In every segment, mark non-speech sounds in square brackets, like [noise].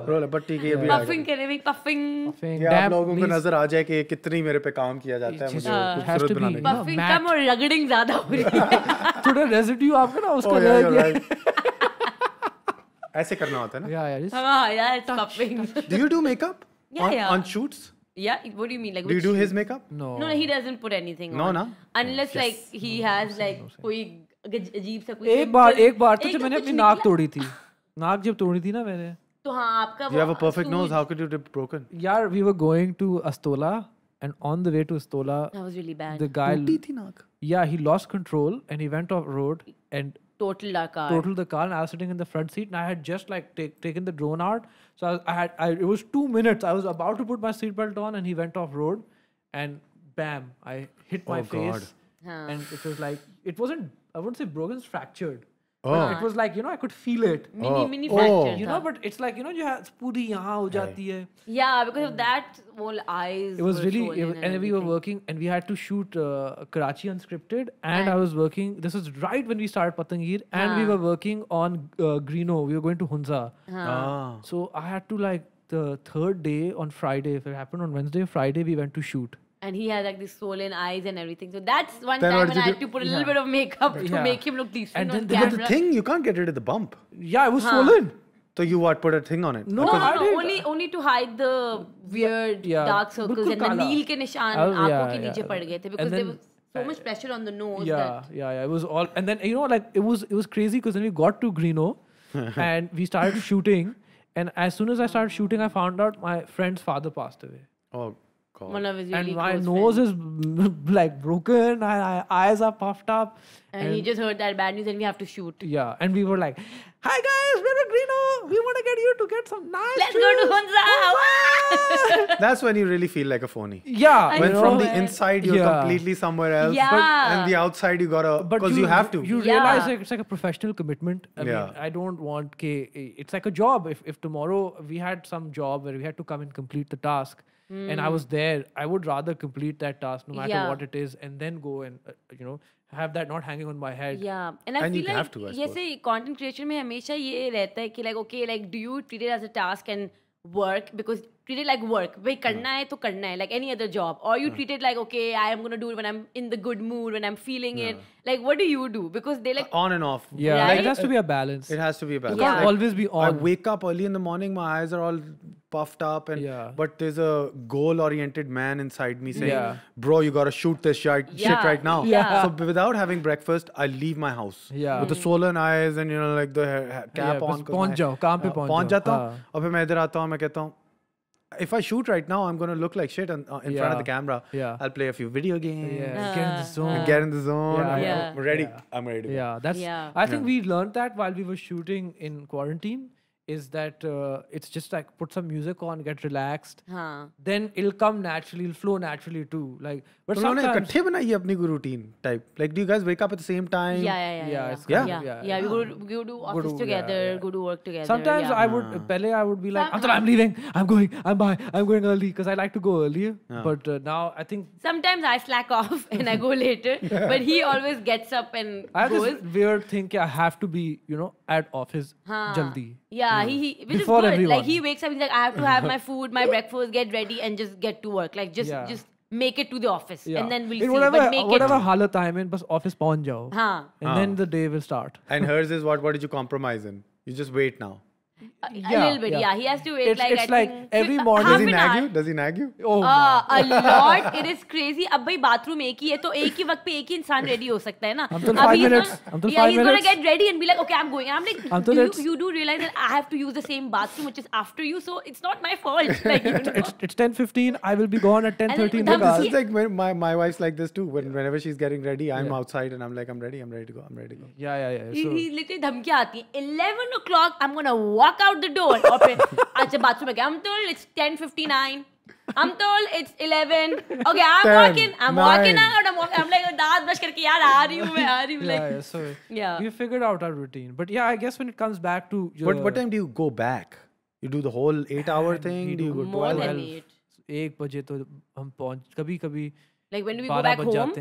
पट्टी की अभी पफिंग पफिंग आप लोगों को नजर आ जाए कि कितनी मेरे पे काम किया जाता है मुझे खूबसूरत बनाने का पफिंग कम और रगड़िंग ज्यादा हो रही है [laughs] थोड़ा आपका ना उसको oh, लग ऐसे करना होता है ना या हाँ, यार हां यार puffing do you do makeup on shoots Yeah, what do you mean? Like, do you do his makeup? No. No, he doesn't put anything. No, on. no. Unless like he has like कोई अजीब सा एक बार एक बार तो जब तो मैंने अपनी नाक तोड़ी थी नाक जब तोड़ी थी ना मैंने तो हाँ आपका You have a perfect nose. How could you be broken? Yeah, we were going to Astola, and on the way to Astola, That was really bad. the guy. टूटी थी नाक Yeah, he lost control and he went off road and total our car. totaled the car. And I was sitting in the front seat, and I had just like take, taken the drone out. So I, I had I, it was two minutes. I was about to put my seatbelt on, and he went off road, and bam! I hit my Oh, face, and it was like it wasn't. I wouldn't say broken, it's fractured. Oh. it was like you know I could feel it. Mini oh. mini fracture. Oh. You know, but it's like you know you have. पूरी यहाँ हो Yeah, because of that whole eyes. It was really, it, and, and we were working, and we had to shoot uh, Karachi unscripted, and, and, I was working. This was right when we started Patangir, and Haan. we were working on uh, Greeno. We were going to Hunza. Ah. So I had to like the third day on Friday. If it happened on Wednesday, Friday we went to shoot and he has like these swollen eyes and everything. So that's one then time when I had to put a yeah. little bit of makeup yeah. to make him look decent. And then but the thing, you can't get rid of the bump. Yeah, it was huh. swollen. So you what put a thing on it? No, no, no, only only to hide the weird yeah. dark circles and the neel ke nishan oh, ke yeah. niche pad gaye the because there was so much pressure on the nose. Yeah, yeah, yeah. It was all, and then you know, like it was it was crazy because then we got to Greeno, [laughs] and we started shooting, and as soon as I started shooting, I found out my friend's father passed away. Oh God. One of his really and my nose friends. is [laughs] like broken, and my eyes are puffed up. And, and, he just heard that bad news, and we have to shoot. Yeah, and we were like, "Hi guys, we're greeno. We want to get you to get some nice. Let's go to Hunza. [laughs] That's when you really feel like a phony. Yeah, I when know. from the inside you're yeah. completely somewhere else, yeah. But, and the outside you gotta because you, you, have to. You yeah. realize like, it's like a professional commitment. I yeah. mean, I don't want k. It's like a job. If if tomorrow we had some job where we had to come and complete the task mm. and I was there, I would rather complete that task no matter yeah. what it is and then go and, uh, uh, you know, have that not hanging on my head. Yeah, and I and feel like to, I जैसे content creation में हमेशा ये रहता है कि like okay like do you treat it as a task and work because treat it like work भाई करना है तो करना है like any other job or you yeah. treat it like okay I am gonna do it when I'm in the good mood when I'm feeling yeah. it like what do you do because they like on and off yeah right? like, it has to be a balance it has to be a balance yeah. always be on I wake up early in the morning my eyes are all puffed up and yeah. but there's a goal oriented man inside me saying yeah. bro you gotta shoot this shit, yeah. shit right now yeah. so without having breakfast i leave my house yeah. with the swollen eyes and you know like the cap yeah, on पहुंच जाओ काम पे पहुंच जाता if I shoot right now, I'm gonna look like shit in, uh, in yeah. front of the camera. Yeah. I'll play a few video games. Yeah. get in the uh. zone. Get in the zone. Yeah. I'm, yeah. I'm ready. I'm ready. Yeah. That's. Yeah. I think we learned that while we were shooting in quarantine is that uh, it's just like put some music on, get relaxed. Then it'll come naturally, it'll flow naturally too. Like, but so sometimes. इकट्ठे अपनी routine type. Like, do you guys wake up at the same time? Yeah, yeah, yeah. Yeah, yeah. yeah. yeah. yeah. yeah. we go, to, we go to office together, yeah, yeah. go to work together. Sometimes yeah. I would, पहले I would be like, Antar, I'm leaving, I'm going, I'm by. I'm going early because I like to go earlier. Yeah. But uh, now I think. Sometimes I slack off [laughs] and I go [laughs] later, yeah. but he always gets up and I have this weird thing I have to be, you know, at office huh. jaldi. Yeah. Yeah, he, he which Before is good. Everyone. Like he wakes up, he's like, I have to have my [laughs] food, my breakfast, get ready, and just get to work. Like just yeah. just make it to the office yeah. and then we'll in see. Whatever, but make whatever it. halat time in, बस office pawn, jao. And then the day will start. and hers [laughs] is what? What did you compromise in? You just wait now. Uh, yeah, a little bit, yeah. yeah. He has to wait it's, like it's like think every morning. Does he nag you? Does he nag you? Oh, uh, a lot. It is crazy. अब भाई bathroom एक ही है तो एक ही वक्त पे एक ही इंसान रेडी हो सकता है ना until five minutes until yeah, five minutes he's gonna get ready and be like okay I'm going I'm like until you, you do realize that I have to use the same bathroom which is after you so it's not my fault like you know? it's it's 10:15 I will be gone at 10:13 this is like my my wife's like this too when whenever she's getting ready I'm yeah. outside and I'm like I'm ready I'm ready to go I'm ready to go yeah yeah yeah so, he, he literally धमकी आती है 11 o'clock I'm gonna walk walk out the door और फिर अच्छा bathroom में गया Amtul it's 10:59 I'm told it's 11. Okay, I'm Ten, walking. I'm nine. walking out. I'm, walking. I'm like, दांत brush करके यार आ रही हूँ मैं आ रही हूँ like yeah, so yeah. You figured out our routine, but yeah, I guess when it comes back to your, what what time do you go back? You do the whole eight hour thing? Do you go more 12? than twelve? एक बजे तो हम पहुंच कभी कभी like when we go back home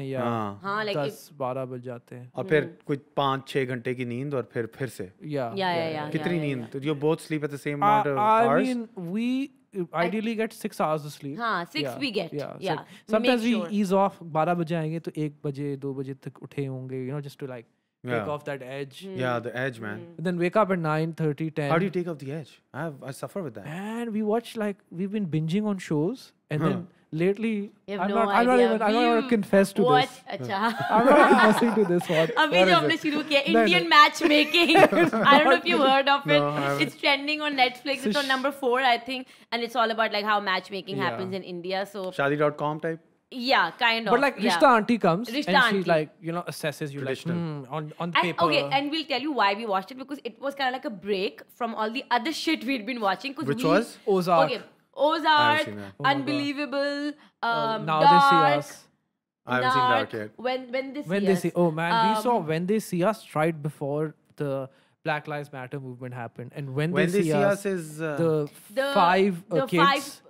हां like 10 12 बज जाते हैं और फिर कुछ 5 6 घंटे की नींद और फिर फिर से या या या कितनी नींद तो you both sleep at the same amount of hours I mean we ideally get 6 hours of sleep हां 6 वी गेट या समटाइम्स वी ईज ऑफ 12 बजे आएंगे तो 1 बजे 2 बजे तक उठे होंगे. You know, just to like yeah. take off that edge. Mm. Yeah, the edge, man. Mm. Then wake up at 9, 30, 10. How do you take off the edge? I have, I suffer with that. And we watch like we've been binging on shows and huh. then lately I'm, no not, I'm not even I'm not even confess to what? this. [laughs] I'm not confessing to this one. [laughs] Abhi jo humne shuru kiya Indian matchmaking. [laughs] I don't know if you heard of it. No, it's trending on Netflix. So it's on number 4 I think and it's all about like how matchmaking yeah. happens in India. So shadi.com type yeah, kind of. But like Rishta yeah. auntie comes Rishta and she like you know assesses you Traditional. like mm, on on the and, paper. Okay, and we'll tell you why we watched it because it was kind of like a break from all the other shit we'd been watching. Which we, was Ozark. Okay, Ozark, oh unbelievable, oh, um, now dark, they see us. I haven't seen Dark yet. When when they see when they see oh man, um, we saw um, when they see us right before the Black Lives Matter movement happened, and when, when they, see, see us, us, is uh, the, the, five uh, the kids. Five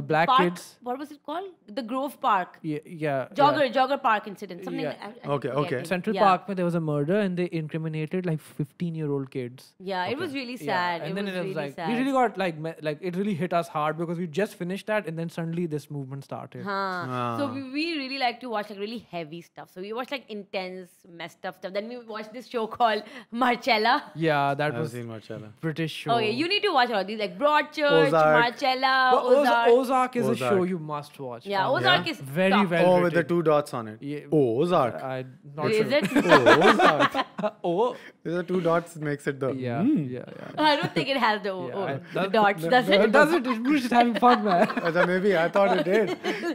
black park, kids. What was it called? The Grove Park. Yeah, yeah Jogger, yeah. Jogger Park incident. Something. Yeah. I, I okay, okay. It. Central yeah. Park, where there was a murder and they incriminated like 15-year-old kids. Yeah, okay. it was really sad. And it then was it was really like sad. we really got like like it really hit us hard because we just finished that and then suddenly this movement started. Huh. Ah. So we, we, really like to watch like really heavy stuff. So we watched like intense, messed up stuff. Then we watched this show called [laughs] Marcella. Yeah, that i was seen Marcella. British show. Okay, you need to watch all these like Broadchurch, Ozark. Marcella, Ozark. Ozark. Ozark is Ozark. a show you must watch. Yeah, honestly. Oh, Ozark is very top. well. Oh, with the two dots on it. Yeah. Oh, Ozark. I, not is sure. it? [laughs] Oh, Ozark. [laughs] oh. The two dots makes it the. Yeah. Mm. Yeah, yeah, yeah, I don't think it has the, o, yeah, o, the dots. No, does no, it? Does it? We're just having fun, man. Achha, [laughs] maybe I thought it did.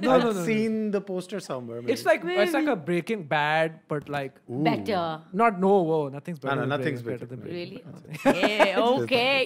no, I've no, no, seen the poster somewhere. Maybe. It's like maybe. it's like a Breaking Bad, but like Ooh. better. Not no, whoa, nothing's better. No, no, nothing's better. Than Breaking really? Okay.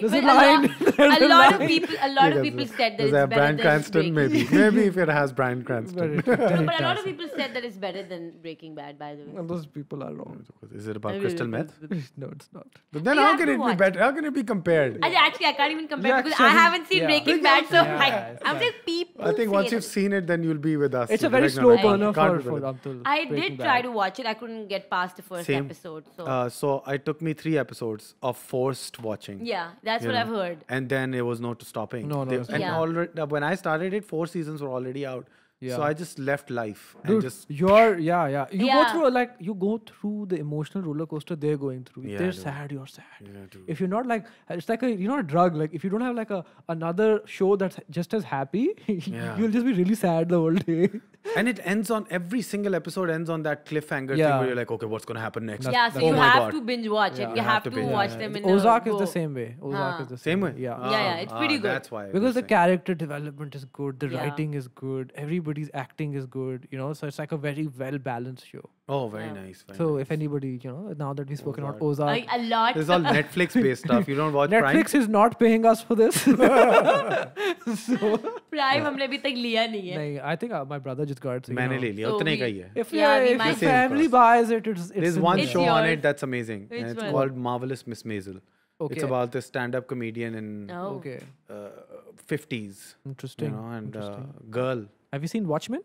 okay. a A lot of people. A lot of people said that it's better than. Cranston, maybe. maybe if [laughs] it has Brian Cranston. But, it, no, but a lot of people said that it's better than Breaking Bad, by the way. Well, those people are wrong. Is it about crystal meth? [laughs] no, it's not. But then how can it watch. be better? How can it be compared? actually, I can't even compare yeah, because I haven't seen yeah. Breaking Bad, so I, am just people. I think once you've seen it, then you'll be with us. It's a very slow burner for, for Abdul. I did try to watch it. I couldn't get past the first episode. So uh, it took me three episodes of forced watching. Yeah, that's what I've heard. And then it was no stopping. No, no. And already when I started it, four seasons were already out. Yeah. So I just left life Dude, and just you're yeah yeah you yeah. go through like you go through the emotional roller coaster they're going through. Yeah, they're dude. sad, you're sad. Yeah, if you're not like it's like a you know a drug. Like if you don't have like a another show that's just as happy, [laughs] you'll just be really sad the whole day. [laughs] And it ends on every single episode ends on that cliffhanger thing where you're like, okay, what's gonna happen next? yeah, so oh you have to binge watch it. You, have, to, watch them in Ozark is the same way. Ozark is the same, way. Yeah. Yeah, yeah, it's ah, pretty good. That's why because the character development is good, the writing is good, everybody everybody's acting is good, you know. So it's like a very well balanced show. Oh, very yeah. nice. Very so nice. if anybody, you know, now that we've spoken about Ozark, like a lot. This is all Netflix based stuff. You don't watch Netflix Prime? is not paying us for this. [laughs] so, Prime we haven't लिया I think uh, my brother just got. it. मैंने ले लिया If yeah, yeah uh, family buys it, it's, it's there's one show on it that's amazing. Which and it's one? called Marvelous Miss Maisel. Okay. It's about this stand-up comedian in oh. uh, 50s. Interesting. You know, and a Uh, girl have you seen Watchmen?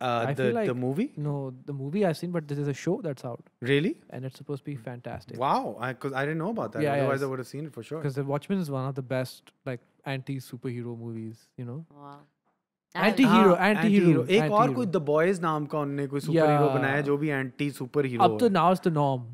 Uh, I the, like, the movie? No, the movie I've seen, but this is a show that's out. Really? And it's supposed to be fantastic. Wow, because I, I, didn't know about that. Yeah, Otherwise, yes. I would have seen it for sure. Because The Watchmen is one of the best like anti superhero movies, you know? Wow. Anti hero anti hero एक और कोई the boys नाम का उनने कोई super hero बनाया जो भी एंटी सुपर हीरो अब तो नाउ इज द नॉर्म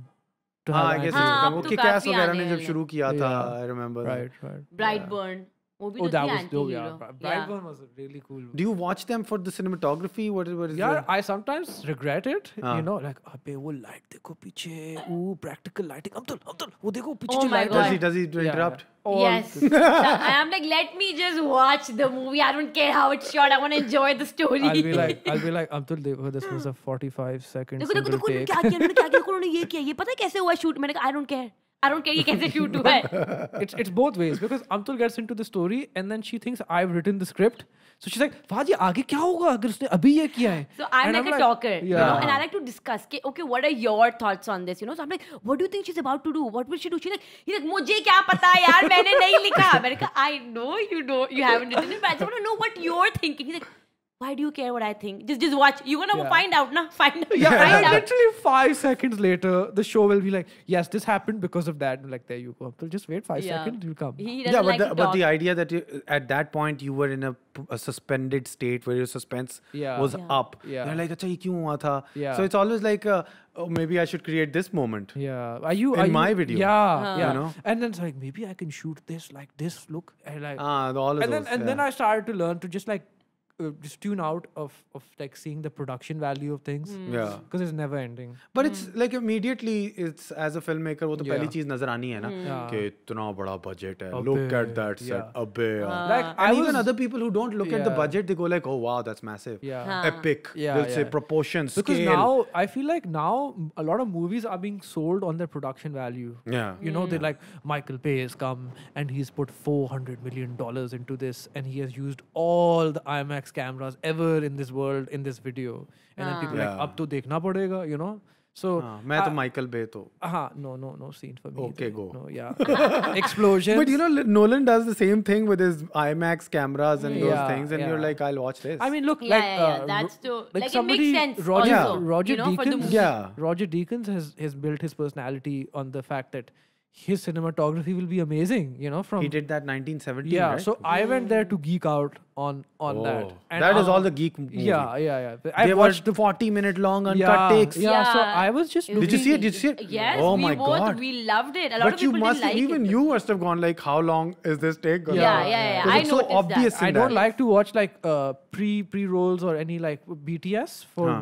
हां आई गेस वो किकैस वगैरह ने जब शुरू किया था I remember right right Brightburn वो भी oh, that was dope, yeah. Bright yeah. Burn was a really cool movie. Do you watch them for the cinematography? What, what is Yeah, the... I sometimes regret it. Uh. You know, like, अबे वो light देखो पीछे. Ooh, practical lighting. Abdul, Abdul, वो देखो पीछे oh light. Does he, does he interrupt? Yeah, yeah. All yes. so, I'm like, let me just watch the movie. I don't care how it's shot. I want to enjoy the story. I'll be like, I'll be like, Abdul, देखो, this was a 45 second देखो, देखो, देखो, क्या किया, उन्होंने क्या किया, उन्होंने ये किया, ये पता है कैसे हुआ शूट? मैंने कहा, I don't care. I don't care ये कैसे shoot हुआ है. It's it's both ways because Amtul gets into the story and then she thinks I've written the script. So she's like, "Faji, आगे क्या होगा अगर उसने अभी ये किया है?" So I'm and like I'm a like, talker, yeah. you know, and I like to discuss. Ke, okay, what are your thoughts on this? You know, so I'm like, "What do you think she's about to do? What will she do?" She's like, "He's like, मुझे क्या पता यार मैंने नहीं लिखा." मैंने कहा, "I know you know you haven't written it, but I just want to know what you're thinking." He's like. why do you care what I think? Just just watch. You're gonna yeah. find out, na? [laughs] Find out. Yeah, find and out. literally five seconds later, the show will be like, yes, this happened because of that. And like, there you go. So just wait five yeah. seconds, you'll come. yeah, but, like the, but the idea that you, at that point you were in a, a suspended state where your suspense yeah. was up. Yeah. You're like, Acha, kyun hua tha? Yeah. So it's always like, uh, oh, maybe I should create this moment. Yeah. Are you in are my you, video? Yeah. Huh. Yeah. You know? And then it's like, maybe I can shoot this like this look. And like, ah, all of and those, Then, and then I started to learn to just like uh, just tune out of of like seeing the production value of things mm. yeah because it's never ending but mm. it's like immediately it's as a filmmaker वो तो पहली चीज नजर आनी है ना hmm. कि इतना बड़ा बजट है look at that set अबे like and I even other people who don't look yeah. at the budget they go like oh wow that's massive yeah. Yeah. epic they'll say proportions because scale. now I feel like now a lot of movies are being sold on their production value yeah you know they hmm. like Michael Bay has come and he's put 400 million dollars into this and he has used all the IMAX cameras ever in this world in this video and then people yeah. like up to dekhna padega you know so मैं तो Michael Bay, तो हाँ no no no scene for me okay go no yeah [laughs] Explosion. but you know Nolan does the same thing with his IMAX cameras and those things and you're like I'll watch this I mean look like yeah, uh, that's too like, it makes sense Roger Roger Deakins yeah Roger Deakins has has built his personality on the fact that his cinematography will be amazing. You know, from he did that 1970. Yeah, right? so I went there to geek out on on oh, that. And that um, is all the geek. Movie. Yeah, yeah, yeah. I they watched the 40 minute long uncut yeah, takes. Yeah, yeah, so I was just. Did you see it? Did you see it? Yes. Oh my both, god. We loved it. A lot but of people you must like even it. you must have gone like, how long is this take? Yeah, yeah, yeah. yeah. I it's so obvious. That. I don't that. like to watch like uh, pre pre rolls or any like BTS for huh.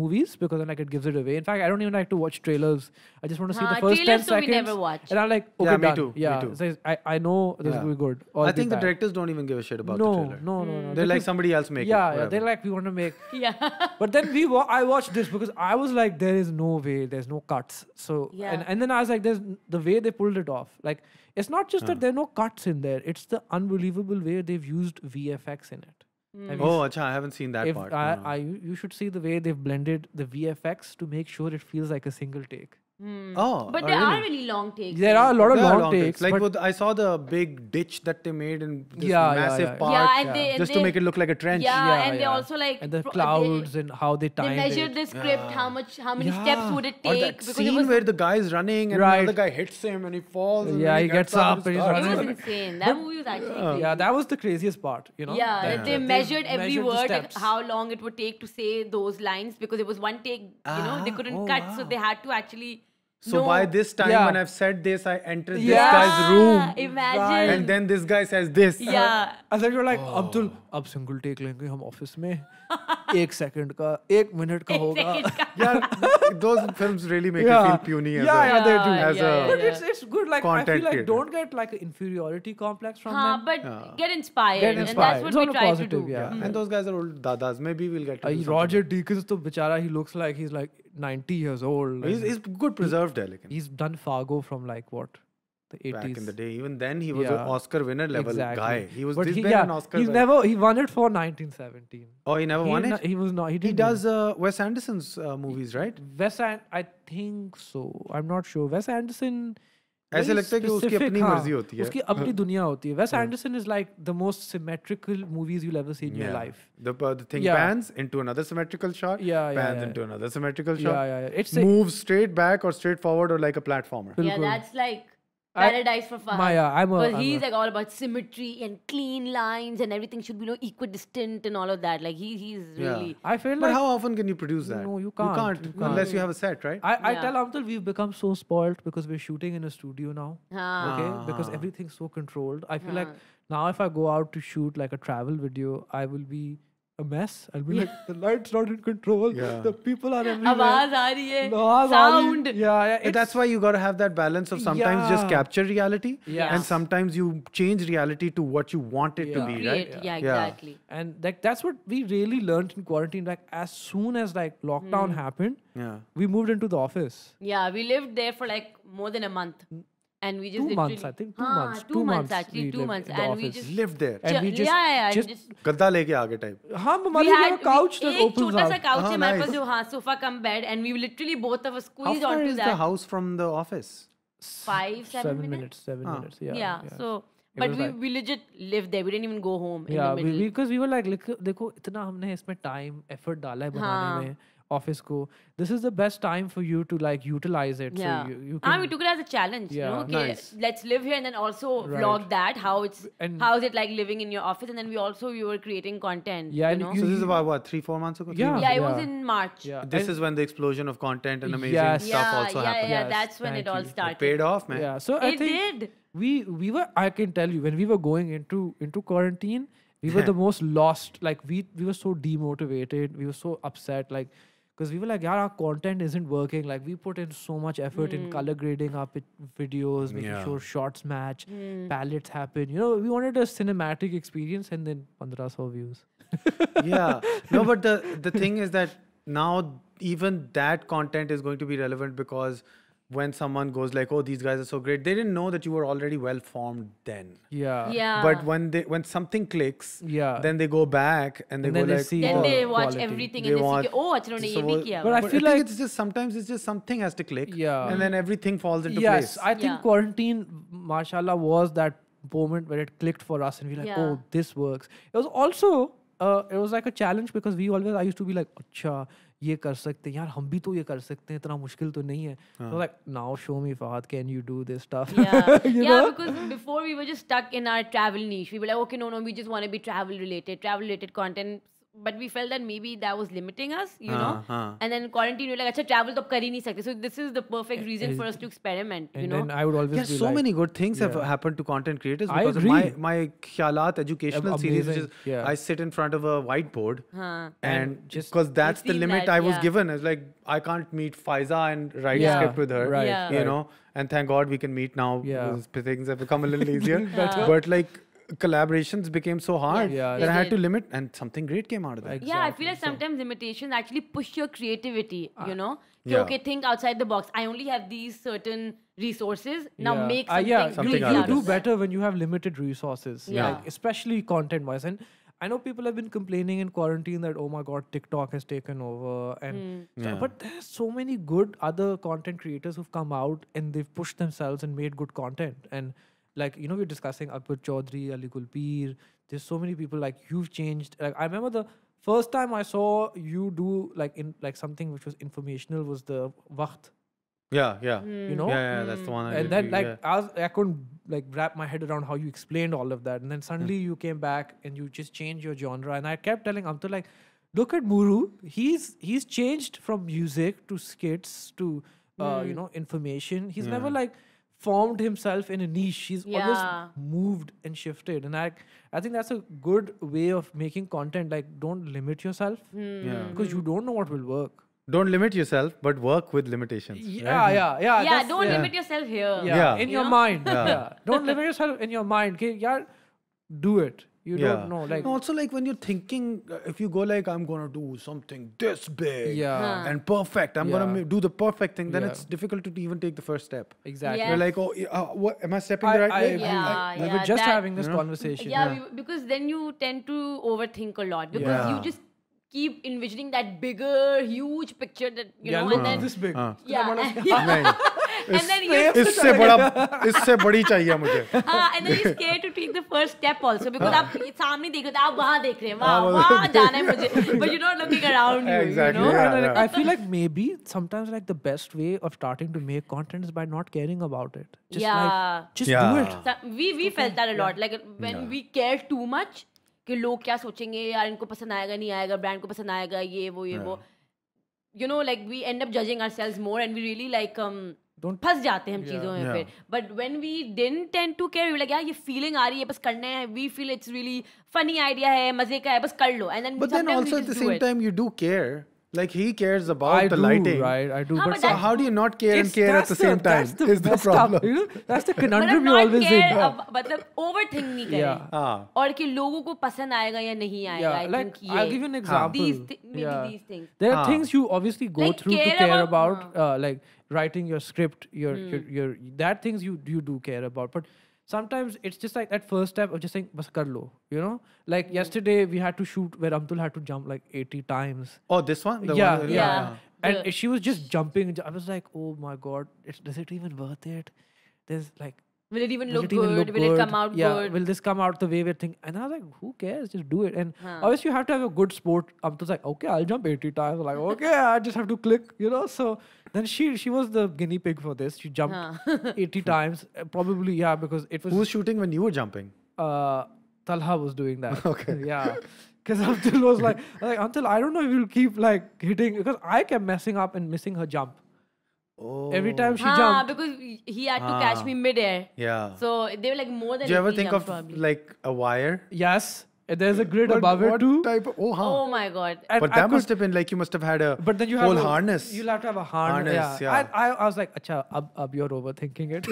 movies because then like it gives it away. In fact, I don't even like to watch trailers. I just want to see huh, the first 10 so seconds. We never watch. And I'm like, okay, yeah, me done. too. Yeah, me too. So I, I know this yeah. will be good. I think the, directors don't even give a shit about no, the trailer. No, no, no. They're like somebody else make yeah, it. Yeah, they're like we want to make. [laughs] yeah. But then we wa- I watched this because I was like, there is no way, there's no cuts. So yeah. and, and then I was like, there's the way they pulled it off. Like it's not just that there are no cuts in there. It's the unbelievable way they've used VFX in it. Mm. Oh, acha, I haven't seen that part. I, no. I, you should see the way they've blended the VFX to make sure it feels like a single take. Hmm. Oh, but oh, there really? are really long takes. There are a eh? lot of long, long, takes. Like with, I saw the big ditch that they made in this yeah, massive yeah, yeah. park, yeah, and they, and just they, to make it look like a trench. Yeah, and they also like and the clouds they, and how they timed. They measured the script, how much, how many steps would it take? Or that scene was, where the guy is running and right. the guy hits him and he falls. Yeah, he, he, gets, gets up, up and, he's running. It was insane. That movie was actually. Yeah, that was the craziest part. You know. Yeah, they measured every word, how long it would take to say those lines because it was one take. You know, they ah, couldn't oh, cut, so they had to actually so no. by this time, yeah. when I've said this, I entered yeah. this guy's room. Imagine. And then this guy says this. Yeah. And then you're like, oh. Abdul, ab single take lenge hum office mein. एक second का एक minute का [laughs] होगा [laughs] यार those films really make you feel puny as yeah they do as a but it's it's good like I feel like don't get like inferiority complex from them हां but get inspired and that's what we try to do yeah and those guys are old दादास maybe will get to Roger Deakins तो बेचारा he looks like he is like 90 years old he is good preserved लेकिन he is done Fargo from like what the 80s. Back in the day, even then he was yeah. an Oscar winner level exactly. guy. He was but this he, yeah, an Oscar. He's winner. never he won it for 1917. Oh, he never he won it. he was not. He, he does uh, Wes Anderson's uh, movies, right? Wes and I think so. I'm not sure. Wes Anderson. ऐसे लगता है कि उसकी अपनी मर्जी होती है उसकी अपनी दुनिया होती है Wes Anderson is like the most symmetrical movies you ever seen in your life the the thing pans into another symmetrical shot pans into another symmetrical shot it's move straight back और straight forward और like a platformer yeah that's like Paradise I, for fun. Maya, I'm a. he's a, like all about symmetry and clean lines and everything should be you know, equidistant and all of that. Like he, he's yeah. really. I feel but like. But how often can you produce that? No, you can't. You can't, you can't. unless you have a set, right? I, I yeah. tell Amtal we've become so spoiled because we're shooting in a studio now. Ah. Okay, because everything's so controlled. I feel like now if I go out to shoot like a travel video, I will be a mess. I'll be like, the light's not in control. Yeah. The people are everywhere. Awaaz aa Sound. Yeah, yeah that's why you got to have that balance of sometimes yeah. just capture reality Yeah. and sometimes you change reality to what you want it to be, Create, right? Yeah, exactly. And like that's what we really learned in quarantine. Like as soon as like lockdown mm. happened, yeah. we moved into the office. Yeah, we lived there for like more than a month. and we just two months, I think two हाँ, months, two, two months, months actually, two months, and we just lived there, and we just yeah, yeah, just, gadda leke aage type ha mummy हाँ, हमारे यहाँ couch that opens up. एक छोटा सा couch hai mere paas jo ha sofa cum bed, and we literally both of us squeezed onto that. How far is the house from the office? 5 7 minutes? 7 minutes. Yeah. Yeah. So. It but we, like, we legit lived there. We didn't even go home. Yeah, because we, we, we were like, look, देखो इतना हमने इसमें time effort डाला है बनाने हाँ. में. office go this is the best time for you to like utilize it yeah so you, you ah, can, and we took it as a challenge yeah, you know? okay nice. let's live here and then also right. vlog that how it's and how is it like living in your office and then we also we were creating content yeah you know? so this is about what three four months ago yeah yeah it yeah. was in march yeah this and is when the explosion of content and amazing yes. stuff yeah, also yeah, happened yeah yes, that's when it all started it paid off man yeah so I think did we we were i can tell you when we were going into into quarantine we were the [laughs] most lost like we we were so demotivated we were so upset like because we were like yeah our content isn't working like we put in so much effort mm. in hmm. color grading our videos making yeah. sure shots match mm. palettes happen you know we wanted a cinematic experience and then saw views [laughs] yeah no but the the thing is that now even that content is going to be relevant because when someone goes like oh these guys are so great they didn't know that you were already well formed then yeah yeah but when they when something clicks yeah then they go back and they and then go they like see then oh, they watch quality. everything they and they see oh achno ne ye bhi kiya but i feel but like I it's just sometimes it's just something has to click yeah and then everything falls into yes, place yes i think yeah. quarantine mashallah was that moment where it clicked for us and we were like yeah. oh this works it was also uh, it was like a challenge because we always I used to be like, acha, ये कर सकते हैं यार हम भी तो ये कर सकते हैं इतना मुश्किल तो नहीं है like now show me Fahad can you do this stuff yeah because before we were just stuck in our travel niche we were like okay no no we just want to be travel related travel related content but we felt that maybe that was limiting us, you know. Uh-huh. And then quarantine, we're like, "Acha, travel to kari nahi sakte." So this is the perfect reason eh, for us eh, to experiment, you know. And I would always yeah, be so many good things have happened to content creators because my my khyalat educational series. Which is yeah. I sit in front of a whiteboard, and, just because that's the limit I was yeah. given. It's like I can't meet Fiza and write a script with her, you know. And thank God we can meet now. Yeah, things have become a little [laughs] easier. but like collaborations became so hard yes, yeah, that I had to limit, and something great came out of that. Exactly. Yeah, I feel like sometimes limitations actually push your creativity. you uh, know, yeah. okay, think outside the box. I only have these certain resources. Now yeah. make uh, something. Uh, yeah, something you, you do better when you have limited resources. Yeah, like, especially content-wise and. I know people have been complaining in quarantine that oh my god TikTok has taken over and mm. yeah. but there's so many good other content creators who've come out and they've pushed themselves and made good content and like you know we're discussing Akbar Chaudhry, Ali Kulpeer. There's so many people like you've changed. Like I remember the first time I saw you do like in like something which was informational was the Wacht. Yeah, yeah. Mm. You know? Yeah, yeah, that's the one. I and then, like, yeah. I, was, I couldn't, like, wrap my head around how you explained all of that. And then suddenly yeah. you came back and you just changed your genre. And I kept telling Amtul, like, look at Muru. He's he's changed from music to skits to, uh, mm. you know, information. He's yeah. never, like, formed himself in a niche. He's yeah. always moved and shifted. And I, I think that's a good way of making content. Like, don't limit yourself mm. yeah. because you don't know what will work. Don't limit yourself, but work with limitations. Yeah, right? yeah, yeah. Yeah, don't yeah. limit yourself here. Yeah, in you your know? mind. Yeah. don't limit yourself in your mind. Okay, yeah, do it you yeah. don't know like and also like when you're thinking uh, if you go like i'm gonna do something this big yeah and perfect i'm yeah. gonna do the perfect thing then yeah. it's difficult to even take the first step exactly you're like oh uh, what am i stepping I, the right I, way yeah, we were just that, having this you know? conversation yeah, we, because then you tend to overthink a lot because you just keep envisioning that bigger huge picture that you know look, and then this big uh. yeah [laughs] इससे बड़ा [laughs] इससे बड़ी चाहिए मुझे हाँ and then you scare to take the first step also because आप हाँ। सामने देख रहे हो आप वहां देख रहे हैं वाह वहां जाना है मुझे but you not looking around you know I feel like maybe sometimes like the best way of starting to make content is by not caring about it. Just yeah. like just yeah. do it. So, we we felt that a lot. Like when yeah. कि लोग क्या सोचेंगे यार इनको पसंद आएगा नहीं आएगा ब्रांड को पसंद आएगा ये वो ये वो you know like we end up judging ourselves more and we really like फंस जाते हैं हम चीज़ों में फिर but when we don't tend to care लगे ये फीलिंग आ रही है बस करने है we feel it's really funny idea है मजे का है बस कर लो and then but then also at the same time you do care Like he cares about I the do, lighting, right? I do. ah, but so how do you not care and care at the, the same time? The is the problem? Up, you know, that's the conundrum you always in. मतलब overthink नहीं kare Yeah. और कि लोगों को पसंद आएगा या नहीं आएगा. Yeah. Like I'll give you an example. These th- maybe yeah. these things. There are ah. things you obviously go like through care to care about, about, uh, like writing your script your, mm. your, your that things you you do care about but sometimes it's just like that first step of just saying bas kar lo you know like mm. yesterday we had to shoot where amtul had to jump like 80 times oh this one yeah, one yeah, yeah and she was just jumping i was like oh my god it's, does it even worth it there's like Will it even will look it good? look will good? it come out yeah. good? Will this come out the way we're thinking? And I was like, who cares? Just do it. And huh. obviously, you have to have a good sport. I'm just like, okay, I'll jump 80 times. I'm like, okay, [laughs] I just have to click, you know? So then she she was the guinea pig for this. She jumped huh. [laughs] 80 times. Uh, probably, yeah, because it was. Who was shooting when you were jumping? Uh, Talha was doing that. [laughs] okay. Yeah. Because Abdul was like, like, until I don't know if you'll keep like hitting because I kept messing up and missing her jump. Oh. Every time she Haan, jumped. because he had to catch me midair. Yeah. So they were like more than. Do you ever think of probably. like a wire? Yes. There's a grid but above what it too. Type of, oh, huh. oh my god! And but I that could, must have been like you must have had a. But then you whole have whole harness. You'll have to have a harness. harness yeah. yeah. I, I, I was like, acha, ab, ab you're overthinking it.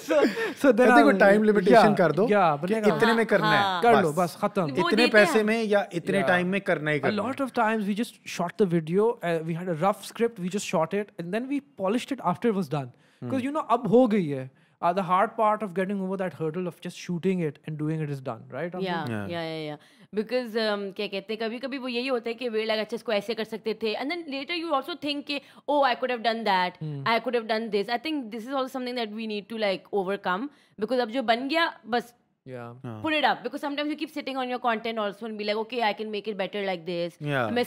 so so then I think time limitation yeah, kar do, Yeah, but इतने में करना है. कर लो बस खत्म. इतने पैसे में या इतने टाइम में करना ही करना. A lot of times we just shot the video. Uh, we had a rough script. We just shot it and then we polished it after it was done. Because hmm. you know ab ho gayi hai. uh, the hard part of getting over that hurdle of just shooting it and doing it is done right yeah yeah yeah yeah because um, क्या कहते हैं कभी कभी वो यही होता है कि वे लगा अच्छा इसको ऐसे कर सकते थे and then also you also think कि oh I could have done that I could have done this I think this is also something that we need to like overcome because अब जो बन गया बस Yeah. Uh. Put it up because sometimes you keep sitting on your content also and be like, okay, I can make it better like this. Yeah.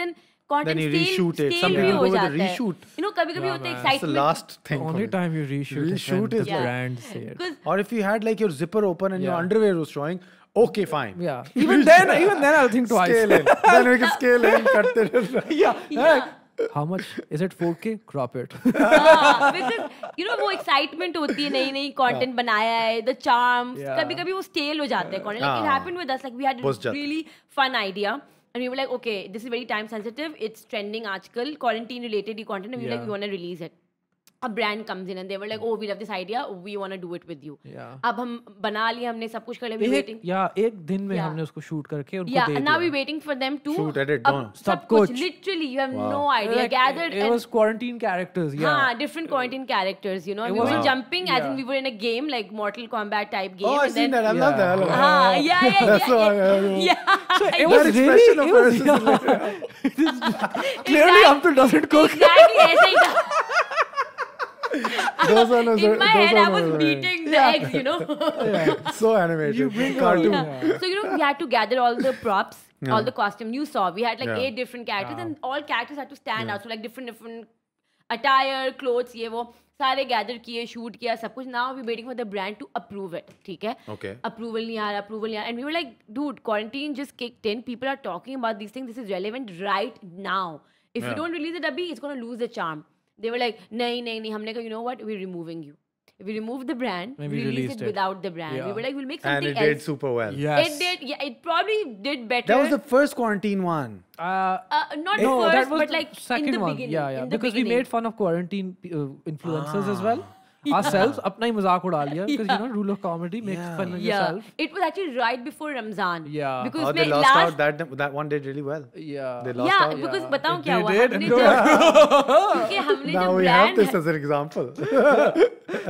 then content then you reshoot it. Some people go with reshoot. You know, कभी कभी होता है excitement. It's the last thing. Only time you reshoot. Reshoot is yeah. brand sale. Or if you had like your zipper open and yeah. your underwear was showing. Okay, fine. Yeah. Even then, even then, I'll think twice. Scale in. then we can scale in. Cut it. Yeah. yeah. How much is it 4k crop it because you know वो excitement होती है नई नई content बनाया है the charm कभी-कभी वो stele हो जाते हैं content like it happened with us like we had really fun idea and we were like, okay, this is very time sensitive. It's trending article, quarantine related content, and we were like, we want to release it. a brand comes in and they were like, oh, we love this idea, we want to do it with you. Yeah. अब हम बना लिए हमने सब कुछ कर लिया. Waiting. Yeah, एक दिन में yeah. हमने उसको shoot करके उनको yeah, दे दिया. Yeah, now we waiting for them to. Shoot, edit, no. सब कुछ. Literally, you have wow. no idea. Like, Gathered. It, it was quarantine characters. Yeah. हाँ, different quarantine characters. You know, we were jumping. Yeah. I think we were in a game like Mortal Kombat type game. Oh, I've seen that. I love that. हाँ, yeah, yeah, yeah, yeah. So it was really. It was. Clearly, Amtul doesn't cook. Exactly. ऐसे ही. those are those in my those head, I was beating the yeah. eggs, you know. [laughs] yeah. So animated. You bring cartoon. Yeah. So you know, we had to gather all the props, yeah. all the costume. You saw we had like yeah. eight different characters, and all characters had to stand out. So like different different attire, clothes, ye wo, सारे gather किए shoot किया सब कुछ now we waiting for the brand to approve it ठीक है approval नहीं आ रहा अप्रूवल नहीं आ रहा and we were like dude quarantine just kick ten people are talking about this thing this is relevant right now if you don't release it अभी it's gonna lose the charm they were like nahi nahi nahi humne kaha you know what we're removing you we remove the brand, we released, it, it, without the brand. Yeah. We were like, we'll make something else. And it else. did super well. Yes. It did. Yeah, it probably did better. That was the first quarantine one. Uh, uh not no, first, that was but like second in the one. beginning. Yeah, yeah. Because beginning. we made fun of quarantine uh, influencers ah. as well ourselves apna hi mazak uda liya because you know rule of comedy makes yeah. fun of yeah. yourself. It was actually right before Ramzan. Yeah. Because oh, they lost last... out that that one did really well. Yeah. They lost yeah, out. Yeah, because बताऊं क्या हुआ हमने जो क्योंकि हमने Now we have this as an example.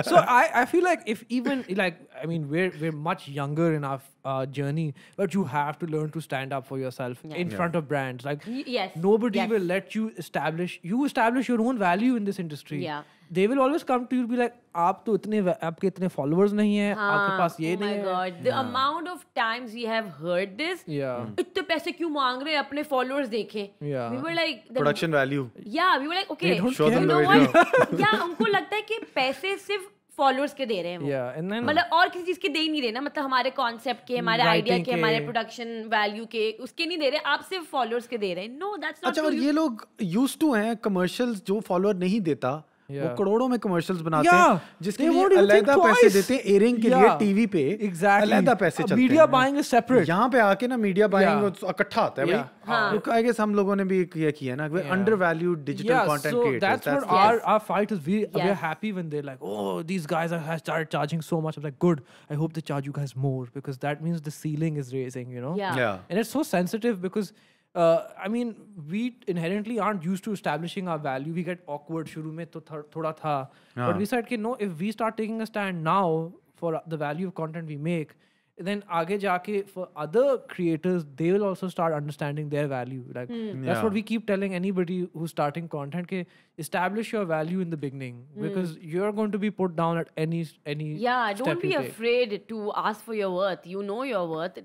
[laughs] so I I feel like if even like I mean we're we're much younger in our uh, journey, but you have to learn to stand up for yourself yeah. in yeah. front of brands. Like, y- yes, nobody yes. will let you establish. You establish your own value in this industry. Yeah, they will always come to you be like आप तो इतने आपके इतने followers नहीं है हाँ, आपके पास ये oh नहीं God, है the amount of times we have heard this इतने पैसे क्यों मांग रहे हैं अपने फॉलोअर्स देखे we were like production value yeah we were like okay yeah उनको लगता है कि पैसे सिर्फ फॉलोअर्स के दे रहे हैं yeah, मतलब और किसी चीज के दे ही नहीं रहे ना मतलब हमारे कॉन्सेप्ट के हमारे आइडिया hmm, के हमारे प्रोडक्शन वैल्यू के उसके नहीं दे रहे आप सिर्फ फॉलोअर्स के दे रहे हैं नो दैट्स नॉट अच्छा और ये लोग यूज्ड टू हैं कमर्शियल्स जो फॉलोअर नहीं देता yeah. वो करोड़ों में कमर्शियल्स बनाते yeah. हैं जिसके लिए अलग पैसे देते हैं एयरिंग के yeah. लिए टीवी पे exactly. अलग पैसे चलते मीडिया बाइंग सेपरेट यहाँ पे आके ना मीडिया बाइंग इकट्ठा आता है भाई आई गेस हाँ। तो हम लोगों ने भी किया है ना undervalued digital content creators that's what our our fight is we are happy when they like oh these guys are have start charging so much like good I hope they charge you guys more because that means the ceiling is raising you know and it's so sensitive because uh, I mean, we inherently aren't used to establishing our value. We get awkward. Shuru mein to th- thoda tha. Yeah. But we said, okay, no, if we start taking a stand now for the value of content we make, then aage jaake for other creators, they will also start understanding their value. Like mm. that's yeah. what we keep telling anybody who's starting content. Ke establish your value in the beginning mm. because you're going to be put down at any any. Yeah, don't be afraid to ask for your worth. You know your worth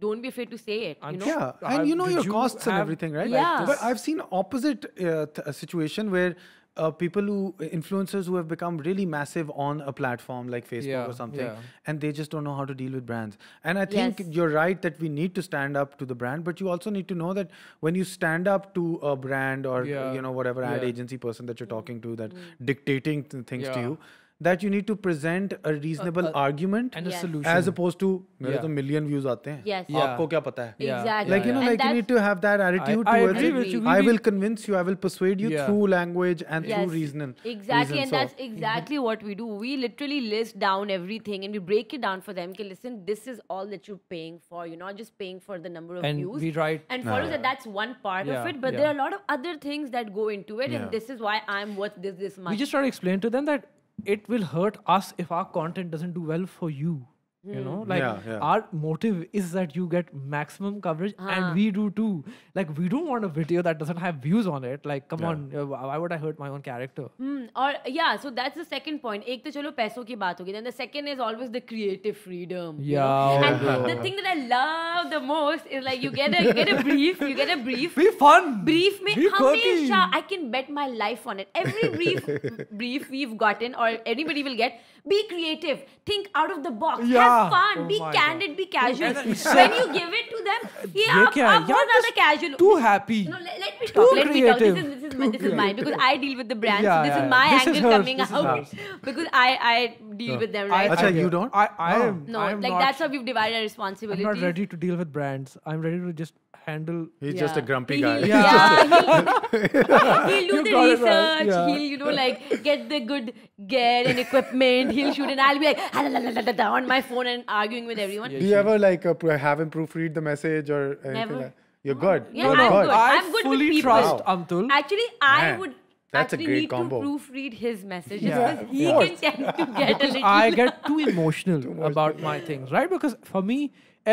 don't be afraid to say it. You know? Yeah, and you know Did your you costs and everything, right? Yeah. Like but I've seen opposite uh, th- uh, situation where uh, people who influencers who have become really massive on a platform like Facebook yeah, or something, yeah. and they just don't know how to deal with brands. And I think yes. you're right that we need to stand up to the brand, but you also need to know that when you stand up to a brand or yeah. you know whatever ad agency person that you're mm. talking to that mm. dictating th- things to you that you need to present a reasonable uh, uh, argument and a yes. solution as opposed to मेरे yeah. तो million views आते हैं yes. yeah. आपको क्या पता है yeah. exactly. like you know and like you need to have that attitude I, I towards agree. I will convince you I will persuade you yeah. through language and yes. through reasoning exactly reason, and so. that's exactly what we do we literally list down everything and we break it down for them okay listen this is all that you're paying for you're not just paying for the number of and views we write and follow that that's one part of it but there are a lot of other things that go into it and this is why I'm worth this this much we just try to explain to them that it will hurt us if our content doesn't do well for you you know like yeah, yeah. our motive is that you get maximum coverage and uh-huh. we do too like we don't want a video that doesn't have views on it like come yeah. on uh, why would i hurt my own character Hmm. or yeah so that's the second point ek to chalo paison ki baat hogi then the second is always the creative freedom yeah you know? and the thing that i love the most is like you get a you get a brief you get a brief be fun brief me hamesha i can bet my life on it every brief [laughs] brief we've gotten or anybody will get be creative. Think out of the box. Yeah. Have fun. Oh be candid. God. Be casual. when [laughs] you give it to them, [laughs] yeah, आप, आप बहुत another casual. Too happy. No, let, let me talk. Too let creative. me talk. This is this is, my, this is mine because I deal with the brands. Yeah, this yeah. is my this angle is coming out [laughs] because I I deal no. with them. Right. Achha, you don't. I I am. No, like that's how we've divided our responsibilities. I'm not ready to deal with brands. I'm ready to just handle. He's yeah. just a grumpy he, guy. [laughs] Yeah, he'll, [laughs] he'll, do you the research. Right. Yeah. He'll you know like get the good gear and equipment. He'll shoot, and I'll be like ah, la, la, la, on my phone and arguing with everyone. do you ever like uh, have him proofread the message or Never. Like You're good. Yeah, no, I'm good. I am good fully with trust Amtul. Actually, I Man. would that's actually a great need combo. to proofread his messages yeah, because he can tend to get a little. I get too emotional, [laughs] too emotional about my things, right? Because for me,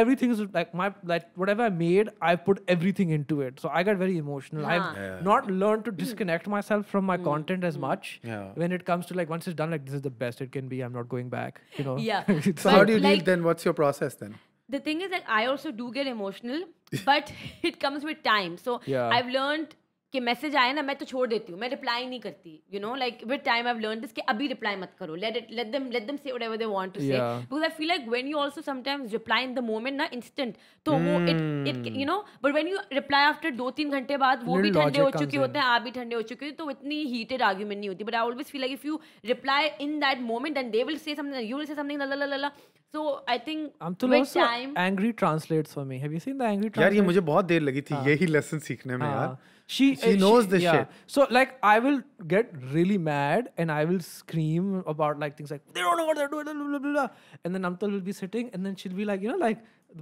everything is like my like whatever I made, I put everything into it. So I got very emotional. Yeah. I've yeah. not learned to disconnect myself from my mm. content as mm. much. Yeah. When it comes to like once it's done, like this is the best it can be. I'm not going back. You know. Yeah. [laughs] so how do you like, deal then? What's your process then? The thing is that I also do get emotional, [laughs] but [laughs] it comes with time. So yeah, I've learned कि message आए ना मैं तो छोड़ देती हूँ मैं reply नहीं करती you know like with time I learn this कि अभी रिप्लाई मत करो let it let them let them say whatever they want to say because I feel like when you also sometimes reply in the moment ना instant तो वो it it you know but when you reply after दो तीन घंटे बाद वो भी ठंडे हो चुके होते हैं आप भी ठंडे हो चुके हो तो इतनी हीटेड आर्ग्यूमेंट नहीं होती but I always feel like if you reply in that moment and they will say something you will say something la la la la so I think with also time, angry translates for me. Have you seen the angry? यार ये मुझे बहुत देर लगी थी यही lesson सीखने में यार. she she uh, knows she, this yeah. shit. So like I will get really mad and I will scream about like things like they don't know what they're doing, blah, blah, blah, and then Namtal will be sitting and then she'll be like you know like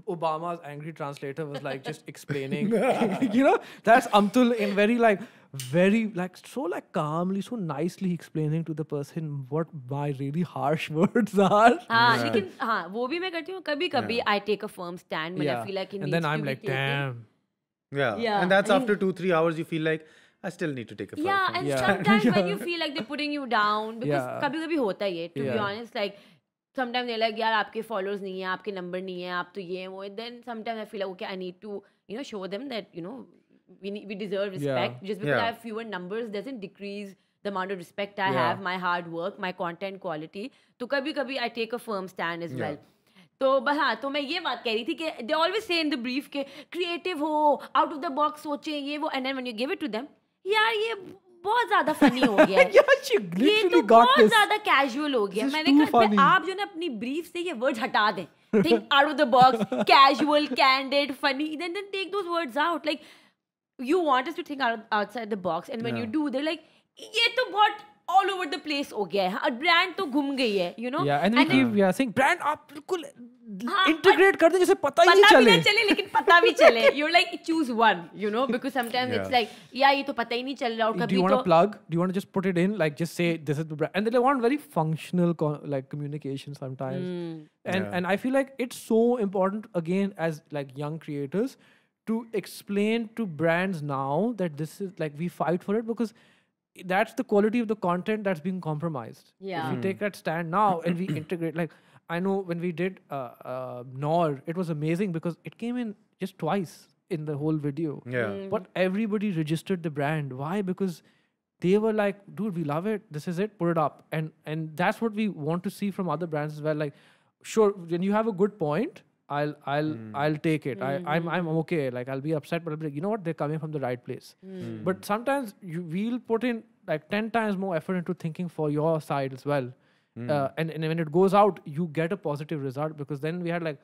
Obama's angry translator was like just explaining [laughs] [laughs] you know that's Amtul in very like very like so like calmly so nicely explaining to the person what my really harsh [laughs] words are हाँ ah, लेकिन हाँ वो भी मैं करती हूँ I take a firm stand when yeah. I feel like it and needs then I'm to like damn yeah. Yeah. And that's after two, three hours, you feel like, I still need to take a Yeah, and yeah. sometimes yeah. when [laughs] you feel like they're putting you down, because yeah. कभी कभी होता है, to yeah. be honest, like sometimes they're like, यार आपके followers नहीं है, आपके number नहीं है, आप तो ये हैं वो Then sometimes I feel like, okay, I need to, you know, show them that, you know, we need, we deserve respect. Yeah. Just because yeah. I have fewer numbers doesn't decrease the amount of respect I yeah. have, my hard work, my content quality. So, kabhi kabhi I take a firm stand as well. तो बस हाँ तो मैं ये बात कह रही थी कि they always say in the brief के क्रिएटिव हो आउट ऑफ द बॉक्स सोचे ये वो and and you give it to them यार ये बहुत ज्यादा फनी हो गया [laughs] ये तो बहुत ज्यादा कैजुअल हो गया मैंने कहा आप जो ना अपनी ब्रीफ से ये वर्ड हटा दें think out of the box casual candid funny then then take those words out like you want us to think outside the box and when you do there like ये तो बहुत all over the place हो गया है और brand तो घूम गई है यू नो एंड ब्रांड आप बिल्कुल इंटीग्रेट हाँ, कर दे जैसे पता ही नहीं चले पता चले लेकिन पता भी चले you are like choose one you know because sometimes it's like yeah ये तो पता ही नहीं चल रहा और कभी तो do you want to plug do you want to just put it in like just say this is the brand and they want very functional like communication sometimes and and I feel like it's so important again as like young creators to explain to brands now that this is like we fight for it because that's the quality of the content that's being compromised. Yeah. If you take that stand now and we integrate, like I know when we did uh, uh, Nor, it was amazing because it came in just twice in the whole video. Yeah. Mm. But everybody registered the brand. Why? Because they were like, dude, we love it. This is it. Put it up. And and that's what we want to see from other brands as well. Like, sure, when you have a good point, I'll I'll mm. I'll take it. Mm. I, hmm, I'm hmm. I'm okay. Like I'll be upset, but I'll be like, you know what? They're coming from the right place. Mm. But sometimes you, we'll put in like ten times more effort into thinking for your side as well. Uh, and and when it goes out, you get a positive result because then we had like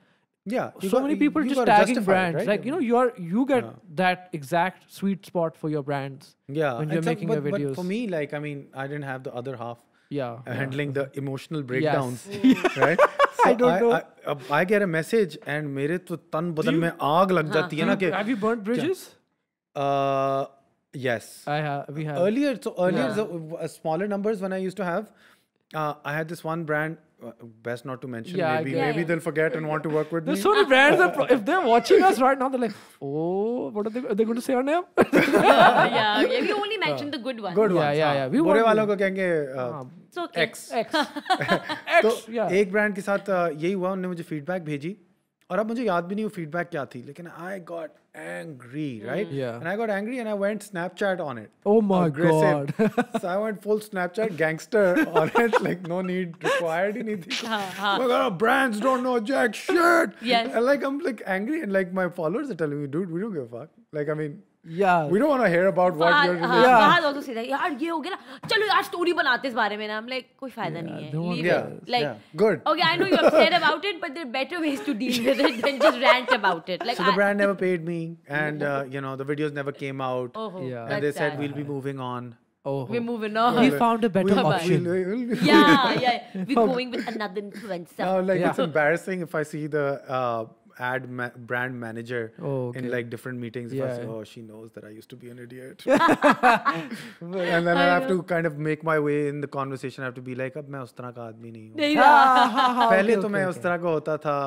yeah so got, many people just tagging brands right? like you know you are you get yeah. that exact sweet spot for your brands yeah when you're making but, your videos but for me like i mean i didn't have the other half yeah, handling yeah. the emotional breakdowns, yes. right? So I don't I, know. I, अब I get a message and मेरे तो तन बदन में आग लग जाती है ना कि Have you burnt bridges? Uh, yes. I have. We have. Earlier, so earlier, yeah. the, uh, smaller numbers when I used to have, uh, I had this one brand. Uh, best not to mention. Yeah, maybe yeah, maybe yeah, they'll forget and want to work with There's me. There's So many brands that pro- if they're watching us right now, they're like, oh, what are they? Are they going to say our name? yeah, yeah, we only mention uh, the good ones. Good ones. Yeah, yeah, yeah. We Bore walon ko kahenge. X X एक brand के साथ यही हुआ उन्होंने मुझे feedback भेजी और अब मुझे याद भी नहीं वो फीडबैक क्या थी लेकिन I got angry, right? Yeah. And I got angry and I went Snapchat on it. Oh my Aggressive. god! so I went full Snapchat gangster on it. Like no need required anything. oh my god, brands don't know jack shit. Yes. And like I'm like angry and like my followers are telling me, dude, we don't give a fuck. Like I mean, Yeah. We don't want to hear about what Fahad, are uh-huh. doing. Uh, yeah. Fahad also says that. यार ये हो गया चलो यार story बनाते इस बारे में ना I'm like कोई फायदा नहीं है. Leave yeah, it. Like yeah. good. Okay, I know you're upset about it, but there are better ways to deal with it than just rant about it. Like so I, the brand never paid me, and uh, you know the videos never came out. Oh, oh. yeah. And they said we'll be moving on. Oh, we're moving on. we found a better we'll, option. We'll, [laughs] we'll, yeah, yeah. [laughs] We're going with another influencer. Now, like yeah. it's embarrassing if I see the uh, ad ma brand manager oh, okay. in like different meetings. Yeah. Say, oh, she knows that I used to be an idiot. [laughs] [laughs] and then I, I have know. to kind of make my way in the conversation. I have to be like, अब मैं उस तरह का आदमी नहीं हूँ. पहले तो मैं उस तरह का होता था.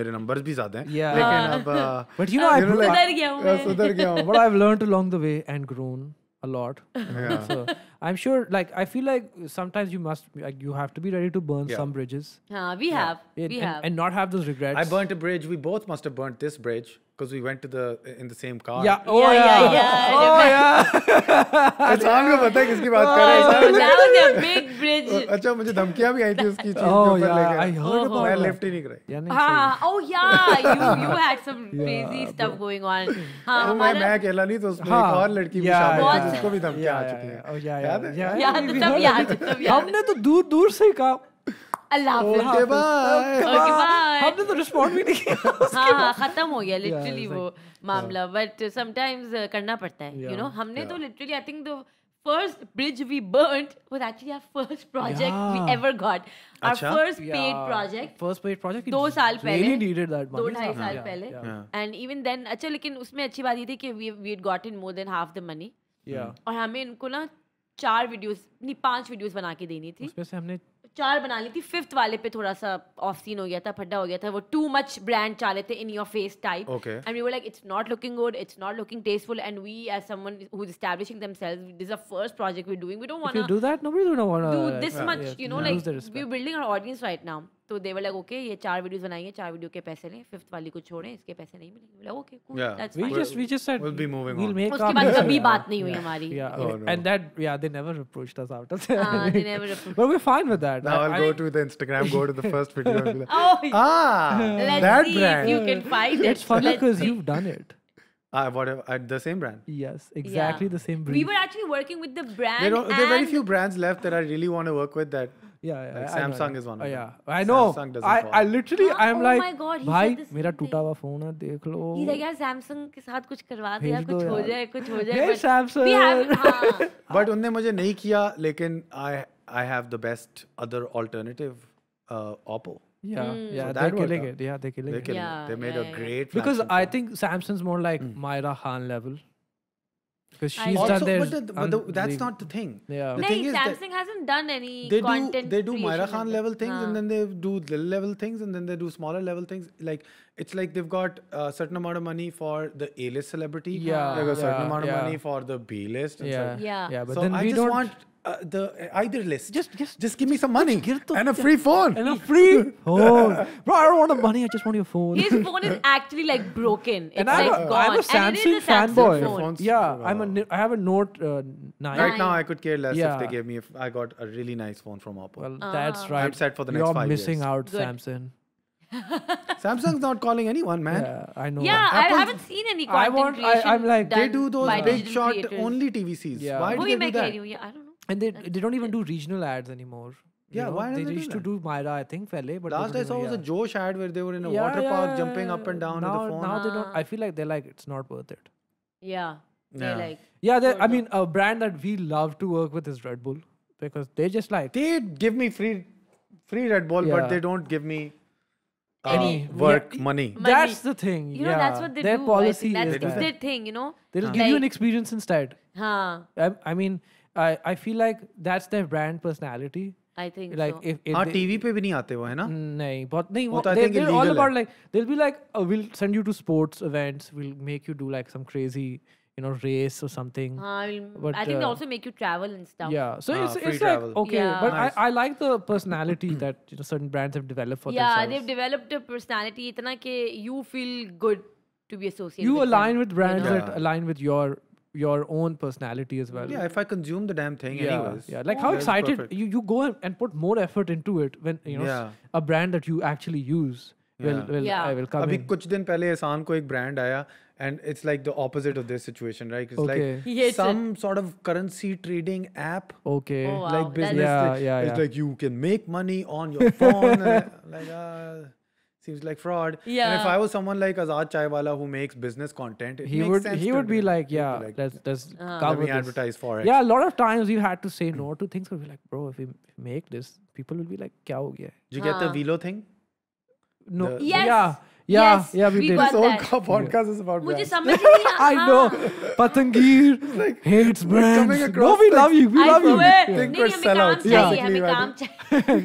मेरे numbers भी ज़्यादा हैं. लेकिन अब. But you know, I सुधर गया हूँ. सुधर गया हूँ. But I've learned along the way and grown a lot. Yeah. [laughs] so I'm sure, like, I feel like sometimes you must, like, you have to be ready to burn yeah. some bridges. Uh, we yeah. have. It, we and, have. And not have those regrets. I burnt a bridge. We both must have burnt this bridge because we went to the in the same car. Yeah. Oh yeah. yeah, yeah. [laughs] oh yeah. अच्छा हम लोग बताएं Oh yeah. कर रहे Oh That was a [laughs] big bridge. अच्छा मुझे धमकियां भी आई थी उसकी चीज के ऊपर लेके। I heard oh, about. मैं left ही नहीं कराई। हाँ. Oh yeah. You you [laughs] had some crazy stuff going on. हाँ. मैं मैं अकेला नहीं तो उसमें एक और लड़की भी शामिल थी जिसको भी धमकियां आ चुकी हैं। Oh yeah. याद है याद, याद है सब याद है हमने तो दूर दूर से कहा अल्लाह ओके बाय हमने तो रिस्पॉन्ड भी नहीं किया हाँ हाँ खत्म हो गया लिटरली वो मामला बट समटाइम्स करना पड़ता है यू नो हमने तो literally I think the first bridge we burnt was actually our first project yeah. we ever got. Our Achha? first yeah. paid project. First paid project. दो साल पहले. Really needed that money. दो ढाई साल yeah. पहले. Yeah. Yeah. And even then, अच्छा लेकिन उसमें अच्छी बात ये थी कि we we had gotten more than half the money. Yeah. और हमें इनको ना चार वीडियोस नहीं पांच वीडियोस बना के देनी थी उसमें से हमने चार बना ली थी फिफ्थ वाले पे थोड़ा सा ऑफ सीन हो गया था फड्डा हो गया था वो टू मच ब्रांड चाले थे in your face type and we like it's not looking good it's not looking tasteful and we as someone who is establishing themselves this is first project we doing we don't want to do that nobody don't want to do this much you know like we are building our audience right now तो they were like okay ये चार videos बनाई है चार video के पैसे लें fifth वाली को छोड़ें इसके पैसे नहीं मिलेंगे बोला okay cool that's we just we just said will be moving on उसके बाद कभी बात नहीं हुई हमारी and that yeah they never approached us after that हां they never but we fine with that now I will go to the Instagram go to the first video oh ah [laughs] that you can find find it's funny cuz have done it Uh, whatever at the same brand. Yes, exactly yeah. the same brand. We were actually working with the brand. There, are very few brands left that I really want to work with. That yeah, yeah like Samsung is one. Of uh, yeah, I know. Samsung doesn't I, fall. I literally I am oh like, my God, भाई मेरा टूटा हुआ phone है देख लो. He's like यार Samsung के साथ कुछ करवा दे यार कुछ हो जाए कुछ हो जाए. Hey Samsung. But उनने मुझे नहीं किया लेकिन I I have the best other alternative uh, Oppo. Yeah, mm. yeah, so they're killing it. Yeah, they're killing they're it. Killing yeah, it. They made yeah, a great. Because I think Samson's more like mm. Myra Khan level. Because she's also, done their. But, the, but the, that's not the thing. Yeah. The no, thing Samsung hasn't done any they content. Do, they do Myra Khan level things, and then they do little level things, and then they do smaller level things. Like it's like they've got a certain amount of money for the A-list celebrity. Yeah. They've got a certain yeah, amount of yeah. money for the B-list. Yeah. yeah. Yeah. But so then I we just don't, want uh, the uh, either list. Just, just, just give me some money and a free phone. And a [laughs] free oh. phone, bro. I don't want the money. I just want your phone. His phone is actually like broken. It's and like I'm a, gone. I'm a Samsung fanboy. Yeah, I have a Note uh, nine. Right now, I could care less yeah. if they gave me. If I got a really nice phone from Oppo. Well, uh. that's right. I'm set for the next five years. You're missing out, Good. Samsung. [laughs] Samsung's not calling anyone, man. Yeah, I know. Yeah, I haven't seen any content I want, creation. I, am like, they do those big shot creators. only TVCs. Yeah. Why do they do that? Yeah, I don't know. And they they don't even do regional ads anymore. Yeah, know, why they, they used to do Myra, I think, Fele, but last I saw was yeah. a Josh ad where they were in a yeah, water yeah, park jumping up and down now, with the phone. Now they don't. I feel like they're like it's not worth it. Yeah. Yeah. Like yeah, I mean, a brand that we love to work with is Red Bull because they just like they give me free free Red Bull, but they don't give me uh, any work yeah, money. money. That's the thing. You know, yeah. that's what they Their do. Policy that's their thing. You know, they'll huh. give like, you an experience instead. Huh. I, I mean, I, I feel like that's their brand personality. I think like so. if, if हाँ TV पे भी नहीं आते वो है ना नहीं बहुत नहीं वो they they're all about like they'll be like oh, we'll send you to sports events we'll make you do like some crazy you know race or something but, I think uh, they also make you travel and stuff yeah so it's, it's like okay yeah. but nice. I, I like the personality that you know, certain brands have developed for yeah themselves. they've developed a personality इतना कि you feel good to be associated you with align them, with brands you know? yeah. that align with your your own personality as well. Yeah, if I consume the damn thing yeah, anyways. Yeah, like oh, how excited you, you go and put more effort into it when you know yeah. a brand that you actually use. Will, will, yeah. I uh, will come अभी in. कुछ दिन पहले एहसान को एक and it's like the opposite of this situation, right? It's like some sort of currency trading app. Okay. Oh, like business. Yeah, It's like you can make money on your phone. [laughs] Uh, seems like fraud. Yeah. And if I was someone like Azad Chaiwala who makes business content, he would he would be like, yeah, like, let's let's uh, cover let advertise for it. Yeah, a lot of times you had to say no mm. to things because we're like, bro, if we make this, people will be like, kya ho gaya? Did you get the Velo thing? No. The, yes. yeah. Yeah, yes, yeah, we, we did. This whole podcast is about brands. [laughs] I ah. know. Patangir like, hates brands. No, we love you. We I love you. Think we're sellouts.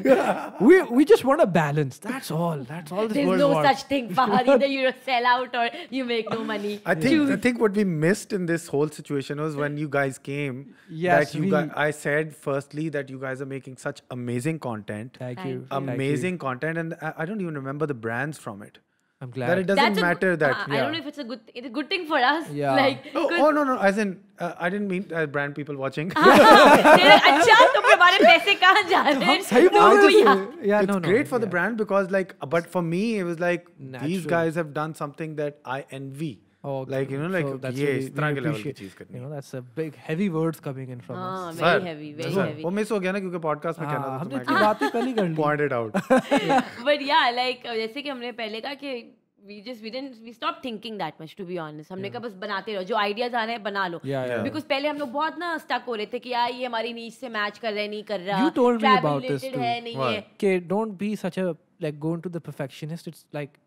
Yeah. [laughs] we we just want a balance. That's all. That's all. This There's no wants. such thing, Fahad. Either you're a sellout or you make no money. [laughs] I think I think what we missed in this whole situation was when you guys came. Yes, that you we, guys, I said firstly that you guys are making such amazing content. Thank you. Amazing Thank you. content, and I, I don't even remember the brands from it. I'm glad that it doesn't That's matter that. Uh, yeah. I don't know if it's a good. Th- it's a good thing for us. Yeah. Like. Oh, oh no no. As in, uh, I didn't mean uh, brand people watching. Ah, [laughs] अच्छा तुम हमारे पैसे कहाँ जा रहे हैं? सही बोल रहे Yeah. It's no, no, great for the brand because like, but for me it was like these guys have done something that I envy. Okay. Like you know, like so that's ये इस तरह के level की चीज करनी. You know, that's a big heavy words coming in from ah, us. Very heavy, very sir, heavy. वो miss हो गया ना क्योंकि पॉडकास्ट में कहना था हमने इतनी बातें पहले कर ली. Point it out. But yeah, like जैसे कि हमने पहले कहा कि we just we didn't we stopped thinking that much to be honest हमने yeah. कहा बस बनाते रहो जो आइडियाज आ रहे हैं बना लो because पहले हम लोग बहुत ना stuck हो रहे थे कि यार ये हमारी niche से match कर रहा है नहीं कर रहा you told me about this too. है नहीं है कि don't be such a like going to the perfectionist it's like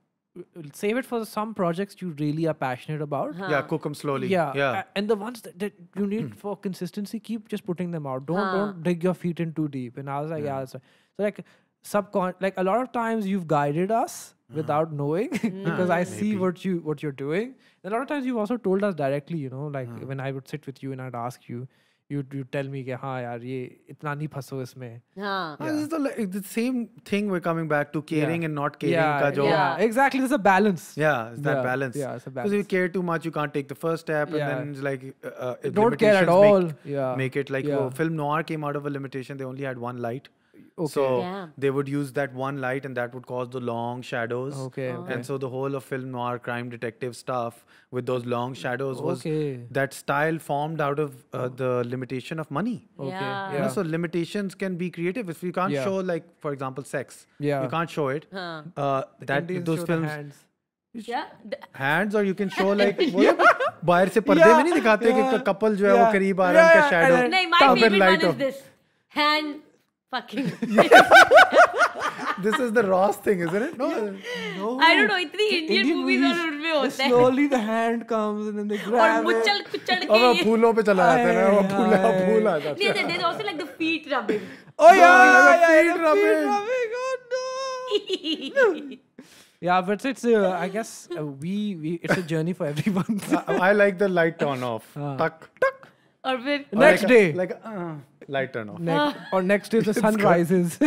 Uh, save it for some projects you really are passionate about. Huh. Yeah, cook them slowly. Yeah, yeah. And the ones that, that you need hmm. for consistency, keep just putting them out. Don't huh. don't dig your feet in too deep. And I was like, yeah, yeah that's right. So like subcon like a lot of times you've guided us hmm. without knowing hmm. [laughs] because I see what you what you're doing. a lot of times you've also told us directly. You know, like when I would sit with you and I'd ask you you you tell me कि हाँ यार ये इतना नहीं फंसो इसमें हाँ the same thing we're coming back to caring and not caring का जो exactly there's a balance yeah it's that yeah, balance yeah it's a you care too much you can't take the first step yeah. and then like uh, uh, don't care at all yeah make it like oh, film noir came out of a limitation they only had one light Okay. So they would use that one light and that would cause the long shadows. Okay, oh. okay. And so the whole of film noir crime detective stuff with those long shadows was okay. that style formed out of uh, oh. the limitation of money. Okay. Yeah. You know, so limitations can be creative. If you can't yeah. show like for example sex. Yeah. You can't show it. Huh. Uh, that Indians those films yeah. hands or you can show [laughs] like बाहर से पर्दे में नहीं दिखाते कि couple जो है वो करीब आ रहा है उनका शैडो नहीं my favourite one is this hand fucking. [laughs] [laughs] this is the Ross thing, isn't it? No, no. I don't know. इतनी Indian, Indian movies और उनमें होता Slowly the hand comes and then they grab और मुचल कुचल के. और वो फूलों पे चला जाता है ना वो फूला फूल there's also like the feet rubbing. [laughs] Oh yeah, yeah, feet rubbing. Feet rubbing. Oh no. Yeah, but it's uh, I guess uh, we, we it's a journey for everyone. I, I like the light on off. Uh. Tuck tuck और फिर next day like uh, light turn off next, ah. or next day the [laughs] sun rises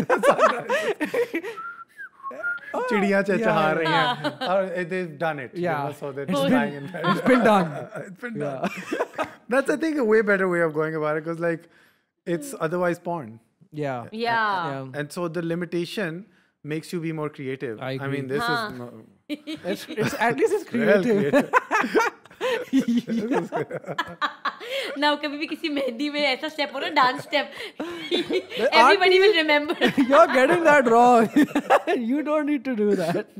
चिड़िया चहचहा रही हैं और they done it yeah so they're it's it's been done [laughs] it's been done [laughs] that's I think a way better way of going about it because like it's hmm. otherwise porn yeah yeah and so the limitation makes you be more creative. I, I mean, this huh. is no, it's, it's, at least it's creative. creative. ना [laughs] कभी भी किसी मेहंदी में ऐसा step हो ना dance step everybody will remember you are getting that wrong you don't need to do that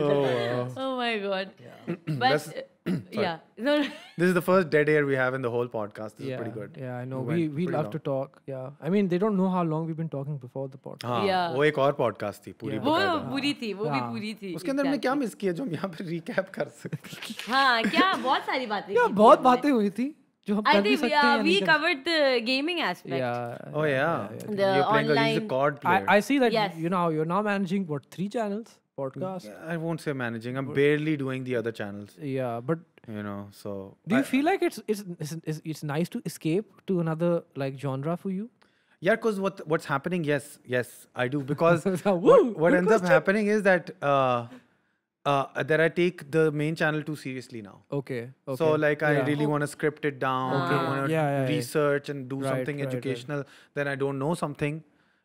oh my God but yeah. No, no. [laughs] This is the first dead air we have in the whole podcast. This yeah, is pretty good. Yeah, I know. We, we, we love long. to talk. Yeah. I mean, they don't know how long we've been talking before the podcast. yeah. वो एक और podcast थी पूरी yeah. वो पूरी थी वो भी पूरी थी उसके अंदर हमने क्या मिस किया जो हम यहाँ पे recap कर सकते हाँ क्या बहुत सारी बातें क्या [laughs] बहुत बातें हुई थी जो हम कर भी सकते हैं we covered the gaming aspect yeah oh yeah the online I, I see that yes. you know you're now managing what three channels podcast i won't say managing i'm but, barely doing the other channels yeah but you know so do you I, feel like it's, it's it's it's nice to escape to another like genre for you yeah because what what's happening yes yes i do because [laughs] Woo, what, what ends question. up happening is that uh, uh, that I take the main channel too seriously now. Okay. okay. So like I yeah. really want to script it down. Ah. Okay. I want to yeah, yeah, research and do right, something right, educational. Right. Then I don't know something.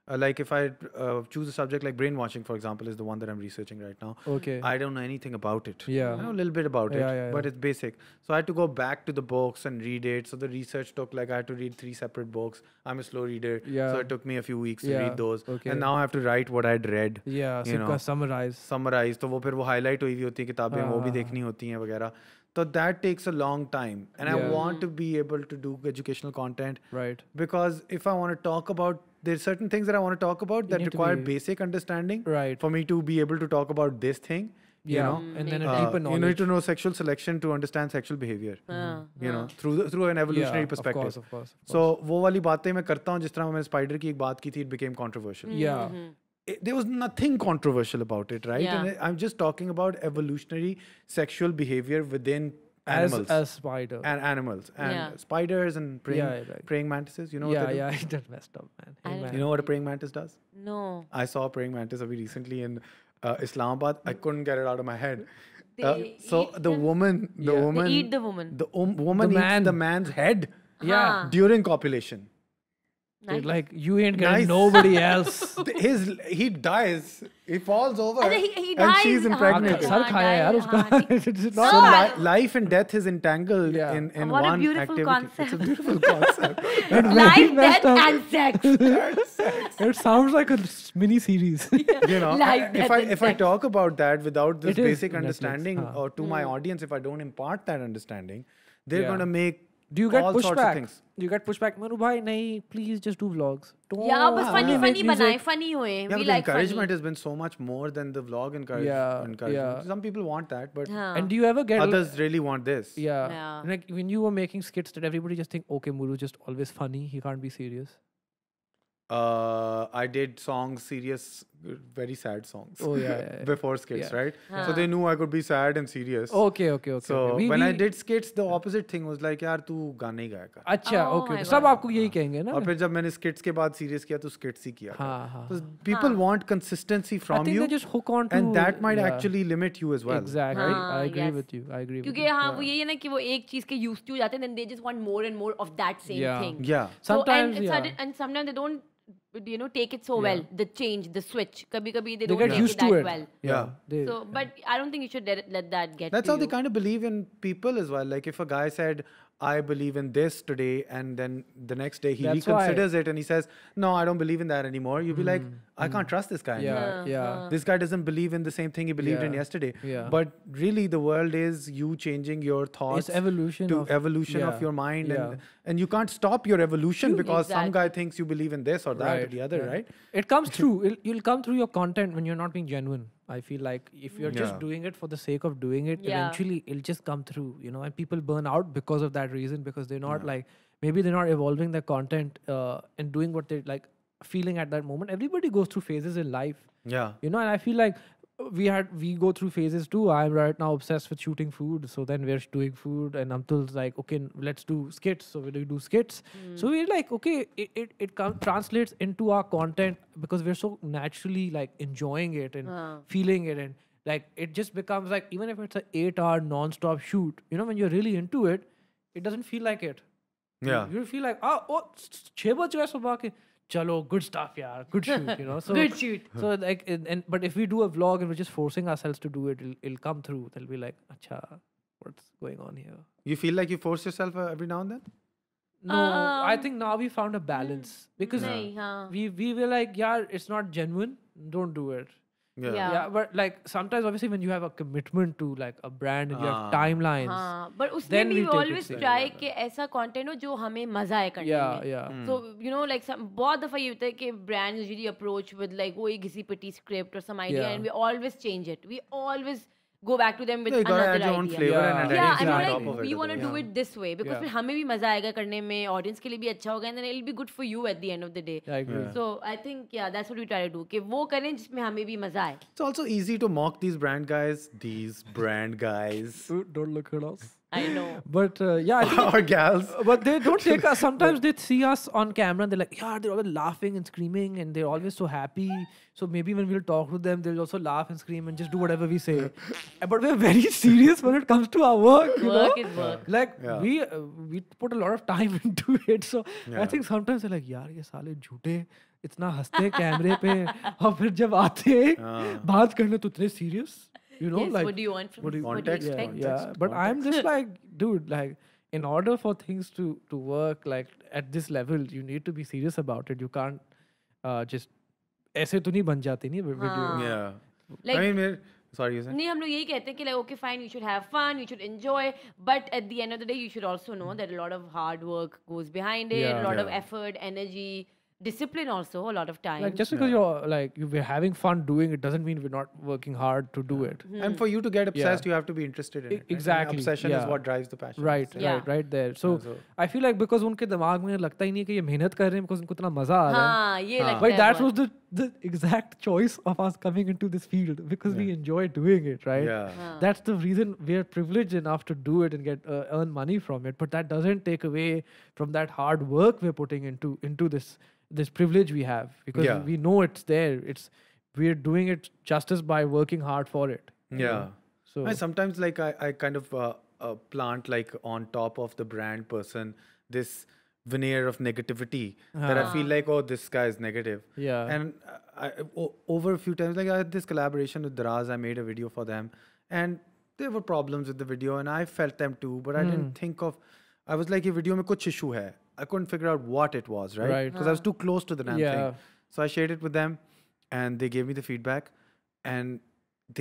Uh, like if I uh, choose a subject like brainwashing, for example, is the one that I'm researching right now. Okay. I don't know anything about it. Yeah. I know a little bit about yeah, it, yeah, but it's basic. So I had to go back to the books and read it. So the research took like I had to read three separate books. I'm a slow reader. Yeah. So it took me a few weeks to read those. Okay. And now I have to write what I'd read. Yeah. So you know, summarize. Summarize. highlight so that takes a long time. And yeah. I want to be able to do educational content. Right. Because if I want to talk about there's certain things that I want to talk about you that require be, basic understanding right. for me to be able to talk about this thing. Yeah. You know, mm. and then a uh, deeper uh, knowledge. You need to know sexual selection to understand sexual behavior. Ah. Mm-hmm. You know, ah. through the, through an evolutionary yeah, perspective. Of course, of course, of course. So वो वाली बातें मैं करता हूँ जिस तरह मैंने की एक बात की थी it became controversial. Mm-hmm. Yeah. Mm-hmm. It, there was nothing controversial about it, right? Yeah. And I'm just talking about evolutionary sexual behavior within animals. As a spider. And animals. And yeah. spiders and praying, yeah, praying mantises. You know yeah, what Yeah, yeah, that [laughs] messed up, man. Hey, You know what a praying mantis does? No. I saw a praying mantis very recently in uh, Islamabad. I couldn't get it out of my head. Uh, so the them. woman, the yeah. woman, they eat the woman. The um, woman the man. eats the man's head. Yeah, during copulation. Nice. Like you ain't getting nice. nobody [laughs] else. His he dies. He falls over. he, he and she's impregnated. Haan, haan, haan, so li- life and death is entangled yeah. in, in oh, what one a beautiful activity. Concept. It's a beautiful concept. [laughs] life, death, up. and [laughs] sex. it sounds like a mini series. Yeah. You know, life, if I if sex. I talk about that without this it basic understanding, Netflix, huh. or to mm. my hmm. audience, if I don't impart that understanding, they're yeah. gonna make do you get all pushback? You get pushback. Manu bhai, nahi, please just do vlogs. Don't yeah, but funny, yeah. funny like funny hoye. Yeah, we like encouragement funny. has been so much more than the vlog encourage, yeah, encouragement. Yeah. Some people want that, but and do you ever get others really want this? Yeah. yeah. Like when you were making skits, did everybody just think, okay, Muru just always funny, he can't be serious? Uh, I did songs serious very sad songs. Oh yeah, yeah, [laughs] before skits, yeah. right? So they knew I could be sad and serious. Okay, okay, okay. So okay. We, when we, I did skits, the opposite thing was like, "Yar, tu gaane ही गाया कर. अच्छा, oh, okay, okay. सब आपको यही कहेंगे ना. और फिर जब मैंने skits के बाद serious किया तो skits ही किया. हाँ हाँ. So people हाँ. want consistency from you. I think you, they just hook on to. And that might yeah. actually limit you as well. Exactly. हाँ, I agree yes. with you. I agree. क्योंकि हाँ वो यही है ना कि वो एक चीज के used to जाते हैं, then they just want more and more of that same thing. Yeah. Sometimes. So, and sometimes they don't you know take it so yeah. well the change the switch kabhi kabhi they, they don't get used to it well yeah, They, so but i don't think you should let, let that get that's how you. they kind of believe in people as well like if a guy said I believe in this today, and then the next day he That's reconsiders why. it and he says, "No, I don't believe in that anymore." You'd be like, hmm. "I mm. can't hmm. trust this guy." Yeah, yeah, yeah. This guy doesn't believe in the same thing he believed yeah. in yesterday. Yeah. But really, the world is you changing your thoughts. It's evolution to of, evolution yeah. of your mind, and and you can't stop your evolution you, because exactly. some guy thinks you believe in this or that right. or the other, right? It comes [laughs] through. It'll, you'll come through your content when you're not being genuine. I feel like if you're yeah. just doing it for the sake of doing it, yeah. eventually it'll just come through, you know, and people burn out because of that reason because they're not yeah. like maybe they're not evolving their content uh, and doing what they're like feeling at that moment. Everybody goes through phases in life. Yeah. You know, and I feel like we had we go through phases too. I'm right now obsessed with shooting food, so then we're doing food, and Amtul's like, okay, let's do skits. So we do skits. Mm. So we're like, okay, it it, it com- translates into our content because we're so naturally like enjoying it and uh. feeling it, and like it just becomes like even if it's an eight-hour non-stop shoot, you know, when you're really into it, it doesn't feel like it. Yeah, you, feel like ah, oh, oh, छः बज गए chalo, good stuff, yeah, good [laughs] shoot, you know. So, good shoot. So like, and, and, but if we do a vlog and we're just forcing ourselves to do it, it'll, it'll come through. They'll be like, acha, what's going on here? You feel like you force yourself uh, every now and then. No, um, I think now we found a balance hmm. because yeah. we we were like, yeah, it's not genuine. Don't do it. Yeah. yeah. but like sometimes obviously when you have a commitment to like a brand and you have ah. timelines. हाँ, but उसमें we, we always try कि ऐसा content हो जो हमें मजा आए yeah, में. Yeah. Hmm. So you know like some बहुत दफा ये होता brands usually approach with like oh, एक script or some idea yeah. and we always change it. We always go back to them with no, another idea. Flavor yeah, and yeah I'm yeah, like, we want to do it this way because फिर हमें भी मजा आएगा करने में audience के लिए भी अच्छा होगा and it be good for you at the end of the day so I think yeah that's what we try to do कि वो करें जिसमें हमें भी मजा आए it's also easy to mock these brand guys these brand guys don't look at us I know. But uh, yeah, [laughs] our gals. [laughs] But they don't take us. Sometimes [laughs] they see us on camera and they're like, yeah, they're always laughing and screaming and they're always so happy. So maybe when we'll talk to them, they'll also laugh and scream and just do whatever we say. but we're very serious when it comes to our work. You work know? is work. Like yeah. we uh, we put a lot of time into it. So yeah. I think sometimes they're like, yeah, ये साले झूठे इतना हंसते कैमरे पे और फिर जब आते हैं बात करने तो इतने serious you know yes, like what do you want from what do you, context, what do you expect? yeah, but context. i'm just like [laughs] dude like in order for things to to work like at this level you need to be serious about it you can't uh, just ऐसे तो नहीं बन जाती नहीं video या I mean sorry नहीं हम लोग यही कहते हैं कि like okay fine you should have fun you should enjoy but at the end of the day you should also know that a lot of hard work goes behind it lot of effort energy discipline also a lot of time. Like just because yeah. you're like you we're having fun doing it doesn't mean we're not working hard to do it. Mm. And for you to get obsessed, yeah. you have to be interested in it. Right? Exactly. And obsession yeah. is what drives the passion. Right, so. right, right there. So, so, I feel like because उनके दिमाग में लगता ही नहीं कि ये मेहनत कर रहे हैं because उनको इतना मजा आ रहा है. हाँ, ये But that was the the exact choice of us coming into this field because yeah. we enjoy doing it, right? Yeah. That's the reason we are privileged enough to do it and get uh, earn money from it. But that doesn't take away from that hard work we're putting into into this this privilege we have because yeah. we know it's there. It's we're doing it justice by working hard for it. Yeah. You know? So I sometimes like I, I kind of uh, uh, plant like on top of the brand person this veneer of negativity uh-huh. that I feel like, oh, this guy is negative. Yeah. And I, o- over a few times, like I had this collaboration with Daraz, I made a video for them, and there were problems with the video, and I felt them too, but I didn't hmm. think of. I was like, "This video mein kuch issue hai." I couldn't figure out what it was, right? Because right. uh-huh. I was too close to the damn yeah. thing. So I shared it with them, and they gave me the feedback, and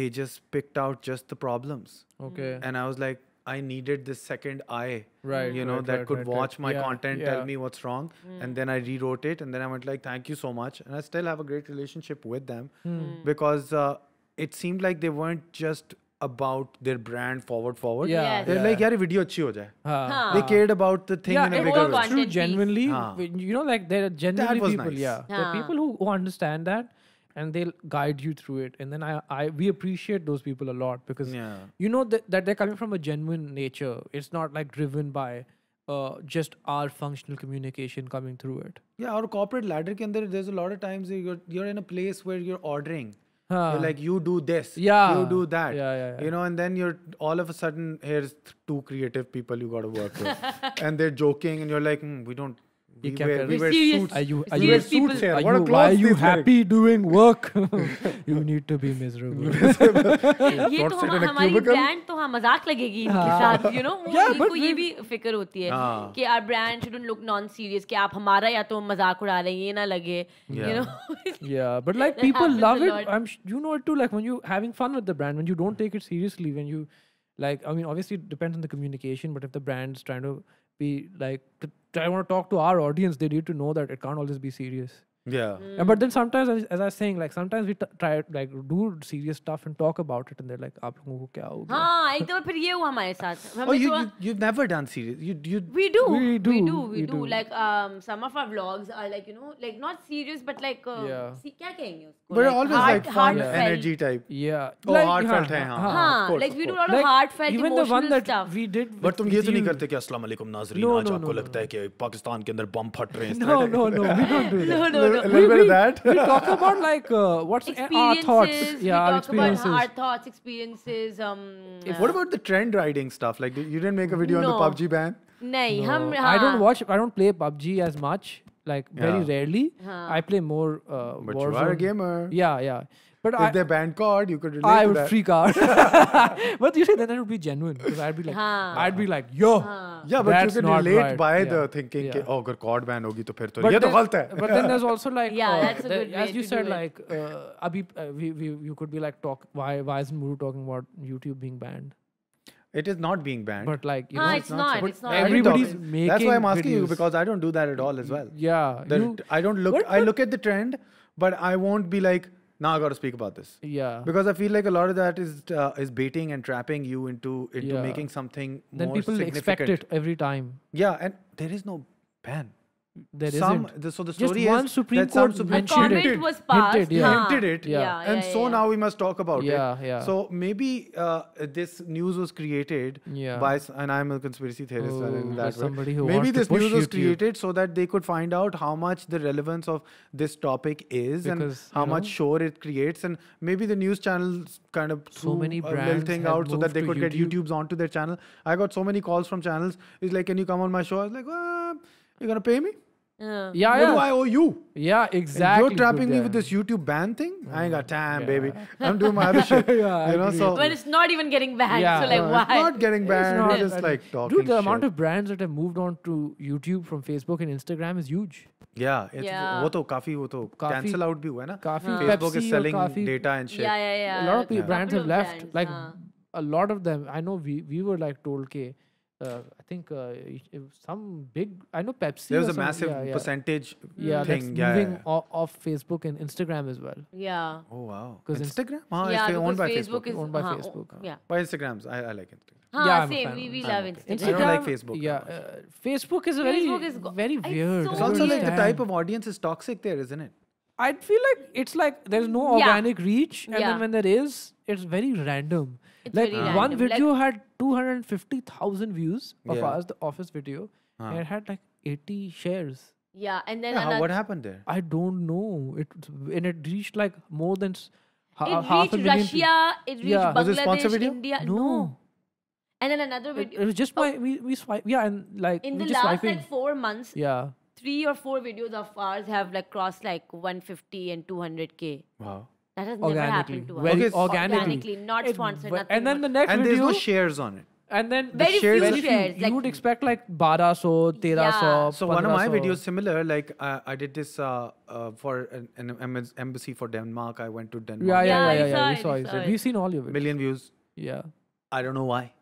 they just picked out just the problems. Okay. And I was like, I needed this second eye, right? You know, right, that right, could right, watch my yeah, content, yeah. tell me what's wrong, mm. and then I rewrote it, and then I went like, "Thank you so much," and I still have a great relationship with them mm. because uh, it seemed like they weren't just about their brand forward forward yeah, yes. they're yeah. like yeah video achhi ho jae. Huh. they cared about the thing yeah, in a bigger way true genuinely huh. you know like there are genuinely people nice. yeah huh. are people who, who understand that and they'll guide you through it and then i, I we appreciate those people a lot because yeah. you know that, that they're coming from a genuine nature it's not like driven by uh, just our functional communication coming through it yeah our corporate ladder can there, there's a lot of times you're, you're in a place where you're ordering huh. you're like you do this yeah you do that yeah, yeah, yeah, you know and then you're all of a sudden here's two creative people you got to work with [laughs] and they're joking and you're like mm, we don't ये क्या कर रहे ये तो हाँ, हमारी brand तो हाँ, मजाक लगेगी इनके हाँ। साथ यू नो [laughs] ये भी फिक्र होती है कि ब्रांड लुक नॉन सीरियस कि आप हमारा या तो मजाक उड़ा रहे हैं ये ना लगे you know yeah but like people love it I am you know it too like when you having fun with the brand when you don't take it seriously when you like i mean obviously it depends on the communication but if the brand's trying to be like I want to talk to our audience. They need to know that it can't always be serious. Yeah. Mm. But then sometimes, as, as I was saying, like sometimes we t- try like do serious stuff and talk about it, and they're like, "आप लोगों को क्या हो गया?" हाँ, एक दफा फिर ये हुआ हमारे साथ. Oh, you, you you've never done serious. You you. We do. We do. We do. We, we do. Like um, some of our vlogs are like you know like not serious but like uh, yeah. see, क्या कहेंगे उसको? But like, always heart, like fun yeah. energy type. Yeah. Oh, like, heartfelt है हाँ. हाँ. Like we do a lot of like, heartfelt even emotional the one that stuff. we did. But तुम ये तो नहीं करते कि अस्सलाम वालेकुम नाज़रीन आज आपको लगता है कि पाकिस्तान के अंदर बम फट रहे हैं? No no no we don't do that. No no. a little we, bit of that. we talk about like uh, what's our thoughts. Yeah, our experiences. our thoughts, experiences. Um, uh, what about the trend riding stuff? Like, you didn't make a video no. on the PUBG ban? Nahin, no. Hum, I don't watch. I don't play PUBG as much. Like yeah. very rarely. Haan. I play more. Uh, but Warzone. you are a gamer. Yeah, yeah. But if I, they banned COD, you could relate. I would freak out. [laughs] [laughs] but you say that that would be genuine because I'd be like, Haan. I'd be like, yo, Haan. yeah, but you can relate right. by yeah. the thinking. Yeah. Ke, oh, if COD ban hogi to phir to ye to hai. But then there's also like, yeah, uh, that's a good As you said, like, uh, abhi, uh, we, we, you could be like, talk. Why why isn't Muru talking about YouTube being banned? It is not being banned. But like, you ah, know, it's, not. So it's not. Everybody's making. That's why I'm asking you because I don't do that at all as well. Yeah. I don't look. I look at the trend, but I won't be like, now I got to speak about this. Yeah. Because I feel like a lot of that is uh, is baiting and trapping you into into yeah. making something. Then people expect it every time. Yeah, and there is no ban there some, isn't. The, so the story Just one Supreme that Court Supreme a comment hinted, was passed. Hinted, yeah. Huh. hinted it. Yeah. yeah and yeah, so now we must talk about it. Yeah, yeah. So maybe uh, this news was created yeah. by, and I'm a conspiracy theorist oh, in that Somebody who maybe this news was created so that they could find out how much the relevance of this topic is because, and how you know, much sure it creates. And maybe the news channels kind of so many brands thing out so that they could YouTube. get YouTubes onto their channel. I got so many calls from channels. It's like, can you come on my show? I was like, ah, you're going to pay me? Yeah. yeah. What yeah. do I owe you? Yeah, exactly. And you're trapping me with this YouTube ban thing? Yeah. I ain't got mm-hmm. time, yeah. baby. I'm doing my other [laughs] shit. yeah, you know, so but it's not even getting banned. Yeah. So like uh, why? It's not getting banned. It's not just like talking. Dude, the shit. amount of brands that have moved on to YouTube from Facebook and Instagram is huge. Yeah, it's yeah. वो तो काफी वो तो cancel out भी हुआ है Coffee, काफी Facebook is selling data and shit. Yeah, yeah, yeah. A lot of brands have left. Like a lot of them. I know we we were like told के uh, I think uh, some big. I know Pepsi. There was a massive yeah, yeah. percentage. Yeah, thing. Yeah, moving off, Facebook and Instagram as well. Yeah. Oh wow. Because Instagram. Ah, yeah, owned by Facebook. Facebook. Is, owned by uh, Facebook. yeah. By Instagrams, I, I like Instagram. Haan, yeah, same. We, we love Instagram. Instagram. I don't like Facebook. Yeah, uh, Facebook is very Facebook is very weird. It's, so also weird. like the type of audience is toxic there, isn't it? I feel like it's like there's no organic reach, and then when there is, it's very random. It's like very one video like, had 250,000 views of Yeah. the office video, and it had like 80 shares. yeah, and then Yeah, another. what happened there? I don't know. It and it reached like more than it half a reached million. Russia. It reached Yeah. Was it Bangladesh, video? India. No. No, And then another video. it was just my oh. we we swipe yeah and like In the just last swiping. like four months, yeah. three or four videos of ours have like crossed like 150 and 200k. Wow. That has never happened to us. okay, organically. organically. not sponsored, nothing. And then the next and video, there's no shares on it. And then very the shares, few shares. You, like, would expect like 1200, 1300. Yeah. So one of my videos similar. Like uh, I did this uh, uh, for an, an, embassy for Denmark. I went to Denmark. Yeah, yeah, yeah, yeah. yeah, yeah, yeah. We saw, it, we saw it. We've seen all your videos. Million views. Yeah. I don't know why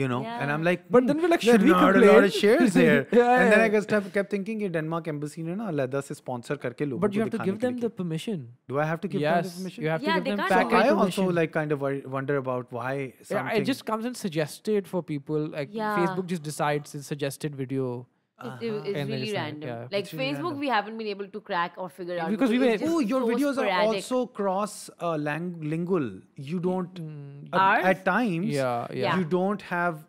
you know yeah. and i'm like but then we're like should we complain? a lot of shares [laughs] here yeah, and then i just kept thinking denmark embassy you know alada se sponsor karke logo but you have to give them the permission do i have to give yes, them the permission you have yeah, to give them so i permission. also like kind of wonder about why something yeah, it just comes and suggested for people like facebook just decides it's suggested video uh-huh. it, it's and really random. Yeah, like Facebook, random. we haven't been able to crack or figure out because we were. Oh, your so videos sporadic. are also cross uh, lang- lingual. You don't mm. Uh, at, at times. Yeah, yeah, You don't have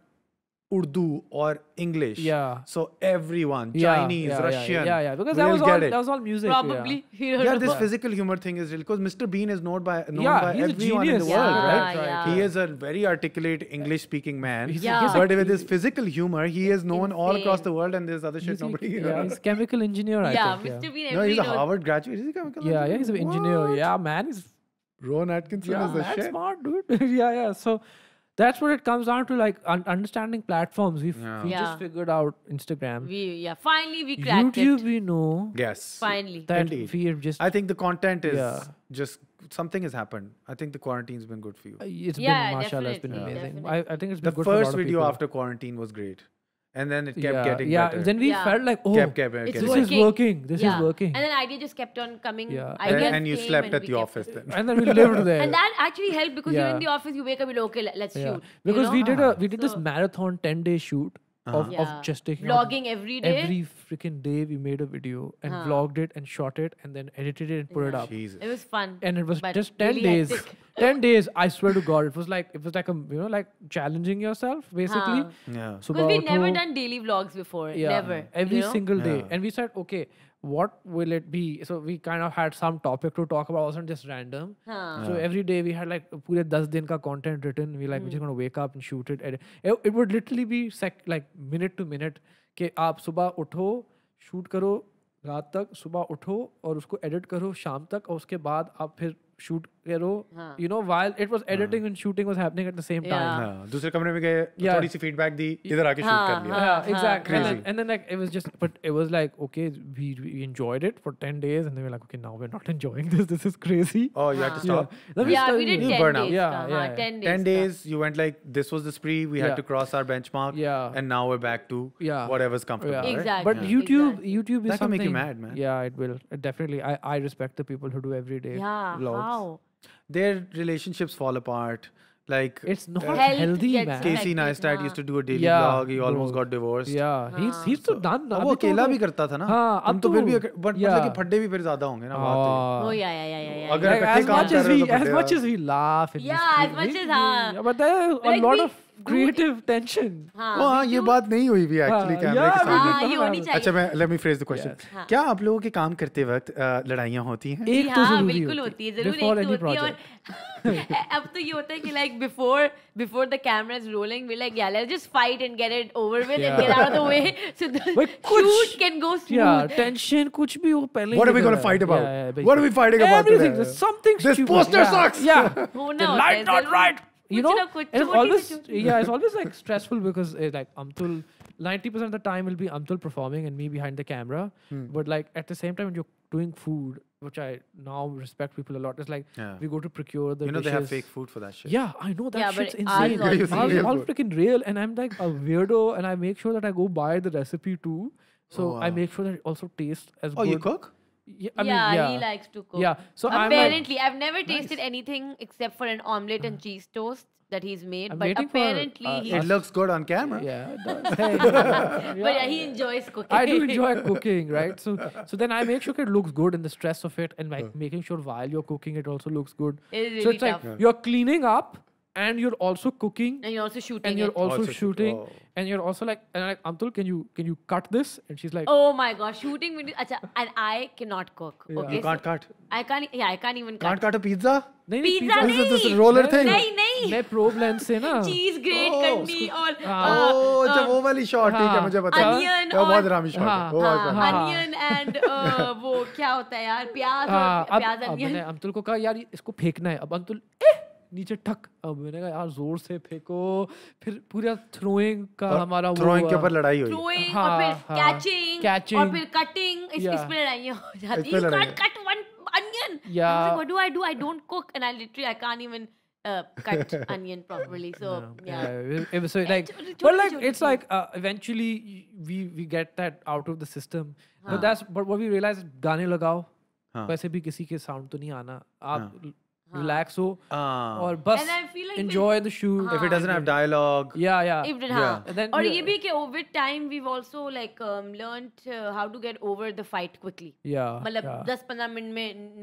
Urdu or English. Yeah. So everyone, yeah, Chinese, yeah, Russian. Yeah, yeah, Because that was all that was all music. Probably. Yeah, this physical humor thing is real because Mr. Bean is known by known by everyone in the world, right? right? He is a very articulate English speaking man. He's yeah. But with his physical humor, he is known all across the world and there's other shit he's nobody. A, yeah, he's chemical engineer, I yeah, think. Mr. Bean. No, he's a Harvard graduate. He's a chemical engineer. Yeah, he's an engineer. Yeah, man, he's Ron Atkinson is a shit. smart dude. [laughs] yeah, yeah. So that's what it comes down to like un- understanding platforms we've yeah. we yeah. just figured out instagram we yeah finally we cracked youtube it. we know yes finally that Indeed. just i think the content is yeah. just something has happened i think the quarantine's been good for you uh, it's yeah, been mashallah it's been amazing I, I, think it's been the first video people. after quarantine was great and then it kept yeah, getting yeah. better. Then we yeah. felt like, oh, kept, kept, kept this working. is working. This yeah. is working. And then idea just kept on coming. Yeah. And, and, you slept at the office then. And then we lived there. And that actually helped because you're in the office, you wake up, you're like, okay, let's shoot. Because you know? we did a we did so, this marathon ten day shoot uh-huh. of, yeah. of just taking vlogging every day. Every freaking day, we made a video and uh-huh. vlogged it and shot it and then edited it and put yeah. it up. Jesus. It was fun. And it was just ten really days. [laughs] ten days. I swear to God, it was like it was like a you know like challenging yourself basically. Huh. Yeah. So we never done daily vlogs before. Yeah. Never. Every you know? single day, and we said okay. what will it be? So we kind of had some topic to talk about, wasn't just random. Huh. yeah. So every day we had like pure 10 din ka content written. We like, mm. we're just going to wake up and shoot it. It, it would literally be sec, like minute to minute. ke aap subah utho shoot karo raat tak subah utho aur usko edit karo sham tak aur uske baad aap फिर shoot करो you know while it was editing and shooting was happening at the same time हां दूसरे कमरे में गए थोड़ी सी feedback दी इधर आके शूट कर लिया exactly and then like it was just but it was like okay we we enjoyed it for 10 days and then we were like okay now we're not [laughs] enjoying this this is crazy oh you had to stop yeah, yeah we did 10 days yeah, 10 days 10 days you went like this was the spree we had to cross our benchmark yeah and now we're back to yeah whatever's comfortable exactly but youtube youtube is that can make you mad man yeah it will definitely i i respect the people who do every day yeah how Their relationships fall apart. Like it's not uh, healthy, man. Casey Neistat हाँ. used to do a daily yeah, vlog. He bro. almost got divorced. Yeah, हाँ. he's he's so done. now wo akela bhi karta tha na हाँ, अब तो फिर भी but yeah. मतलब कि फड्डे भी फिर ज़्यादा होंगे ना बात Oh yeah yeah yeah yeah. agar as much as we as much as we laugh. Yeah, as much as ha But there a lot of creative tension हाँ, हाँ, हाँ ये बात नहीं हुई भी एक्चुअली हाँ, कैमरे के सामने अच्छा मैं let me phrase the question क्या आप लोगों के काम करते वक्त लड़ाइयां होती हैं एक तो जरूरी होती है जरूर एक तो होती है [laughs] अब तो ये होता है कि like before before the cameras rolling we like yeah let's just fight and get it over with and get out of the way so the shoot can go smooth या टेंशन कुछ भी हो पहले what are we gonna fight about what are we fighting about something this poster sucks yeah no no light not right you know, it's always yeah, it's always like stressful because eh, like Amtul, ninety percent of the time will be Amtul performing and me behind the camera. Hmm. But like at the same time, when you're doing food, which I now respect people a lot. It's like yeah. we go to procure the. You know dishes. they have fake food for that shit. Yeah, I know that yeah, shit's insane. Ours all, all freaking real, and I'm like a weirdo, and I make sure that I go buy the recipe too. So oh, wow. I make sure that it also tastes as. Oh, good. you cook? yeah, I mean, yeah, he likes to cook. Yeah. So apparently, like, I've never tasted nice. anything except for an omelette and cheese toast that he's made. I'm but apparently, for, uh, he it looks good on camera. Yeah, [laughs] hey, [laughs] but yeah, he enjoys cooking. I do [laughs] enjoy cooking, right? So, so then I make sure it looks good in the stress of it, and like making sure while you're cooking, it also looks good. really so it's tough. like you're cleaning up and you're also cooking and you're also shooting and you're it. also, also shooting oh. and you're also like and I'm like Amtul can you can you cut this and she's like oh my god shooting videos acha and I cannot cook yeah. okay you can't so cut I can't yeah I can't even cut can't cut, a pizza नहीं pizza नहीं this roller thing नहीं नहीं मैं problem से ना चीज great करनी और ओ जब वो वाली shot ठीक है मुझे पता अनियन और बहुत रामी shot है वो अनियन एंड वो क्या होता है यार प्याज और प्याज अनियन मैंने अमतुल को कहा यार इसको फेंकना है अब अमतुल नीचे ठक अब मैंने कहा यार जोर से फेंको फिर पूरा थ्रोइंग का हमारा थ्रोइंग के ऊपर लड़ाई हुई थ्रोइंग हाँ, हाँ। और फिर कैचिंग कैचिंग और फिर कटिंग इस लड़ाई हो जाती है कट वन अनियन या what do I do I don't cook and I literally I can't even गाने लगाओ. वैसे भी किसी के साउंड तो नहीं आना आप relax ho uh, और बस like enjoy with, the shoot हाँ, if it doesn't have dialogue yeah yeah if it yeah. And then, और yeah. ये भी कि over time we've also like um, learned uh, how to get over the fight quickly yeah मतलब yeah. 10-15 minute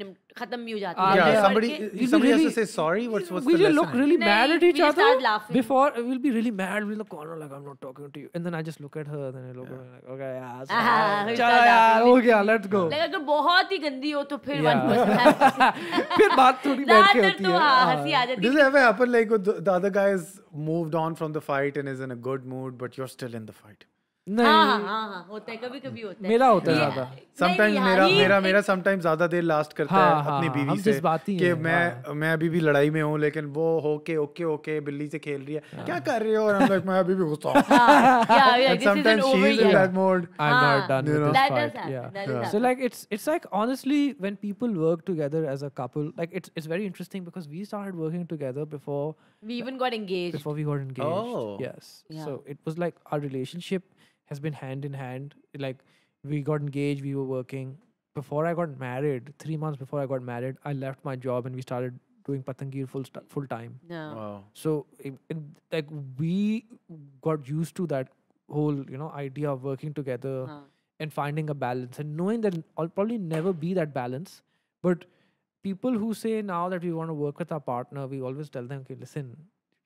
में खत्म भी हो जाती है yeah, yeah. somebody somebody really, has to say sorry what's what's we the just look really mad at each other before we'll be really mad we'll look corner like I'm not talking to you and then I just look at her then I look yeah. like okay yeah चलो यार हो गया let's go like अगर बहुत ही गंदी हो तो फिर one person फिर बात थोड़ी बैठ के होती है does ever happen like the other guy is moved on from the fight and is in a good mood but you are still in the fight नहीं हाँ, हाँ, हाँ, होता है अभी भी लड़ाई में हूँ लेकिन वो होके ओके ओके बिल्ली से खेल रही है हाँ. क्या कर रही हो और like, मैं अभी भी गुस्सा हूँ honestly when people work together as a couple like it's it's very interesting because we started working together before we even got engaged before we got engaged yes so it was like our relationship has been hand in hand. Like we got engaged, we were working. Before I got married, three months before I got married, I left my job and we started doing patangir full st- full time. Yeah. Wow. So it, it, like we got used to that whole you know idea of working together huh. and finding a balance and knowing that I'll probably never be that balance, but people who say now that we want to work with our partner, we always tell them, okay, listen,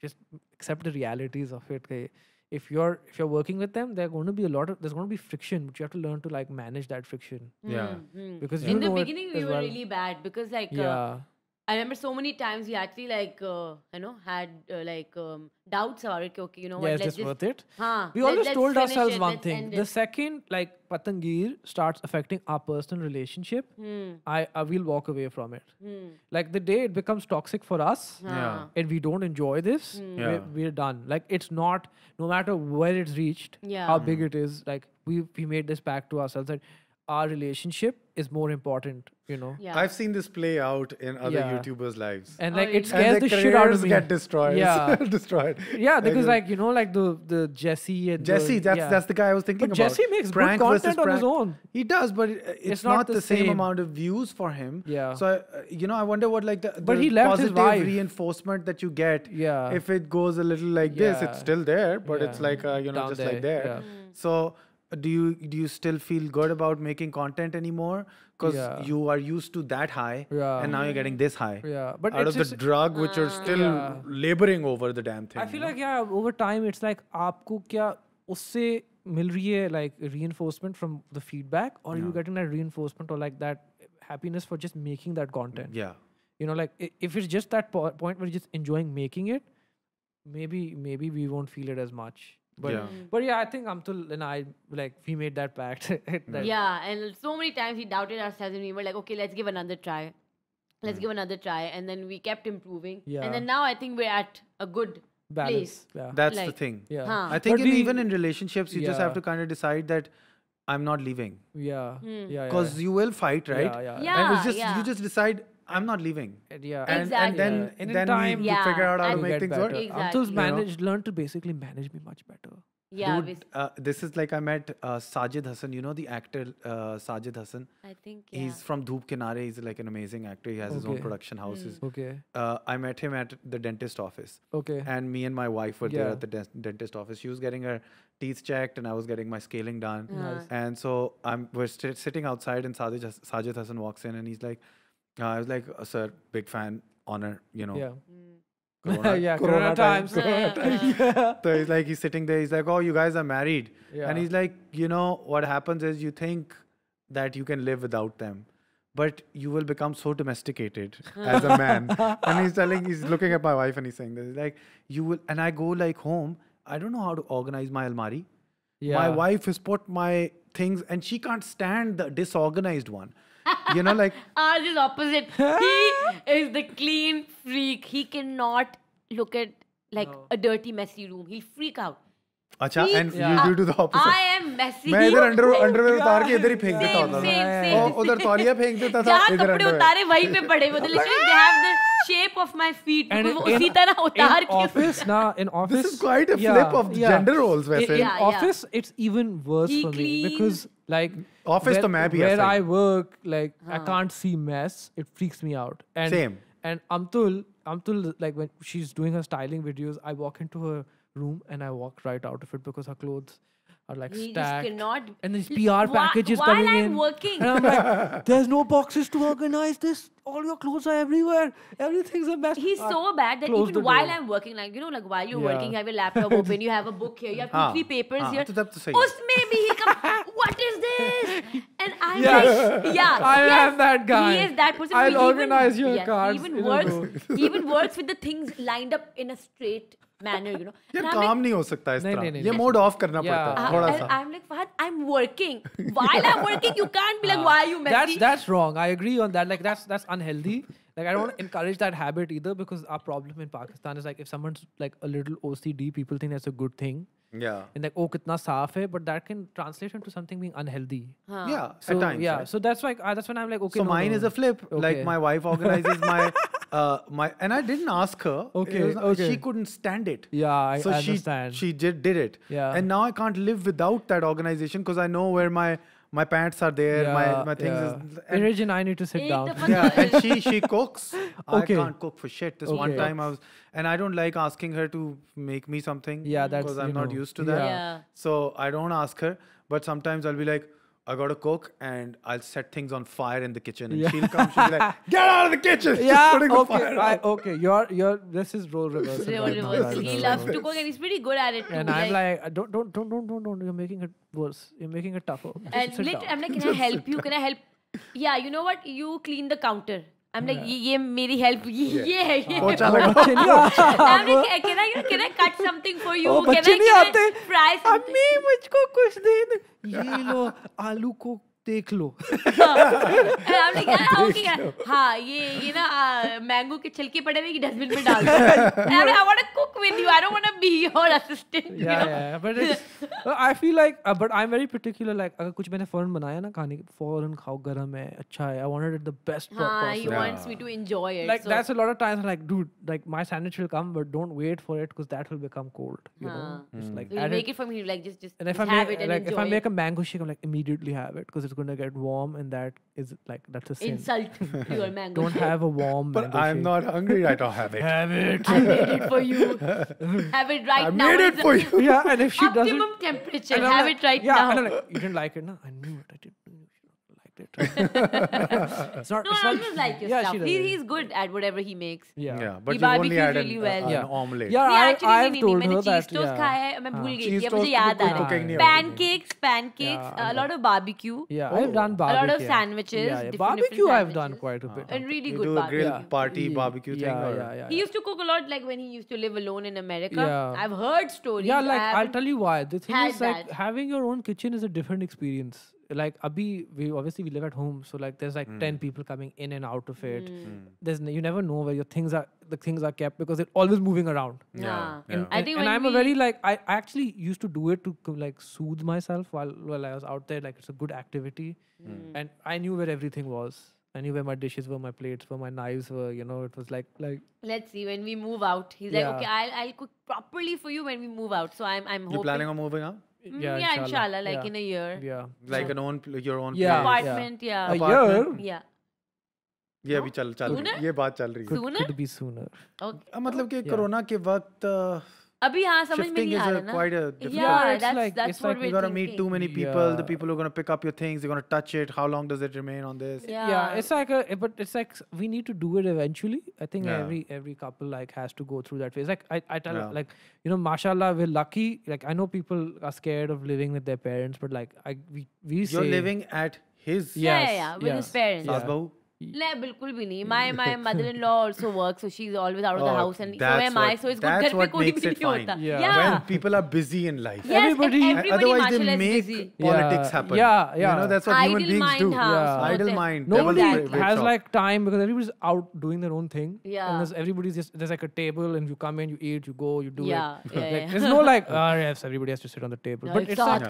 just accept the realities of it. Okay? if you're if you're working with them there's going to be a lot of there's going to be friction but you have to learn to like manage that friction yeah mm-hmm. because in the beginning we were well. really bad because like uh, yeah. Uh, I remember so many times we actually like uh, you know had uh, like um, doubts about it. Okay, you know Yeah, is this just, worth it? Huh, we always told ourselves it, one thing. The it. second like Patangir starts affecting our personal relationship, hmm. I, I will walk away from it. Hmm. Like the day it becomes toxic for us, yeah. and we don't enjoy this, hmm. yeah. we're, we're, done. Like it's not no matter where it's reached, yeah. how big it is. Like we we made this pact to ourselves that our relationship is more important, you know. Yeah. I've seen this play out in other yeah. YouTubers' lives. And like oh, it scares the shit out of me. get destroyed. Yeah. [laughs] destroyed. Yeah, because like, you know, like the the Jesse and Jesse, that's yeah. that's the guy I was thinking but about. Jesse makes prank good content on his own. He does, but it, it's, it's, not, not the, the same. same. amount of views for him. Yeah. So uh, you know, I wonder what like the, but he left positive his reinforcement that you get. Yeah. If it goes a little like this, it's still there, but it's like uh, you know, Down just like there. Mm. So do you do you still feel good about making content anymore because yeah. you are used to that high yeah. and now you're getting this high yeah but out of just, the drug which you're ah. still yeah. laboring over the damn thing i feel like yeah over time it's like aapko kya usse मिल रही है like reinforcement from the feedback, or और you getting that reinforcement or like that happiness for just making that content? Yeah, you know like if it's just that po- point where you're just enjoying making it maybe maybe we won't feel it as much but yeah. Mm. but yeah, I think Amtul and I like we made that pact. [laughs] that yeah, and so many times we doubted ourselves and we were like, okay, let's give another try. Let's mm. give another try, and then we kept improving. Yeah. And then now I think we're at a good balance. Place. Yeah. That's like, the thing. Yeah. Huh. I think in, we, even in relationships, you yeah. just have to kind of decide that I'm not leaving. Yeah. Mm. Yeah. Because yeah, yeah. you will fight, right? Yeah. Yeah. yeah and it's just you just decide I'm not leaving. Yeah, and, exactly. And then, yeah. in then time, we yeah. figure out how and to make things better. work. Exactly. Abdul's managed, learned to basically manage me much better. Yeah, Dude, uh, this is like I met uh, Sajid Hassan. You know the actor uh, Sajid Hassan. I think yeah. he's from Dhoop Kinare. He's like an amazing actor. He has okay. his own production houses. Mm. Okay. Uh, I met him at the dentist office. Okay. And me and my wife were yeah. there at the de- dentist office. She was getting her teeth checked, and I was getting my scaling done. Nice. And so I'm we're st- sitting outside, and Sajid Sajid Hassan walks in, and he's like uh, I was like, oh, sir, big fan, honor, you know. Yeah. Mm. [laughs] Corona, yeah, corona, corona times. times. Corona times. yeah. [laughs] So he's like, he's sitting there. He's like, oh, you guys are married. Yeah. And he's like, you know, what happens is you think that you can live without them, but you will become so domesticated [laughs] as a man. and he's telling, he's looking at my wife and he's saying this. He's like, you will, and I go like home. I don't know how to organize my almari. Yeah. My wife has put my things and she can't stand the disorganized one you know, like [laughs] ours is opposite. he is the clean freak. He cannot look at like no. a dirty, messy room. He'll freak out. अच्छा and you do too the opposite I am messy मैं इधर under underwear उतार के इधर ही फेंक देता होता था और उधर तौलिया फेंक देता था इधर कपड़े उतारे वहीं पे पड़े वो literally they have the shape of my feet and in, उसी तरह उतार in के office ना in office this is quite a yeah, flip of yeah. gender roles वैसे in yeah, office yeah. it's even worse he for me because like Office, तो मैं भी where I work like I can't see mess it freaks me out and Same. and Amtul Amtul like when she's doing her styling videos I walk into her room and I walk right out of it because her clothes are like he stacked. Cannot, and this PR package is coming I'm in. Working. And I'm like, [laughs] there's no boxes to organize this. All your clothes are everywhere. Everything's a mess. He's uh, so bad that even while door. I'm working, like you know, like while you're yeah. working, you have a laptop [laughs] open, you have a book here, you have ah, three papers ah, here. तो तब he comes. What is this? And I'm yes. like, yeah, I yes, am that guy. He is that person. I'll organize even, your yeah, cards. Even works. even works with the things lined up in a straight manner you know ये काम नहीं हो सकता इस तरह ये mode of करना पड़ता है uh, थोड़ा सा I am like Fahad I am working while I am working you can't be like why you messy that's that's wrong I agree on that like that's that's unhealthy like I don't encourage that habit either because our problem in Pakistan is like if someone's like a little OCD, people think that's a good thing. Yeah. And like, oh, kitna saaf hai, but that can translate into something being unhealthy. Yeah. So, at times. Yeah. So that's why uh, that's when I'm like, okay. So mine is a flip. Like my wife organizes my [laughs] Uh, my and I didn't ask her. Okay, was, okay. She couldn't stand it. Yeah, I so understand. She, she did did it. Yeah. And now I can't live without that organization because I know where my my pants are there, yeah, my, my things yeah. is and I need to sit down. yeah, and she she cooks. [laughs] okay. I can't cook for shit. This okay. one time I was and I don't like asking her to make me something. Yeah, that's because I'm know. not used to that. Yeah. So I don't ask her. But sometimes I'll be like, I got a coke and I'll set things on fire in the kitchen. And yeah. she'll come, she'll be like, [laughs] "Get out of the kitchen!" Yeah, [laughs] okay, I, okay. You're you're this is role reversal. Role right reversal. He loves to cook and he's pretty good at it. Too. And I'm like, like don't don't don't don't don't don't. You're making it worse. You're making it tougher. Just and later, I'm like, "Can I help you? Can I help?" Yeah, you know what? You clean the counter. I am like ये ये मेरी help ये ये है ये पोछा लगा [laughs] बच्चे नहीं I am like can I can I cut something for you can I fry something mummy मुझको कुछ दे दे ये लो आलू को देख हाँ। [laughs] लो हाँ ये ये ना मैंगो के छिलके पड़े हुए डस्टबिन में डाल दो I want to cook with you I don't want to be your assistant yeah yeah but I feel like but I am very particular like अगर कुछ मैंने फौरन बनाया ना खाने फौरन खाओ गरम है अच्छा है I wanted it the best हां he wants me to enjoy it like that's a lot of times like dude like my sandwich will come but don't wait for it cuz that will that will become cold you know हाँ। just like make it from here like just just have it and if i make a mango shake i'm like immediately have it cuz going to get warm and that is like that's a sin. insult to [laughs] your mango don't have a warm but i'm shake. not hungry i don't have it have it i made it for you [laughs] have it right I now made it for you yeah and if she doesn't optimum temperature have like, it right yeah, now Yeah, i like, you didn't like it no i knew it i did it. [laughs] it's not, no, it's not, just like your yeah, stuff. He, he's good at whatever he makes. Yeah, yeah but he barbecues really an, well. Uh, yeah. omelette. Yeah, yeah I, actually, I, I've नहीं, told नहीं, her that. चीज toast खाया है मैं भूल गई थी मुझे याद cheese toast. है pancakes oh. a lot of barbecue yeah I've done barbecue a lot of sandwiches barbecue I've done quite a bit And really good barbecue grill party barbecue thing yeah, yeah, yeah, he used to cook a lot like when he used to live alone in America I've heard stories yeah like I'll tell you why the thing is like having your own kitchen is a different experience like abhi we obviously we live at home so like there's like mm. 10 people coming in and out of it mm. there's you never know where your things are the things are kept because it's always moving around yeah, yeah. And, yeah. I think and i'm a very like I, I actually used to do it to like soothe myself while while i was out there like it's a good activity mm. and i knew where everything was I knew where my dishes were, my plates were, my knives were. You know, it was like like. Let's see when we move out. He's yeah. like, okay, I'll I'll cook properly for you when we move out. So I'm I'm. You hoping... planning on moving out? yeah, yeah inshallah, like yeah. in a year yeah like yeah. an own your own yeah, apartment yeah, yeah. a apartment, year yeah ये अभी चल चल ये बात चल रही है could, could be मतलब कि कोरोना के वक्त अभी हाँ समझ में नहीं आ quite a difficult yeah it's that's, like that's it's what like we're gonna thinking. meet too many people yeah. the people who are gonna pick up your things they're gonna touch it how long does it remain on this yeah, yeah it's like a but it's like we need to do it eventually I think yeah. every every couple like has to go through that phase like I, I tell yeah. like you know mashallah we're lucky like I know people are scared of living with their parents but like I we we you're say, living at his yes, yeah yeah, with yes. his parents yeah. No, bilkul bhi nahi. My my [laughs] mother-in-law also works, so she's always out of oh, the house, and so am what, I. So it's good. That's what makes it fine. Yeah. yeah. When people are busy in life, yes, everybody, everybody otherwise they make busy. politics yeah. happen. Yeah, yeah. You know that's what Idle human beings do. Yeah. Idle mind. Nobody has like time because everybody's out doing their own thing. Yeah. And there's everybody's just there's like a table, and you come in, you eat, you go, you do yeah. it. Yeah, [laughs] yeah. There's no like, [laughs] ah, yes, everybody has to sit on the table. but it's but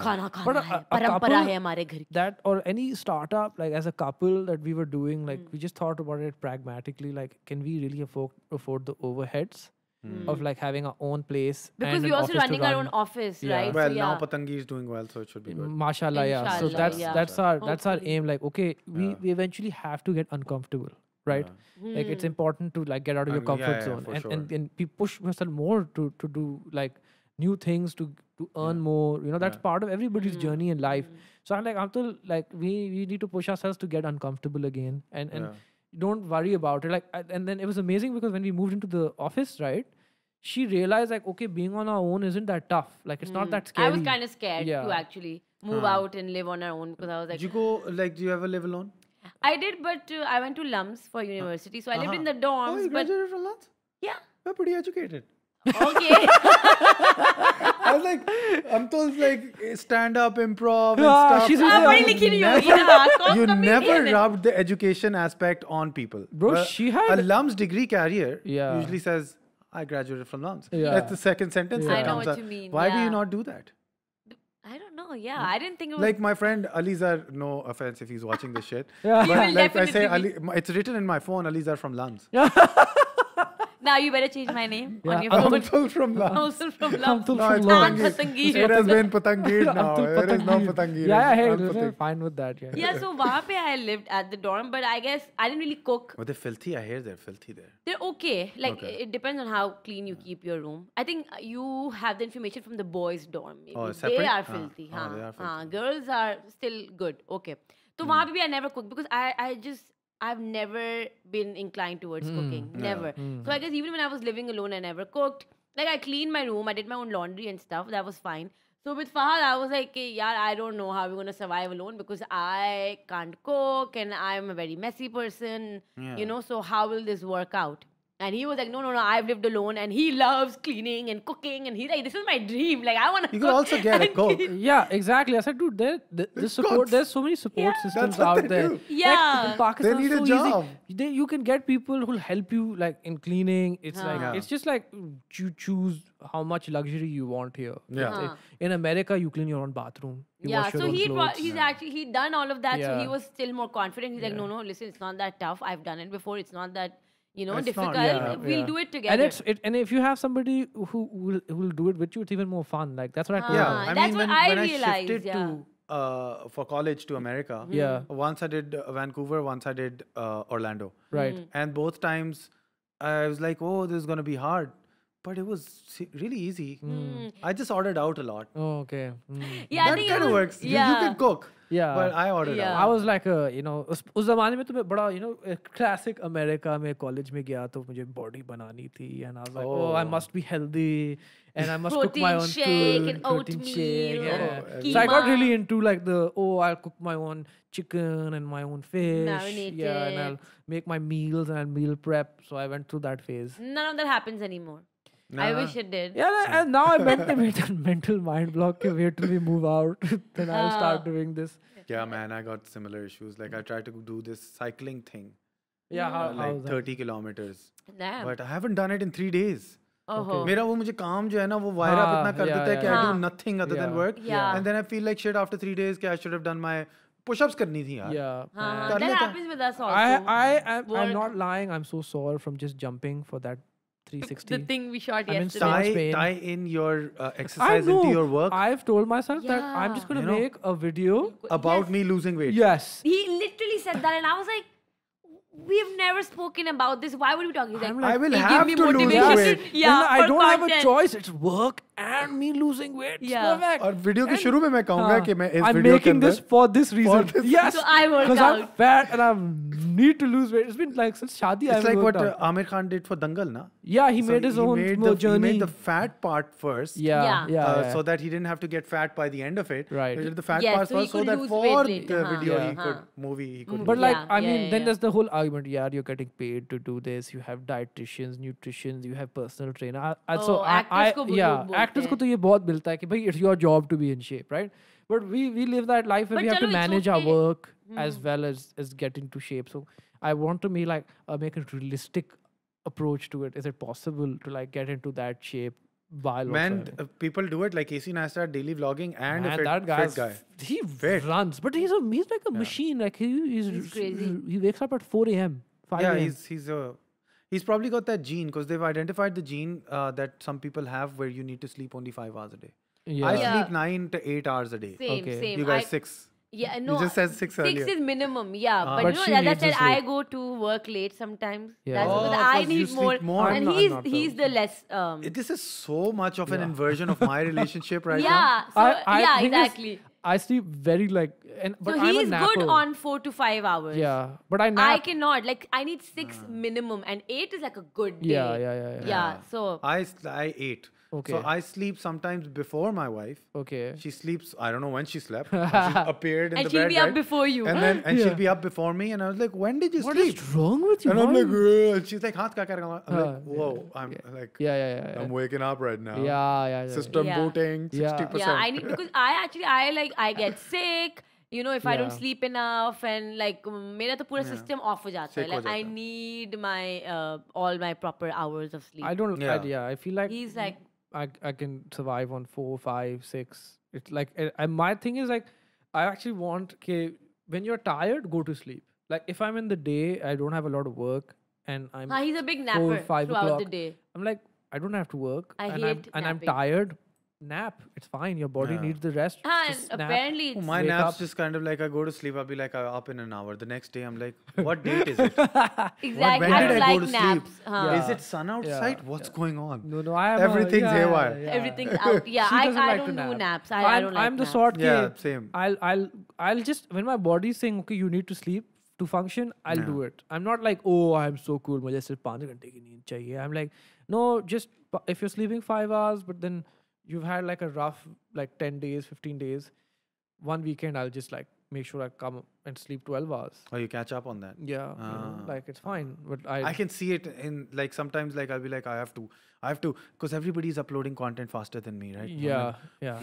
a couple that or any startup like as a couple that we were doing like like we just thought about it pragmatically like can we really afford afford the overheads Mm. of like having our own place because we're also running run. our own office yeah. right well so, yeah. now patangi is doing well so it should be good mashallah yeah so that's yeah. that's our Hopefully. that's our aim like okay we, we eventually have to get uncomfortable right like it's hmm. important to like get out of and your comfort zone and, sure. and, and, and push yourself more to to do like new things to to earn yeah. more you know that's yeah. part of everybody's mm journey in life mm so i'm like until like we we need to push ourselves to get uncomfortable again and and yeah. don't worry about it like and then it was amazing because when we moved into the office right she realized like okay being on our own isn't that tough like it's mm. not that scary i was kind of scared yeah. to actually move huh. out and live on our own because i was like did you go like do you ever live alone i did but uh, i went to lums for uh-huh. university so i uh-huh. lived in the dorms oh, you graduated but, from lums yeah we're pretty educated Okay. [laughs] I was like, told like eh, stand up, improv, and Ah, stuff. she's You really- I'm really never- kidding you. you never rubbed the education aspect on people. Bro, she had- a Lum's degree carrier. Yeah. usually says, "I graduated from Lum's." Yeah. that's the second sentence. Yeah. I know what out. you mean, Why do you not do that? I don't know. Yeah, hmm? I didn't think it was. Like my friend Alizar, no offense if he's watching this shit. [laughs] Yeah. He will like I say, Ali, it's written in my phone, Alizar from Lum's. [laughs] Now you better change my name yeah, on your phone. Amtul from love. Amtul from love. Amtul no, from love. Patangir. It has been Patangir [laughs] now. Patangir. It is now Patangir. Yeah, yeah hey, Patangir. fine with that. Yeah. Yeah, so wahan [laughs] I lived at the dorm, but I guess I didn't really cook. But they are filthy? I hear they're filthy there. They're okay. Like okay. it depends on how clean you keep your room. I think you have the information from the boys' dorm. Maybe. Oh, separate? Ah. Oh, they are filthy. Huh? Ah, they are filthy. girls are still good. Okay. So, hmm. वहाँ पे I never cook because I just. I've never been inclined towards mm, cooking. Yeah. Never. Mm. So I guess even when I was living alone, I never cooked. Like I cleaned my room, I did my own laundry and stuff. That was fine. So with Fahad, I was like, yeah, I don't know how we're gonna survive alone because I can't cook and I'm a very messy person. Yeah. You know, so how will this work out? And he was like, no, no, no, I've lived alone. And he loves cleaning and cooking. And he's like, this is my dream. Like, I want to. You could also [laughs] get a coat. yeah, exactly. I said, dude, there, the there's, support, there's so many support yeah. systems out there. Do. Yeah. Like, Pakistan, they need so job. Easy. They, you can get people who'll help you, like, in cleaning. It's huh. like, yeah. it's just like you choose how much luxury you want here. Yeah. Huh. In America, you clean your own bathroom. yeah, so he he's yeah. actually he'd done all of that, yeah. so he was still more confident. He's yeah. like, no, no, listen, it's not that tough. I've done it before. It's not that you know it's difficult not, yeah, we'll yeah. do it together and it's it, and if you have somebody who will who will do it with you it's even more fun like that's what i ah, told yeah I that's mean, what when, i when realized I yeah. To, uh, for college to america hmm. yeah once i did uh, vancouver once i did uh, orlando right mm. and both times i was like oh this is going to be hard but it was really easy. Mm. I just ordered out a lot. Oh, okay. Hmm. Yeah, that kind of works. Yeah. You, you can cook yeah but i ordered i was like you know you know classic America. में college में and I was like oh, I oh. must be healthy and I must cook my own food and yeah. Oh, so I got really into like the oh I'll cook my own chicken and my own fish yeah and I'll make my meals and I'll meal prep so I went through that phase none of that happens anymore I wish it did. Yeah, like, and now I meant mentally, [laughs] mental, mental mind block. wait till we move out, [laughs] then I'll ah. start doing this. Yeah, man, I got similar issues. Like I tried to do this cycling thing. Yeah, how, like thirty kilometers. Damn. But I haven't done it in three days. Oh, okay. मेरा वो मुझे काम जो है ना वो wire up ah, इतना कर देता है कि I do nothing other than work and then I feel like shit after 3 days कि I should have done my pushups करनी थी यार हां that happens with us also I I am not lying I am so sore from just jumping for that 360. The thing we shot I mean, yesterday. Tie, tie in your uh, exercise into your work. I've told myself that I'm just going to know, make a video. about Yes. me losing weight. Yes. He literally said that, and I was like, "We've never spoken about this. Why would we talk?" He's like, I'm like, I will give have me to lose motivation." weight. Yeah, I don't have a choice. It's work and me losing weight और video के शुरू में मैं कहूंगा कि मैं इस video के अंदर for this reason yes I work out fat and I need to lose weight it's been like since शादी I like what Aamir Khan did for Dangal ना yeah he made his own journey he made the fat part first uh, yeah yeah, so that he didn't have to get fat by the end of it right he did the fat yeah, so that for the video he could movie he could mm. but like i mean then there's the whole argument yeah you're getting paid to do this you have dietitians nutritionists you have personal trainer I oh, actors को तो ये बहुत मिलता है कि भाई it's your job to be in shape right but we we live that life we have to manage our work as well as as get into shape so I want to me like make a realistic approach to it is it possible to like get into that shape while man uh, people do it like AC Neistat daily vlogging and man, fit, that guy, fit guy. he fit. runs but he's a he's like a yeah. machine like he, he's, he's crazy he wakes up at 4 a.m 5 yeah he's he's a He's probably got that gene because they've identified the gene uh, that some people have where you need to sleep only five hours a day. Yeah. I yeah. sleep nine to eight hours a day. Same, okay. same. You guys I, six. Yeah, no. You just said six, six earlier. is minimum, yeah. Uh, but, but, you know, that's that I go to work late sometimes. Yeah. That's oh, because I need more. more. and he's not he's the less. Um, this is so much of yeah. an inversion of my [laughs] relationship right yeah, now. So, I, I yeah, exactly. I sleep very like and but so I'm he's a napper. good on four to five hours. Yeah, but I nap. I cannot like I need six minimum and eight is like a good day. Yeah, yeah, yeah. Yeah. yeah. yeah so I I eight. Okay. So I sleep sometimes before my wife. Okay. She sleeps. I don't know when she slept. [laughs] she appeared in and the bed will bed. she'll be up before you. And then and yeah. she'll be up before me. And I was like, when did you what sleep? What is wrong with you? And I'm like, Ugh. and she's like, Haath ka I'm like, whoa. Yeah. I'm yeah. like, yeah, yeah, yeah, I'm waking up right now. Yeah, yeah, yeah. System booting, sixty percent. Yeah, I need because I actually I like I get [laughs] sick. You you know if I don't sleep enough and like मेरा तो पूरा system off हो जाता है like I my my all my proper hours of sleep I don't I I feel like he's like. I I can survive on four, five, six. It's like my thing is like I actually want okay, when you're tired, go to sleep. Like if I'm in the day, I don't have a lot of work, and I'm ah, he's a big napper four, five throughout o'clock, the day. I'm like I don't have to work, I and hate I'm, and I'm tired nap. It's fine. Your body yeah. needs the rest. Ah, and apparently, oh, my naps up. is kind of like I go to sleep. I'll be like i up in an hour. The next day, I'm like, what [laughs] date is it? exactly. When, did I, like go to naps. sleep? Huh. Yeah. Is it sun outside? Yeah. What's going on? No, no. I have everything's a, haywire. Everything's [laughs] out. Yeah, I, I like don't do naps. I, I, don't like. I'm the naps. sort. Yeah, same. I'll I'll I'll just when my body's saying okay, you need to sleep to function. I'll do it. I'm not like oh I'm so cool. मुझे सिर्फ पाँच घंटे की नींद चाहिए. I'm like no, just if you're sleeping five hours, but then you've had like a rough like 10 days 15 days one weekend i'll just like make sure i come and sleep 12 hours oh you catch up on that yeah ah. like it's fine but I, I can see it in like sometimes like i'll be like i have to i have to because everybody's uploading content faster than me right yeah like, yeah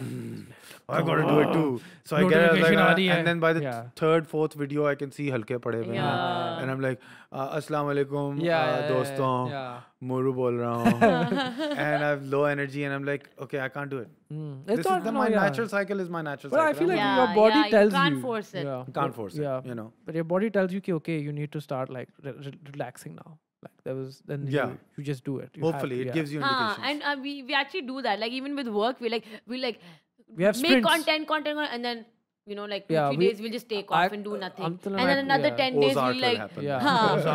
i [laughs] i gotta do it too so i get like, and then by the yeah. third fourth video i can see halke pade yeah. and i'm like uh, assalamu alaikum yeah, uh, doston yeah. moru bol raha and i have low energy and i'm like okay i can't do it mm. this not, is the, no, my yeah. natural cycle is my natural but cycle. i feel like your body tells you can't force it can't force towards yeah. it. You know, but your body tells you, okay, you need to start like re- relaxing now. Like there was, then yeah. you, you just do it. You Hopefully, have, it yeah. gives you ah, indications. Ah, and uh, we we actually do that. Like even with work, we like we like we have make content, content, content, and then you know, like yeah, two, three we, days we'll just take off I, and do uh, nothing. and then another ten days we'll like, yeah.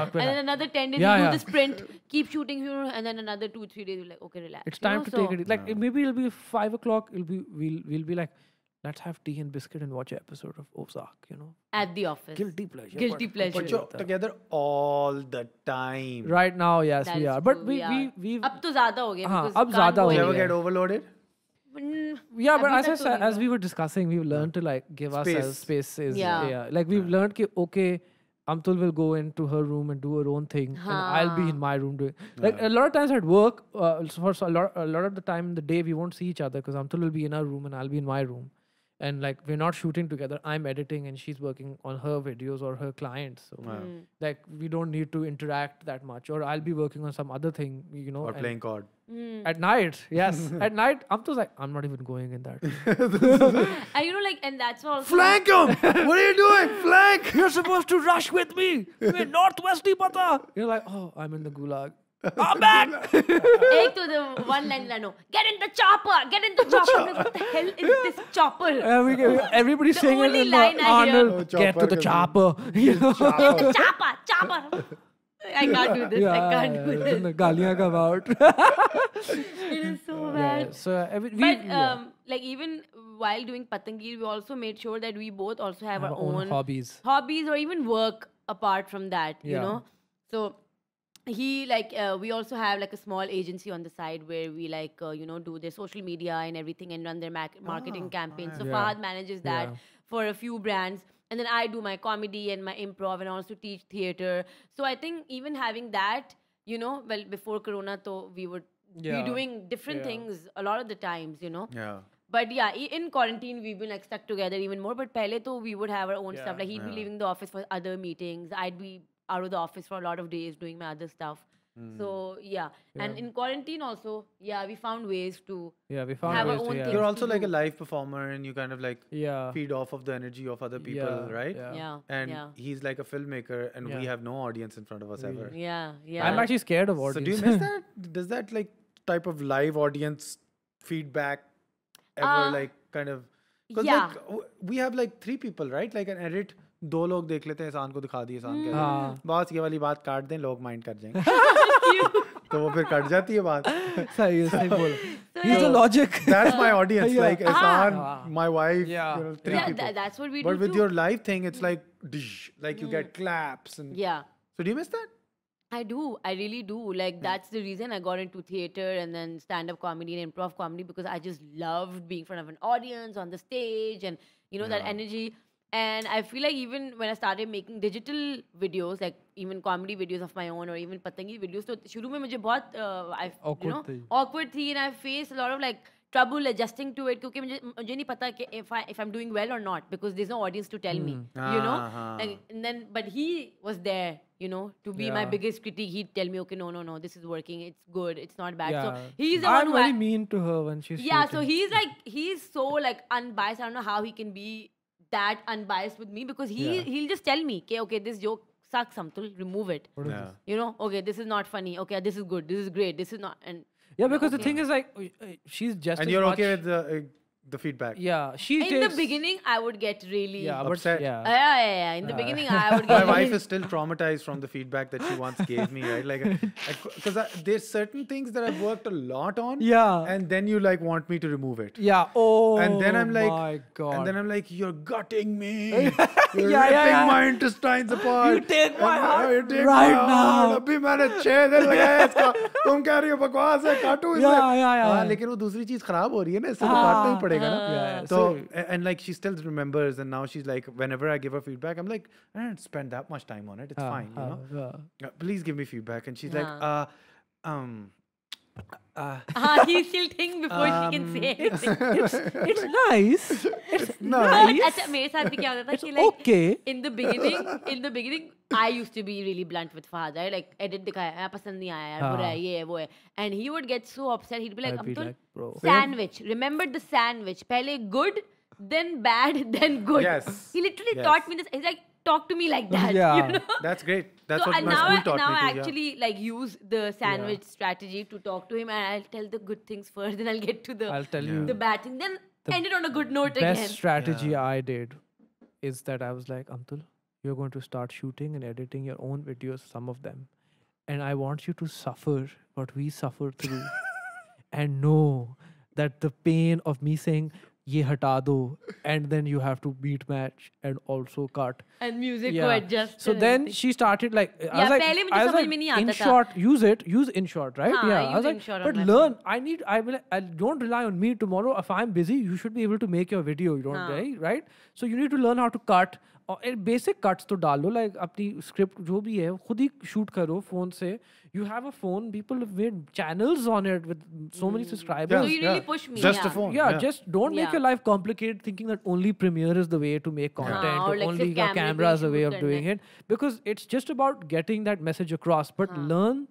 and then another ten days we'll do the sprint, keep shooting, you know, and then another two, three days we are like, okay, relax. It's time know, to so. take it. Like maybe it'll be five o'clock. It'll be we'll we'll be like let's have tea and biscuit and watch an episode of Ozark, you know. At the office. Guilty pleasure. Guilty but, pleasure. But you're together all the time. Right now, yes, we are. But we, we, we, Ab to zada ho gaya. Uh, ab zada ho ever get overloaded? yeah, but as, I, as we were discussing, we've learned to like give space. ourselves spaces. Yeah. yeah. Like we've yeah. learned, that okay, Amtul will go into her room and do her own thing, Haan. and I'll be in my room doing. Like yeah. a lot of times at work, uh, for so a lot, a lot of the time in the day, we won't see each other because Amtul will be in her room and I'll be in my room and like we're not shooting together i'm editing and she's working on her videos or her clients so mm. like we don't need to interact that much or i'll be working on some other thing you know or playing card mm. at night yes [laughs] at night i'm just like i'm not even going in that [laughs] and you know like and that's all flank him what are you doing flank you're supposed to rush with me you're northwest pata you're like oh i'm in the gulag I'm [laughs] back. एक तो the one line I Get in the chopper. Get in the chopper. what the hell is this chopper? Uh, everybody's the saying only it line I Arnold. Oh, hear. [laughs] get to the chopper. You know? Get the chopper. Chopper. I can't do this. Yeah, I can't do yeah. this. Galiyan come out. it is so bad. Yeah, so uh, we, but um, yeah. like even while doing patangir, we also made sure that we both also have, have our, our own, own hobbies, hobbies or even work apart from that. Yeah. You know, so he like uh, we also have like a small agency on the side where we like uh, you know do their social media and everything and run their oh, marketing oh, campaigns. Right. So yeah. Fahad manages that yeah. for a few brands and then I do my comedy and my improv and also teach theater. So I think even having that, you know, well before corona though we would yeah. be doing different things a lot of the times, you know. Yeah. But yeah, in quarantine we've been like stuck together even more. But pehle to we would have our own stuff. Like he'd be leaving the office for other meetings. I'd be out of the office for a lot of days doing my other stuff. Mm. So yeah. yeah. and in quarantine also, yeah, we found ways to yeah, we found have ways our own. To, yeah. You're also like a live performer, and you kind of like yeah feed off of the energy of other people, yeah. right? Yeah, and he's like a filmmaker, and we have no audience in front of us ever. Yeah, yeah. I'm actually scared of audience. So do you miss that? [laughs] Does that like type of live audience feedback ever uh, like kind of? Cause yeah, like, we have like three people, right? Like an edit दो लोग देख लेते हैं एहसान को दिखा दिए एहसान के बस ये वाली बात काट दें लोग माइंड कर जाएंगे तो वो फिर कट जाती है बात सही है सही बोल He's so, a logic. That's my audience. yeah. Like Asan, ah. my wife, yeah. you know, three yeah, people. That, that's what we but do. But with too. your live thing, it's like, dish, like you mm. get claps and. Yeah. So do you miss that? I do. I really do. Like that's the reason I got into theater and then stand-up comedy and improv comedy because I just loved being in front of an audience on the stage and you know that energy. And I feel like even when I started making digital videos, like even comedy videos of my own or even patangi videos, so शुरू में मुझे बहुत uh, I awkward you know awkward थी and I faced a lot of like trouble adjusting to it because मुझे मुझे नहीं पता if I if I'm doing well or not because there's no audience to tell me hmm. you know ah, like, ah. and then but he was there you know to be yeah. my biggest critic he'd tell me okay no no no this is working it's good it's not bad yeah. so he's the I'm one very I, mean to her when she's yeah shooting. so he's like he's so like unbiased I don't know how he can be that unbiased with me because he yeah. he'll just tell me, okay, okay, this joke sucks, something remove it. Yeah. You know, okay, this is not funny. Okay, this is good. This is great. This is not. And yeah, because okay. the thing is like, uh, she's just. And you're okay with the. Uh, the feedback. Yeah, she in takes, the beginning I would get really yeah, but upset. Yeah. Uh, yeah, yeah, yeah. In the uh, beginning I would. [laughs] get My wife is still traumatized from the feedback that she once gave me, right? Like, because there's certain things that I've worked a lot on. Yeah. And then you like want me to remove it. Yeah. Oh. And then I'm like, my God. And then I'm like, you're gutting me. [laughs] you're yeah, ripping yeah, my intestines apart. You take my heart you take right my heart. now. अभी मैंने छह दिन [laughs] लगाया इसका तुम कह रही हो बकवास है काटू इसे Yeah, yeah, yeah. लेकिन वो दूसरी चीज खराब हो रही है ना इससे तो काटना ही पड़ेगा uh, so and like she still remembers and now she's like whenever I give her feedback I'm like I didn't spend that much time on it it's uh, fine you uh, know please give me feedback and she's like uh um uh, uh, he's still thinking before um, she can um, say it. It's, it's nice. It's, nice. No, like okay. in the beginning in the beginning I used to be really blunt with father. like edit दिखाया यार पसंद नहीं and he would get so upset he'd be like Abdul like, sandwich remember the sandwich पहले good then bad [laughs] then good yes. he literally yes. taught me this he's like talk to me like [laughs] that. Yeah, you know? that's great. That's so, what and now I, taught now me. Now I actually yeah. like use the sandwich yeah. strategy to talk to him, and I'll tell the good things first, [laughs] then I'll get to the I'll tell you the bad thing, then the end it on a good note best again. Best strategy I did is that I was like, Amtul, you're going to start shooting and editing your own videos, some of them, and I want you to suffer what we suffer through, [laughs] and know that the pain of me saying and then you have to beat match and also cut and music yeah. adjust so then she started like yeah, I was like, in short use it use in short right yeah I was like but learn I need I will don't rely on me tomorrow if I'm busy you should be able to make your video you don't right right so you need to learn how to cut और basic cuts तो डालो लो like अपनी script जो भी है खुद ही shoot करो फोन से you have a phone people with channels on it with so many subscribers you really push me just a phone yeah just don't make your life complicated thinking that only premiere is the way to make content only your camera is a way of doing it because it's just about getting that message across but learn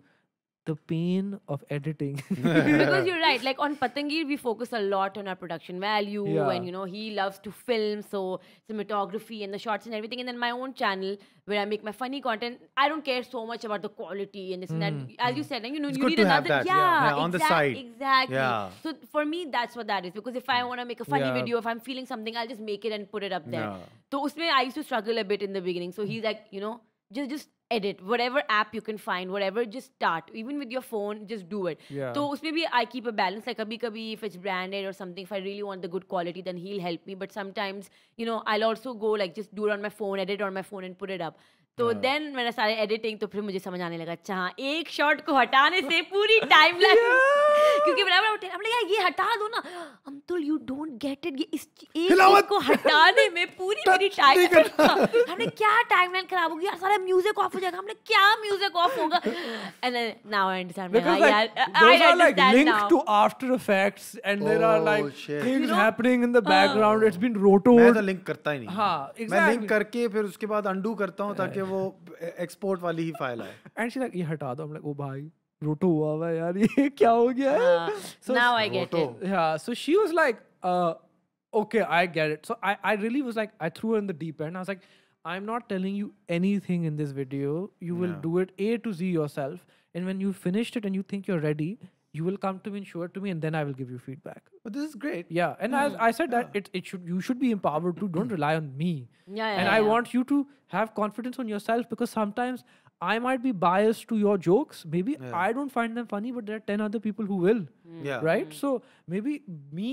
the pain of editing [laughs] [laughs] because you're right like on patangir we focus a lot on our production value yeah. and you know he loves to film so cinematography and the shots and everything and then my own channel where i make my funny content i don't care so much about the quality and this mm. and that mm. as you mm. said you know it's you need another yeah, yeah. yeah, on exact, the side exactly yeah. so for me that's what that is because if i mm. want to make a funny video if i'm feeling something i'll just make it and put it up there so usme i used to struggle a bit in the beginning so he's like you know just just edit whatever app you can find whatever just start even with your phone just do it so maybe i keep a balance like kabhi kabhi if it's branded or something if i really want the good quality then he'll help me but sometimes you know i'll also go like just do it on my phone edit on my phone and put it up तो then हाँ। मैंने सारे editing तो फिर मुझे समझ आने लगा अच्छा हाँ, एक शॉट को हटाने से पूरी टाइम [laughs] लग क्योंकि बराबर उठे हमने कहा ये हटा दो ना हम तो यू डोंट गेट इट ये इस एक को हटाने में पूरी [laughs] मेरी टाइम [laughs] हमने क्या टाइमलाइन खराब होगी यार सारा म्यूजिक ऑफ हो जाएगा हमने क्या म्यूजिक ऑफ होगा and then now I understand यार I understand link to after effects and there are like things happening in the background it's been roto मैं तो लिंक करता ही नहीं हां मैं लिंक करके फिर उसके बाद अंडू करता हूं ताकि वो एक्सपोर्ट वाली ही फाइल है एंड शी लाइक ये हटा दो हम लाइक ओ भाई रोटो हुआ हुआ है यार [laughs] ये क्या हो गया है so now I get it yeah so she was like okay i get it so i i really was like i threw her in the deep end i was like i'm not telling you anything in this video you will yeah. do it a to z yourself and when you finished it and you think you're ready you will come to me and show it to me and then i will give you feedback but this is great yeah and mm. I, I said yeah. that it, it should you should be empowered to don't hmm. rely on me yeah, yeah and yeah, i want you to have confidence on yourself because sometimes i might be biased to your jokes maybe i don't find them funny but there are 10 other people who will mm. yeah right mm. so maybe me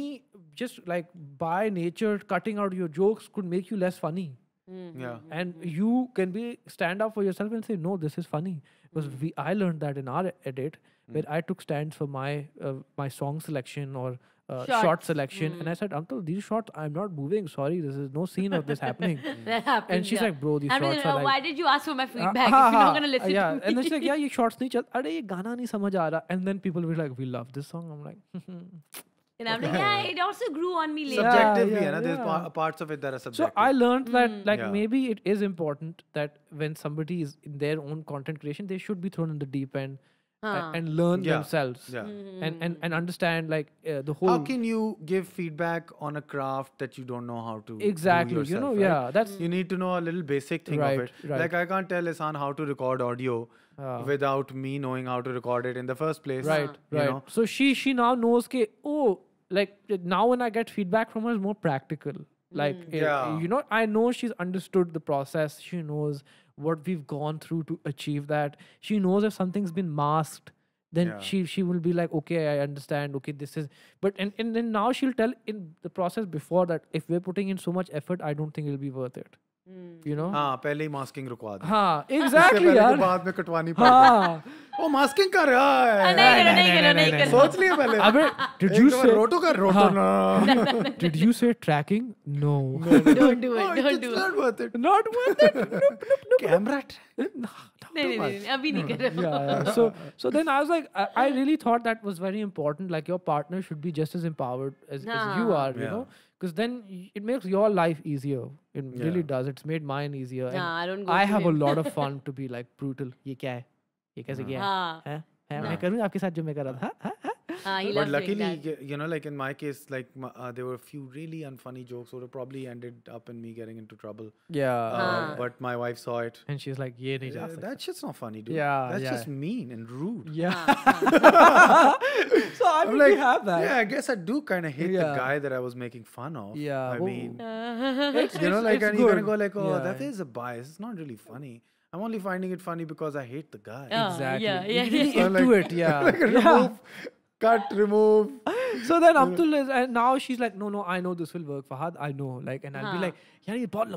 just like by nature cutting out your jokes could make you less funny Mm-hmm. Yeah. Mm-hmm. And you can be stand up for yourself and say, no, this is funny. Because mm-hmm. we, I learned that in our edit mm-hmm. where I took stands for my uh, my song selection or uh, shot selection, and I mm. said, Uncle, these shots, I'm not moving. Sorry, this is no scene of this [laughs] happening. Mm. happens, and she's yeah. like, Bro, these I shots are like, why did you ask for my feedback? Uh, if you're not gonna listen. Yeah. To and then she's like, Yeah, these shots अरे ये गाना नहीं समझ आ रहा. And then people were like, We love this song. I'm like. [laughs] Hmm, hmm, hmm. And I'm okay. like, yeah, it also grew on me later. Subjectively, yeah, yeah, yeah. there's parts of it that are subjective. So I learned mm. that hmm. like yeah. maybe it is important that when somebody is in their own content creation, they should be thrown in the deep end. Huh. And learn themselves, yeah. Mm. and, and and understand like uh, the whole. How can you give feedback on a craft that you don't know how to exactly? Yourself, you know, right? yeah, that's you need to know a little basic thing right, of it. Right. Like I can't tell Isan how to record audio, uh, without me knowing how to record it in the first place. Right, ah. you right. Know? So she she now knows that oh like now when I get feedback from her is more practical. Like hmm. eh, yeah. It, you know, I know she's understood the process. She knows what we've gone through to achieve that. She knows if something's been masked, then yeah. she she will be like, okay, I understand. Okay, this is but and, and then now she'll tell in the process before that if we're putting in so much effort, I don't think it'll be worth it. You know हाँ पहले ही masking रुकवा दे हाँ exactly [laughs] तो यार बाद में कटवानी पड़ेगी हाँ वो मास्किंग कर रहा है नहीं नहीं नहीं नहीं नहीं सोच लिए पहले [laughs] अबे डिड यू से रोटो कर रोटो हाँ। ना did you say tracking no don't do it don't do not worth it not worth it camera नहीं नहीं अभी नहीं hmm. कर रहा so so then I was like I really thought that was very empowered you are you know because then it makes your life easier. It yeah. really does. It's made mine easier. Nah, I don't. I have a lot of [laughs] fun to be like brutal. ये क्या है? ये कैसे किया मैं मैं करूँ आपके साथ जो मैं कर रहा था? Uh, [laughs] but luckily, you know, like in my case, like uh, there were a few really unfunny jokes, would have probably ended up in me getting into trouble. Yeah. Uh, ah. but my wife saw it, and she's like, "Yeah, uh, that shit's not funny, dude. Yeah, that's yeah. just mean and rude." Yeah. Ah, [laughs] so I really like, have that. Yeah, I guess I do kind of hate yeah. the guy that I was making fun of. Yeah. I mean, uh. you know, like, you're gonna go like, "Oh, yeah. that is a bias. It's not really funny." I'm only finding it funny because I hate the guy. Oh, exactly. Yeah, yeah, yeah. [laughs] like, it, yeah. like a yeah cut, remove. [laughs] So then Abdul is, and now she's like, no, no, I know this will work, Fahad, I know. Like, and I'll be like, यार ये बहुत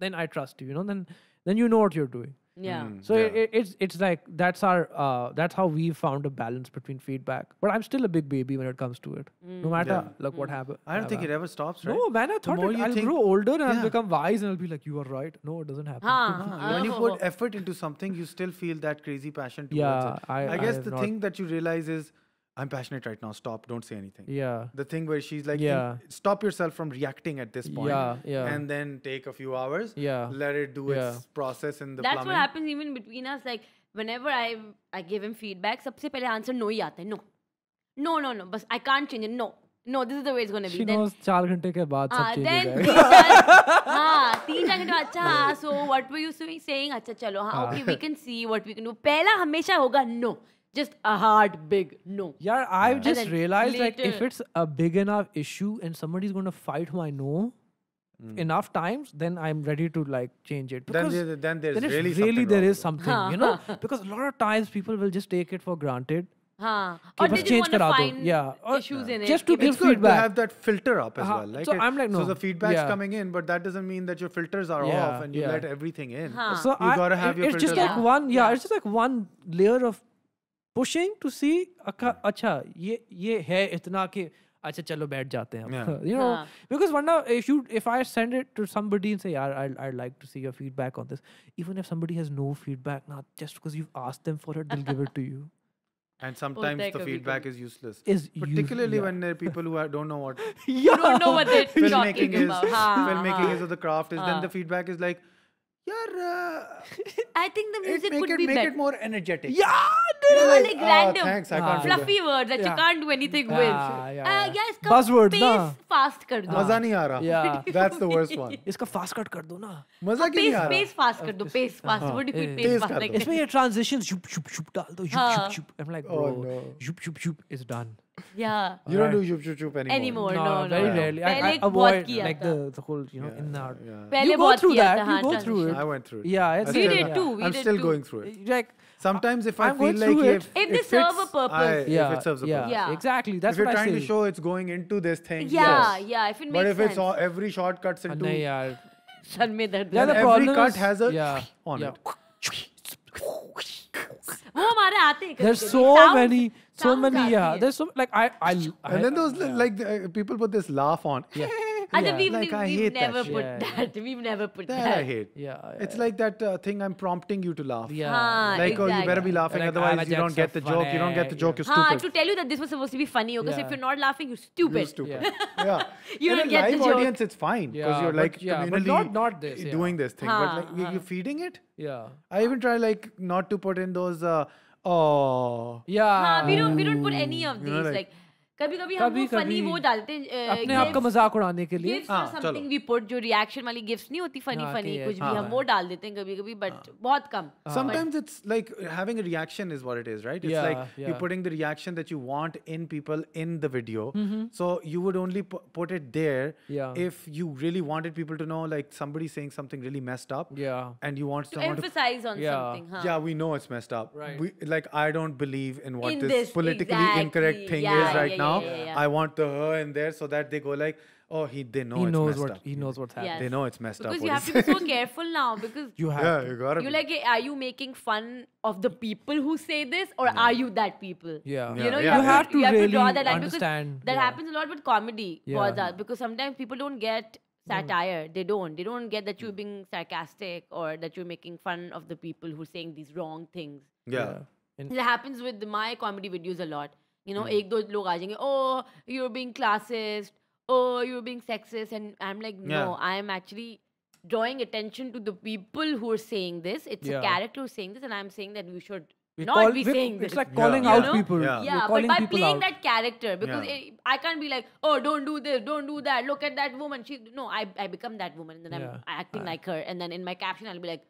then I trust you, you know, then then you know what you're doing. Yeah. Mm, so yeah. It, it's it's like that's our uh, that's how we found a balance between feedback. But I'm still a big baby when it comes to it. Mm. No matter yeah. like mm. what hmm. happens. I don't happen. think it ever stops. Right? No, man. I thought it, I'll think, grow older and yeah. I'll become wise and I'll be like, you are right. No, it doesn't happen. Huh. huh. When you put effort into something, you still feel that crazy passion towards yeah, it. I, I guess I the thing that you realize is I'm passionate right now. Stop. Don't say anything. Yeah. The thing where she's like, yeah. stop yourself from reacting at this point. Yeah. Yeah. And then take a few hours. Yeah. Let it do yeah. its process in the. That's plumbing. what happens even between us. Like whenever I I give him feedback, सबसे पहले answer no ही आता है. No. No no no. But I can't change it. No. No, this is the way it's gonna be. She then, knows चार घंटे के बाद सब change हो जाएगा. [laughs] हाँ, तीन चार घंटे अच्छा so what were you saying? अच्छा चलो हाँ, okay, we can see what we can do. पहला हमेशा होगा no just a hard big no yeah i've just realized like if it's a big enough issue and somebody's going to fight who I know hmm. enough times then i'm ready to like change it then, then there's really, really there is something you know [laughs] because a lot of times people will just take it for granted or change kara do yeah or issues yeah. in just it. to give feedback to have that filter up as uh-huh. well so i'm like no so the feedback's coming in but that doesn't mean that your filters are off and you let everything in so you got to have your it's just like one yeah it's just like one layer of pushing to see अच्छा ये ये है इतना कि अच्छा चलो बैठ जाते हैं you know because one if you if I send it to somebody and say यार I I'd like to see your feedback on this even if somebody has no feedback not just because you've asked them for it they'll give it to you [laughs] and sometimes the feedback is useless is particularly when there are people who don't know what [laughs] yeah. don't know what they're [laughs] filmmaking is filmmaking is or the craft is then the feedback is like यार I think the music would be better more energetic yeah like random thanks, I can't fluffy words that yeah. you can't do anything yeah, with. Yeah, yeah. Uh, yeah इसका buzzword pace ना. fast कर दो. मजा नहीं आ रहा. Yeah, that's the worst one. इसका fast cut कर दो ना. मजा क्यों नहीं आ रहा? Pace fast कर दो. Pace fast. What if you pace fast like? इसमें ये transitions शुप शुप शुप डाल दो. शुप शुप शुप. I'm like bro. शुप शुप शुप is done. Yeah. You don't do chup chup chup anymore. Anymore, no, no, no. Very yeah. rarely. I, I avoid like the, the whole, you know, yeah, in the heart. Yeah. You go through that. You go through it. I went through it. Yeah. It's we did too. We I'm did still too. going through it. Like, Sometimes if I'm I feel like it, if, if they serve a purpose, I, yeah, if it serves a yeah, purpose, yeah, exactly. That's if you're trying to show it's going into this thing, yeah, yes. yeah. If it makes but if sense. it's all, every shortcuts into, uh, yeah, the every cut has a yeah, on yeah. it. वो हमारे आते हैं there's so many so many yeah there's so like i i, I and then those yeah. like uh, people put this laugh on [laughs] yeah yeah. We've, like, we've, I hate never that put yeah, that. Yeah. We've never put that. That I hate. Yeah, yeah it's like that uh, thing I'm prompting you to laugh. Yeah, Haan, like exactly. oh, you better be laughing, like, ah, otherwise you don't get the funny. joke. You don't get the joke. You're Haan, stupid. to tell you that this was supposed to be funny, because if you're not laughing, you're stupid. You're stupid. Yeah, [laughs] [laughs] you In don't get the joke. audience, it's fine because you're like communally not, not this, doing this thing, but like you're feeding it. Yeah, I even try like not to put in those uh, Oh. Yeah. Huh, we don't we don't put any of these. You know, like, like कभी कभी हम वो funny वो डालते हैं अपने आप का मजाक उड़ाने के लिए हां चलो वी पुट जो रिएक्शन वाली गिफ्ट्स नहीं होती फनी फनी कुछ भी हम वो डाल देते हैं कभी कभी बट बहुत कम some times it's like having a reaction is what it is right it's like you putting the reaction that you want in people in the video so you would only put it there if you really wanted people to know like somebody saying something really messed up yeah and you want to emphasize on yeah. yeah we know it's messed up right. we, like i don't believe in what this politically incorrect thing is right now now. I want the her in there so that they go like, oh, he they know. He knows what up. he knows what's happening. Yes. They know it's messed because up. Because you have to be so careful now because you have. Yeah, you got it. You're like, are you making fun of the people who say this, or yeah. are you that people? Yeah, you know, yeah. you, have, to, you have to, really draw that line because that happens a lot with comedy, yeah. because sometimes people don't get satire. They don't. They don't get that you're mm. being sarcastic or that you're making fun of the people who are saying these wrong things. Yeah. yeah. It happens with my comedy videos a lot. You know एक दो लोग आ जाएंगे oh you are being classist oh you're being sexist and i'm like no i'm actually drawing attention to the people who are saying this it's yeah. a character who's saying this and i'm saying that we should we not call, be saying it's this. It's like calling yeah. out you know? people. Yeah, yeah but by playing out. that character, because it, I can't be like, oh, don't do this, don't do that. Look at that woman. She no, I, I become that woman, and then I'm acting like her, and then in my caption I'll be like,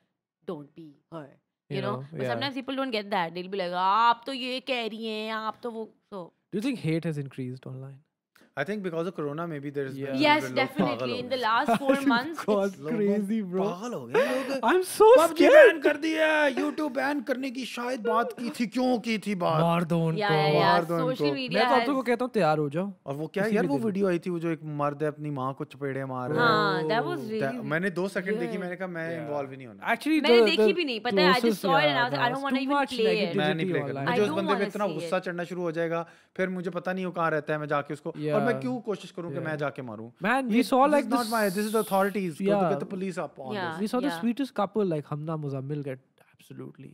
don't be her. You, you know, know? but sometimes people don't get that. They'll be like, आप तो ये कह रही हैं, आप to वो so, do you think hate has increased online? I think because of Corona, maybe there's yeah. been yes, definitely. In the last four months, God, it's crazy, bro. I'm so PUBG ban कर दिया YouTube ban करने की शायद बात की थी क्यों की थी बात. मार दो उनको. Yeah, yeah, मार दो उनको. मैं तो आप लोगों को कहता हूँ तैयार हो जाओ. और वो क्या यार वो वीडियो आई थी वो जो एक मर्द है अपनी माँ को चपेड़े मार रहा है. that was really. मैंने दो सेकंड देखी मैंने कहा मैं इन्वॉल्व ही नहीं होना. Actually, मैंने देखी भी नहीं. पता है I just saw it and I was I don't want to even play it. मैं नहीं play करूँगा. मुझे उस बंदे पे इतना गुस्सा चढ़ना शुरू हो जाएगा. फिर मुझे पता नहीं वो कहाँ रहता है मैं जाके उसको. और मैं क्यों कोशिश करूं कि मैं जाके मारूं man we saw like not my this is authorities go get the police up on this we saw the sweetest couple like get absolutely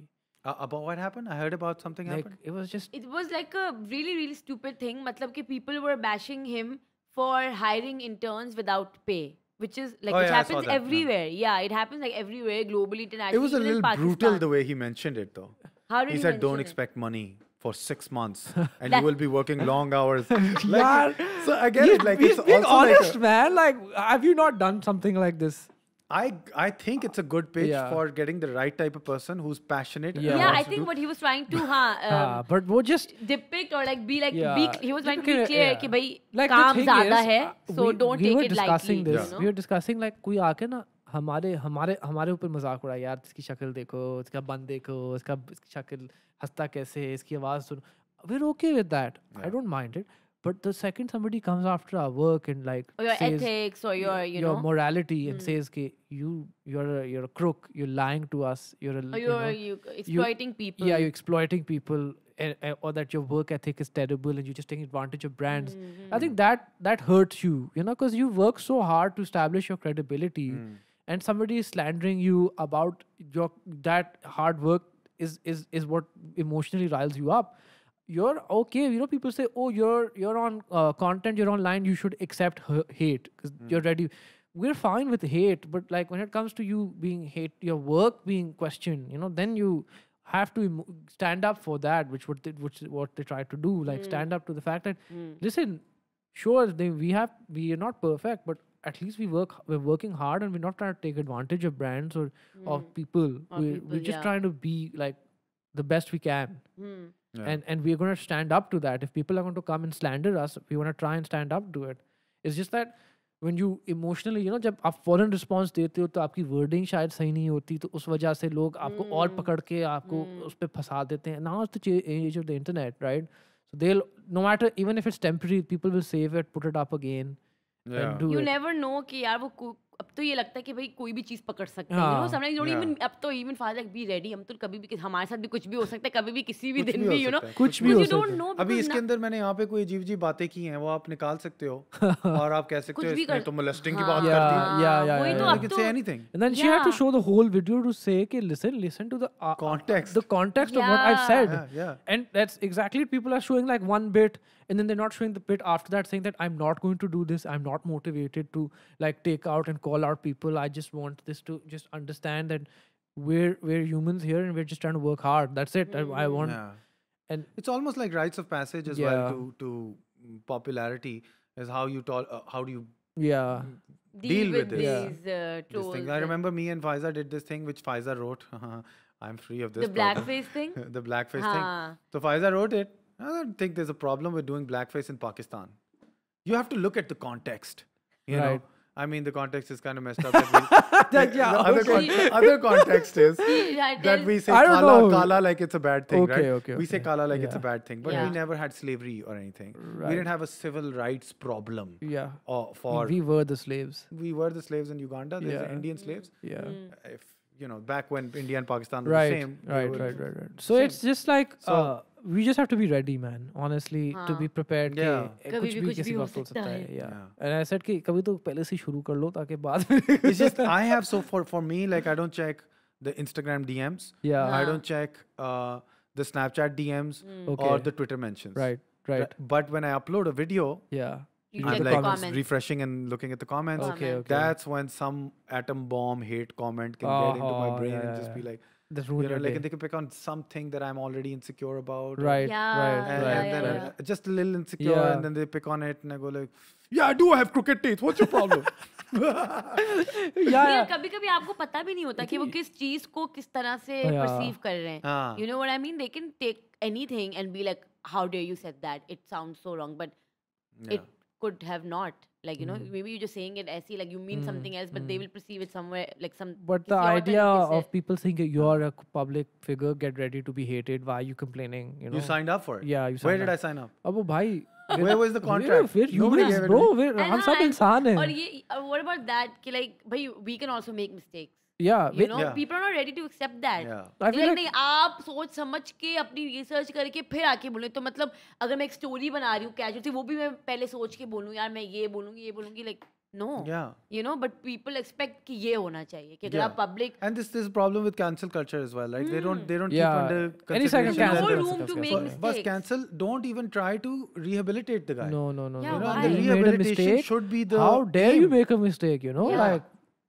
Uh, about what happened? I heard about something like, happened. It was just. It was like a really, really stupid thing. Matlab ki people were bashing him for hiring interns without pay, which is like oh, which yeah, happens everywhere. Yeah. yeah. it happens like everywhere, globally, internationally. It was a little brutal the way he mentioned it, though. How did he, he said, "Don't it? expect money." for six months [laughs] and you will be working [laughs] long hours. [laughs] like, yeah. So I get he's, it. Like, he's it's being honest, like a, man. Like, have you not done something like this? I, I think it's a good pitch yeah. for getting the right type of person who's passionate. Yeah, yeah I think what he was trying to, ha. Ah, um, uh, but just depict or like be like yeah. be, he was trying to be clear that भाई like uh, so we, don't we take it lightly. This. You know? We were discussing like कोई आके ना हमारे हमारे हमारे ऊपर मजाक उड़ा यार इसकी शक्ल देखो इसका बंद देखो इसका इसकी शक्ल हंसता कैसे है इसकी आवाज़ सुनो we're okay with that I don't mind it But the second somebody comes after our work and like or your says, ethics or your you your know? morality and mm. says, "Okay, you you're a, you're a crook. You're lying to us. You're a, or you're you know, exploiting you, people. Yeah, you're exploiting people, and, eh, eh, or that your work ethic is terrible and you're just taking advantage of brands. Mm-hmm. I hmm. think that that hurts you, you know, because you work so hard to establish your credibility. Mm and somebody is slandering you about your that hard work is is is what emotionally riles you up you're okay you know people say oh you're you're on uh, content you're online you should accept hate because mm. you're ready we're fine with hate but like when it comes to you being hate your work being questioned you know then you have to Im- stand up for that which what they, which what they try to do like mm. stand up to the fact that mm. listen sure they, we have we are not perfect but at least we work we're working hard and we're not trying to take advantage of brands or mm. of hmm. people. we're, people, we're just yeah. trying to be like the best we can. Mm. Yeah. And and we're gonna stand up to that. If people are going to come and slander us, we wanna try and stand up to it. It's just that when you emotionally, you know, जब आप फॉरन response देते हो तो आपकी wording शायद सही नहीं होती तो उस वजह से लोग आपको mm. और hmm. पकड़ के आपको mm. उस पर फंसा देते हैं now is the age of the internet right so they no matter even if it's temporary people will save it put it up again you never know कि यार वो अब तो ये लगता है कि भाई कोई भी चीज पकड़ सकते हाँ, हैं नो इवन अब तो even father like be ready हम तो कभी भी हमारे साथ भी कुछ भी हो सकता है कभी भी किसी भी दिन भी यू नो कुछ भी हो सकता है अभी इसके अंदर मैंने यहाँ पे कोई अजीब अजीब बातें की हैं वो आप निकाल सकते हो [laughs] हाँ। और आप कह सकते हो तो मोलेस्टिंग की हाँ। बात कर दी yeah yeah yeah you can say anything then she had to show the whole video to say कि listen listen to the context the context of what I said and that's exactly people are showing like one bit and then they're not showing the pit after that saying that i'm not going to do this i'm not motivated to like take out and call out people i just want this to just understand that we're we're humans here and we're just trying to work hard that's it i, I want yeah. and it's almost like rites of passage as yeah. well to to popularity is how you talk uh, how do you yeah deal, deal with, with these, yeah. uh, this thing. I uh, remember me and Pfizer did this thing which Pfizer wrote. [laughs] I'm free of this. The problem. blackface thing. [laughs] the blackface thing. So Pfizer wrote it, I don't think there's a problem with doing blackface in Pakistan. You have to look at the context. You right. know, I mean, the context is kind of messed up. That [laughs] [laughs] yeah, other, con other context is [laughs] that we say kala, know. kala like it's a bad thing, okay, right? Okay, okay. We say kala like yeah. it's a bad thing, but yeah. we never had slavery or anything. Right. We didn't have a civil rights problem. Yeah. Or uh, for we were the slaves. We were the slaves in Uganda. There's yeah. Indian slaves. Yeah. Mm. If you know, back when India and Pakistan were right. the same. Right, right, right, right, right. So same. it's just like. So, uh, we just have to be ready man honestly हाँ. to be prepared yeah. कभी कुछ भी, भी कुछ किसी वक्त हो सकता है yeah. yeah and i said कि कभी तो पहले से शुरू कर लो ताकि बाद में it's just i [laughs] have so for for me like i don't check the instagram dms yeah i don't check uh, the snapchat dms mm. okay. or the twitter mentions right right but when i upload a video yeah you I'm like comments. refreshing and looking at the comments. Okay, okay. That's when some atom bomb hate comment can get into my brain yeah. and just be like, that's ruined you know, your like day. they can pick on something that I'm already insecure about. Right. yeah. Right. And, right, and then right. Uh, just a little insecure, yeah. and then they pick on it, and I go like, "Yeah, I do have crooked teeth. What's your problem?" [laughs] yeah. कभी कभी आपको पता भी नहीं होता कि वो किस चीज को किस तरह से परसीव कर रहे हैं you know what I mean they can take anything and be like how dare you said that it sounds so wrong but it could have not like you know mm-hmm. maybe you're just saying it as like you mean mm. something else but mm. they will perceive it somewhere like some but the idea of people saying you're uh-huh. a public figure get ready to be hated why are you complaining you know you signed up for it yeah you where did up. i sign up Abu, bhai where was the contract we're, humans bro we're, hum sab insaan hain And ye what about that ki like bhai we can also make mistakes yeah you know yeah. people are not ready to accept that yeah. I feel like, नहीं आप सोच समझ के अपनी research करके फिर आके बोले तो मतलब अगर मैं एक स्टोरी बना रही हूँ कैजुअल वो भी मैं पहले सोच के बोलूँ यार मैं ये बोलूँगी ये बोलूँगी like no yeah you know but people expect कि ये होना चाहिए कि अगर आप public and this this problem with cancel culture as well right mm. they don't they don't yeah. keep under any second cancel no room to make mistakes बस cancel don't even try to rehabilitate the guy no no no yeah, you know the rehabilitation should be the how dare you make a mistake you know yeah. like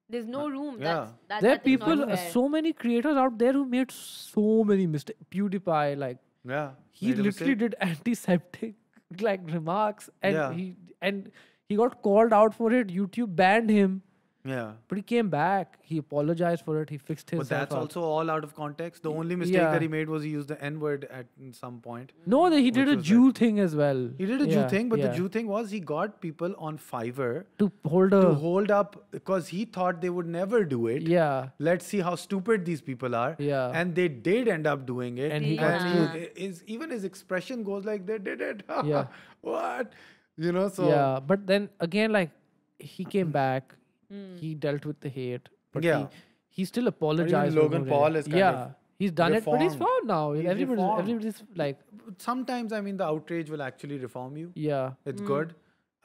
there's no room. Yeah. That's, that, there are people, so many creators out there who made so many mistakes. PewDiePie, like, yeah, he literally did antiseptic [laughs] like remarks, and yeah. he and he got called out for it. YouTube banned him. Yeah. But he came back. He apologized for it. He fixed his. But that's up. also all out of context. The only mistake yeah. that he made was he used the N word at some point. No, he did a Jew like, thing as well. He did a yeah, Jew thing, but yeah. the Jew thing was he got people on Fiverr to hold up. To hold up because he thought they would never do it. Yeah. Let's see how stupid these people are. Yeah. And they did end up doing it. And he got he, even his expression goes like they did it. yeah. [laughs] what? You know. So. Yeah, but then again, like he came back Mm. He dealt with the hate, but yeah. he, he still apologized. Logan Paul is yeah. He's done reformed. it, but he's found now. He's everybody's, everybody's like. Sometimes, I mean, the outrage will actually reform you. Yeah, it's mm. good.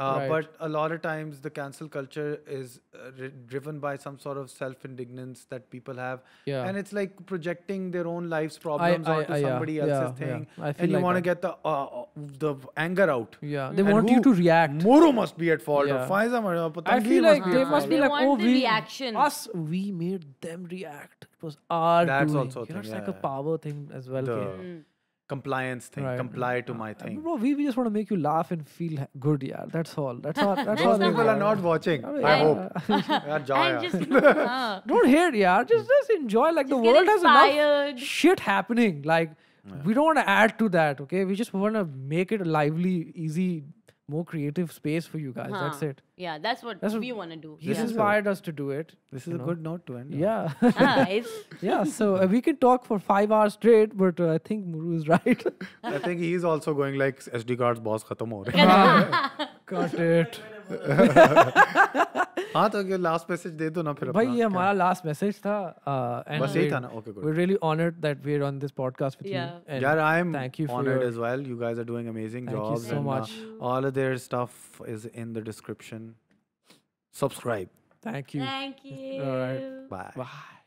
Uh, right. But a lot of times, the cancel culture is uh, driven by some sort of self indignance that people have, yeah. and it's like projecting their own life's problems I, I, onto I, uh, somebody yeah, else's yeah, thing, and you like want to get the uh, uh the anger out. Yeah, they and want who, you to react. Moro must be at fault. Yeah. Or Faiza uh, must, I feel like must they must be like, oh, we reaction. us, we made them react. It was our That's doing. also a thing, it's like a power thing as well compliance thing right. comply to my thing bro we, we just want to make you laugh and feel good yeah that's all that's all that's all people are not watching i, I hope just, don't hate yeah just hmm. just enjoy like just the world has enough shit happening like yeah. we don't want to add to that okay we just want to make it lively easy more creative space for you guys. Huh. That's it. Yeah, that's what that's we want to do. He yeah. inspired us to do it. This is a know? good note to end. Yeah. [laughs] [laughs] yeah. So uh, we can talk for five hours straight, but uh, I think Muru is right. I think he is also going like SD cards boss khatam ho [laughs] Got it. हाँ तो last message दे दो ना फिर भाई ये हमारा last message था and बस यही था ना okay good we really honoured that we are on this podcast with you यार I am thank you honoured as well you guys are doing amazing jobs so much all of their stuff is in the description subscribe thank you thank you bye bye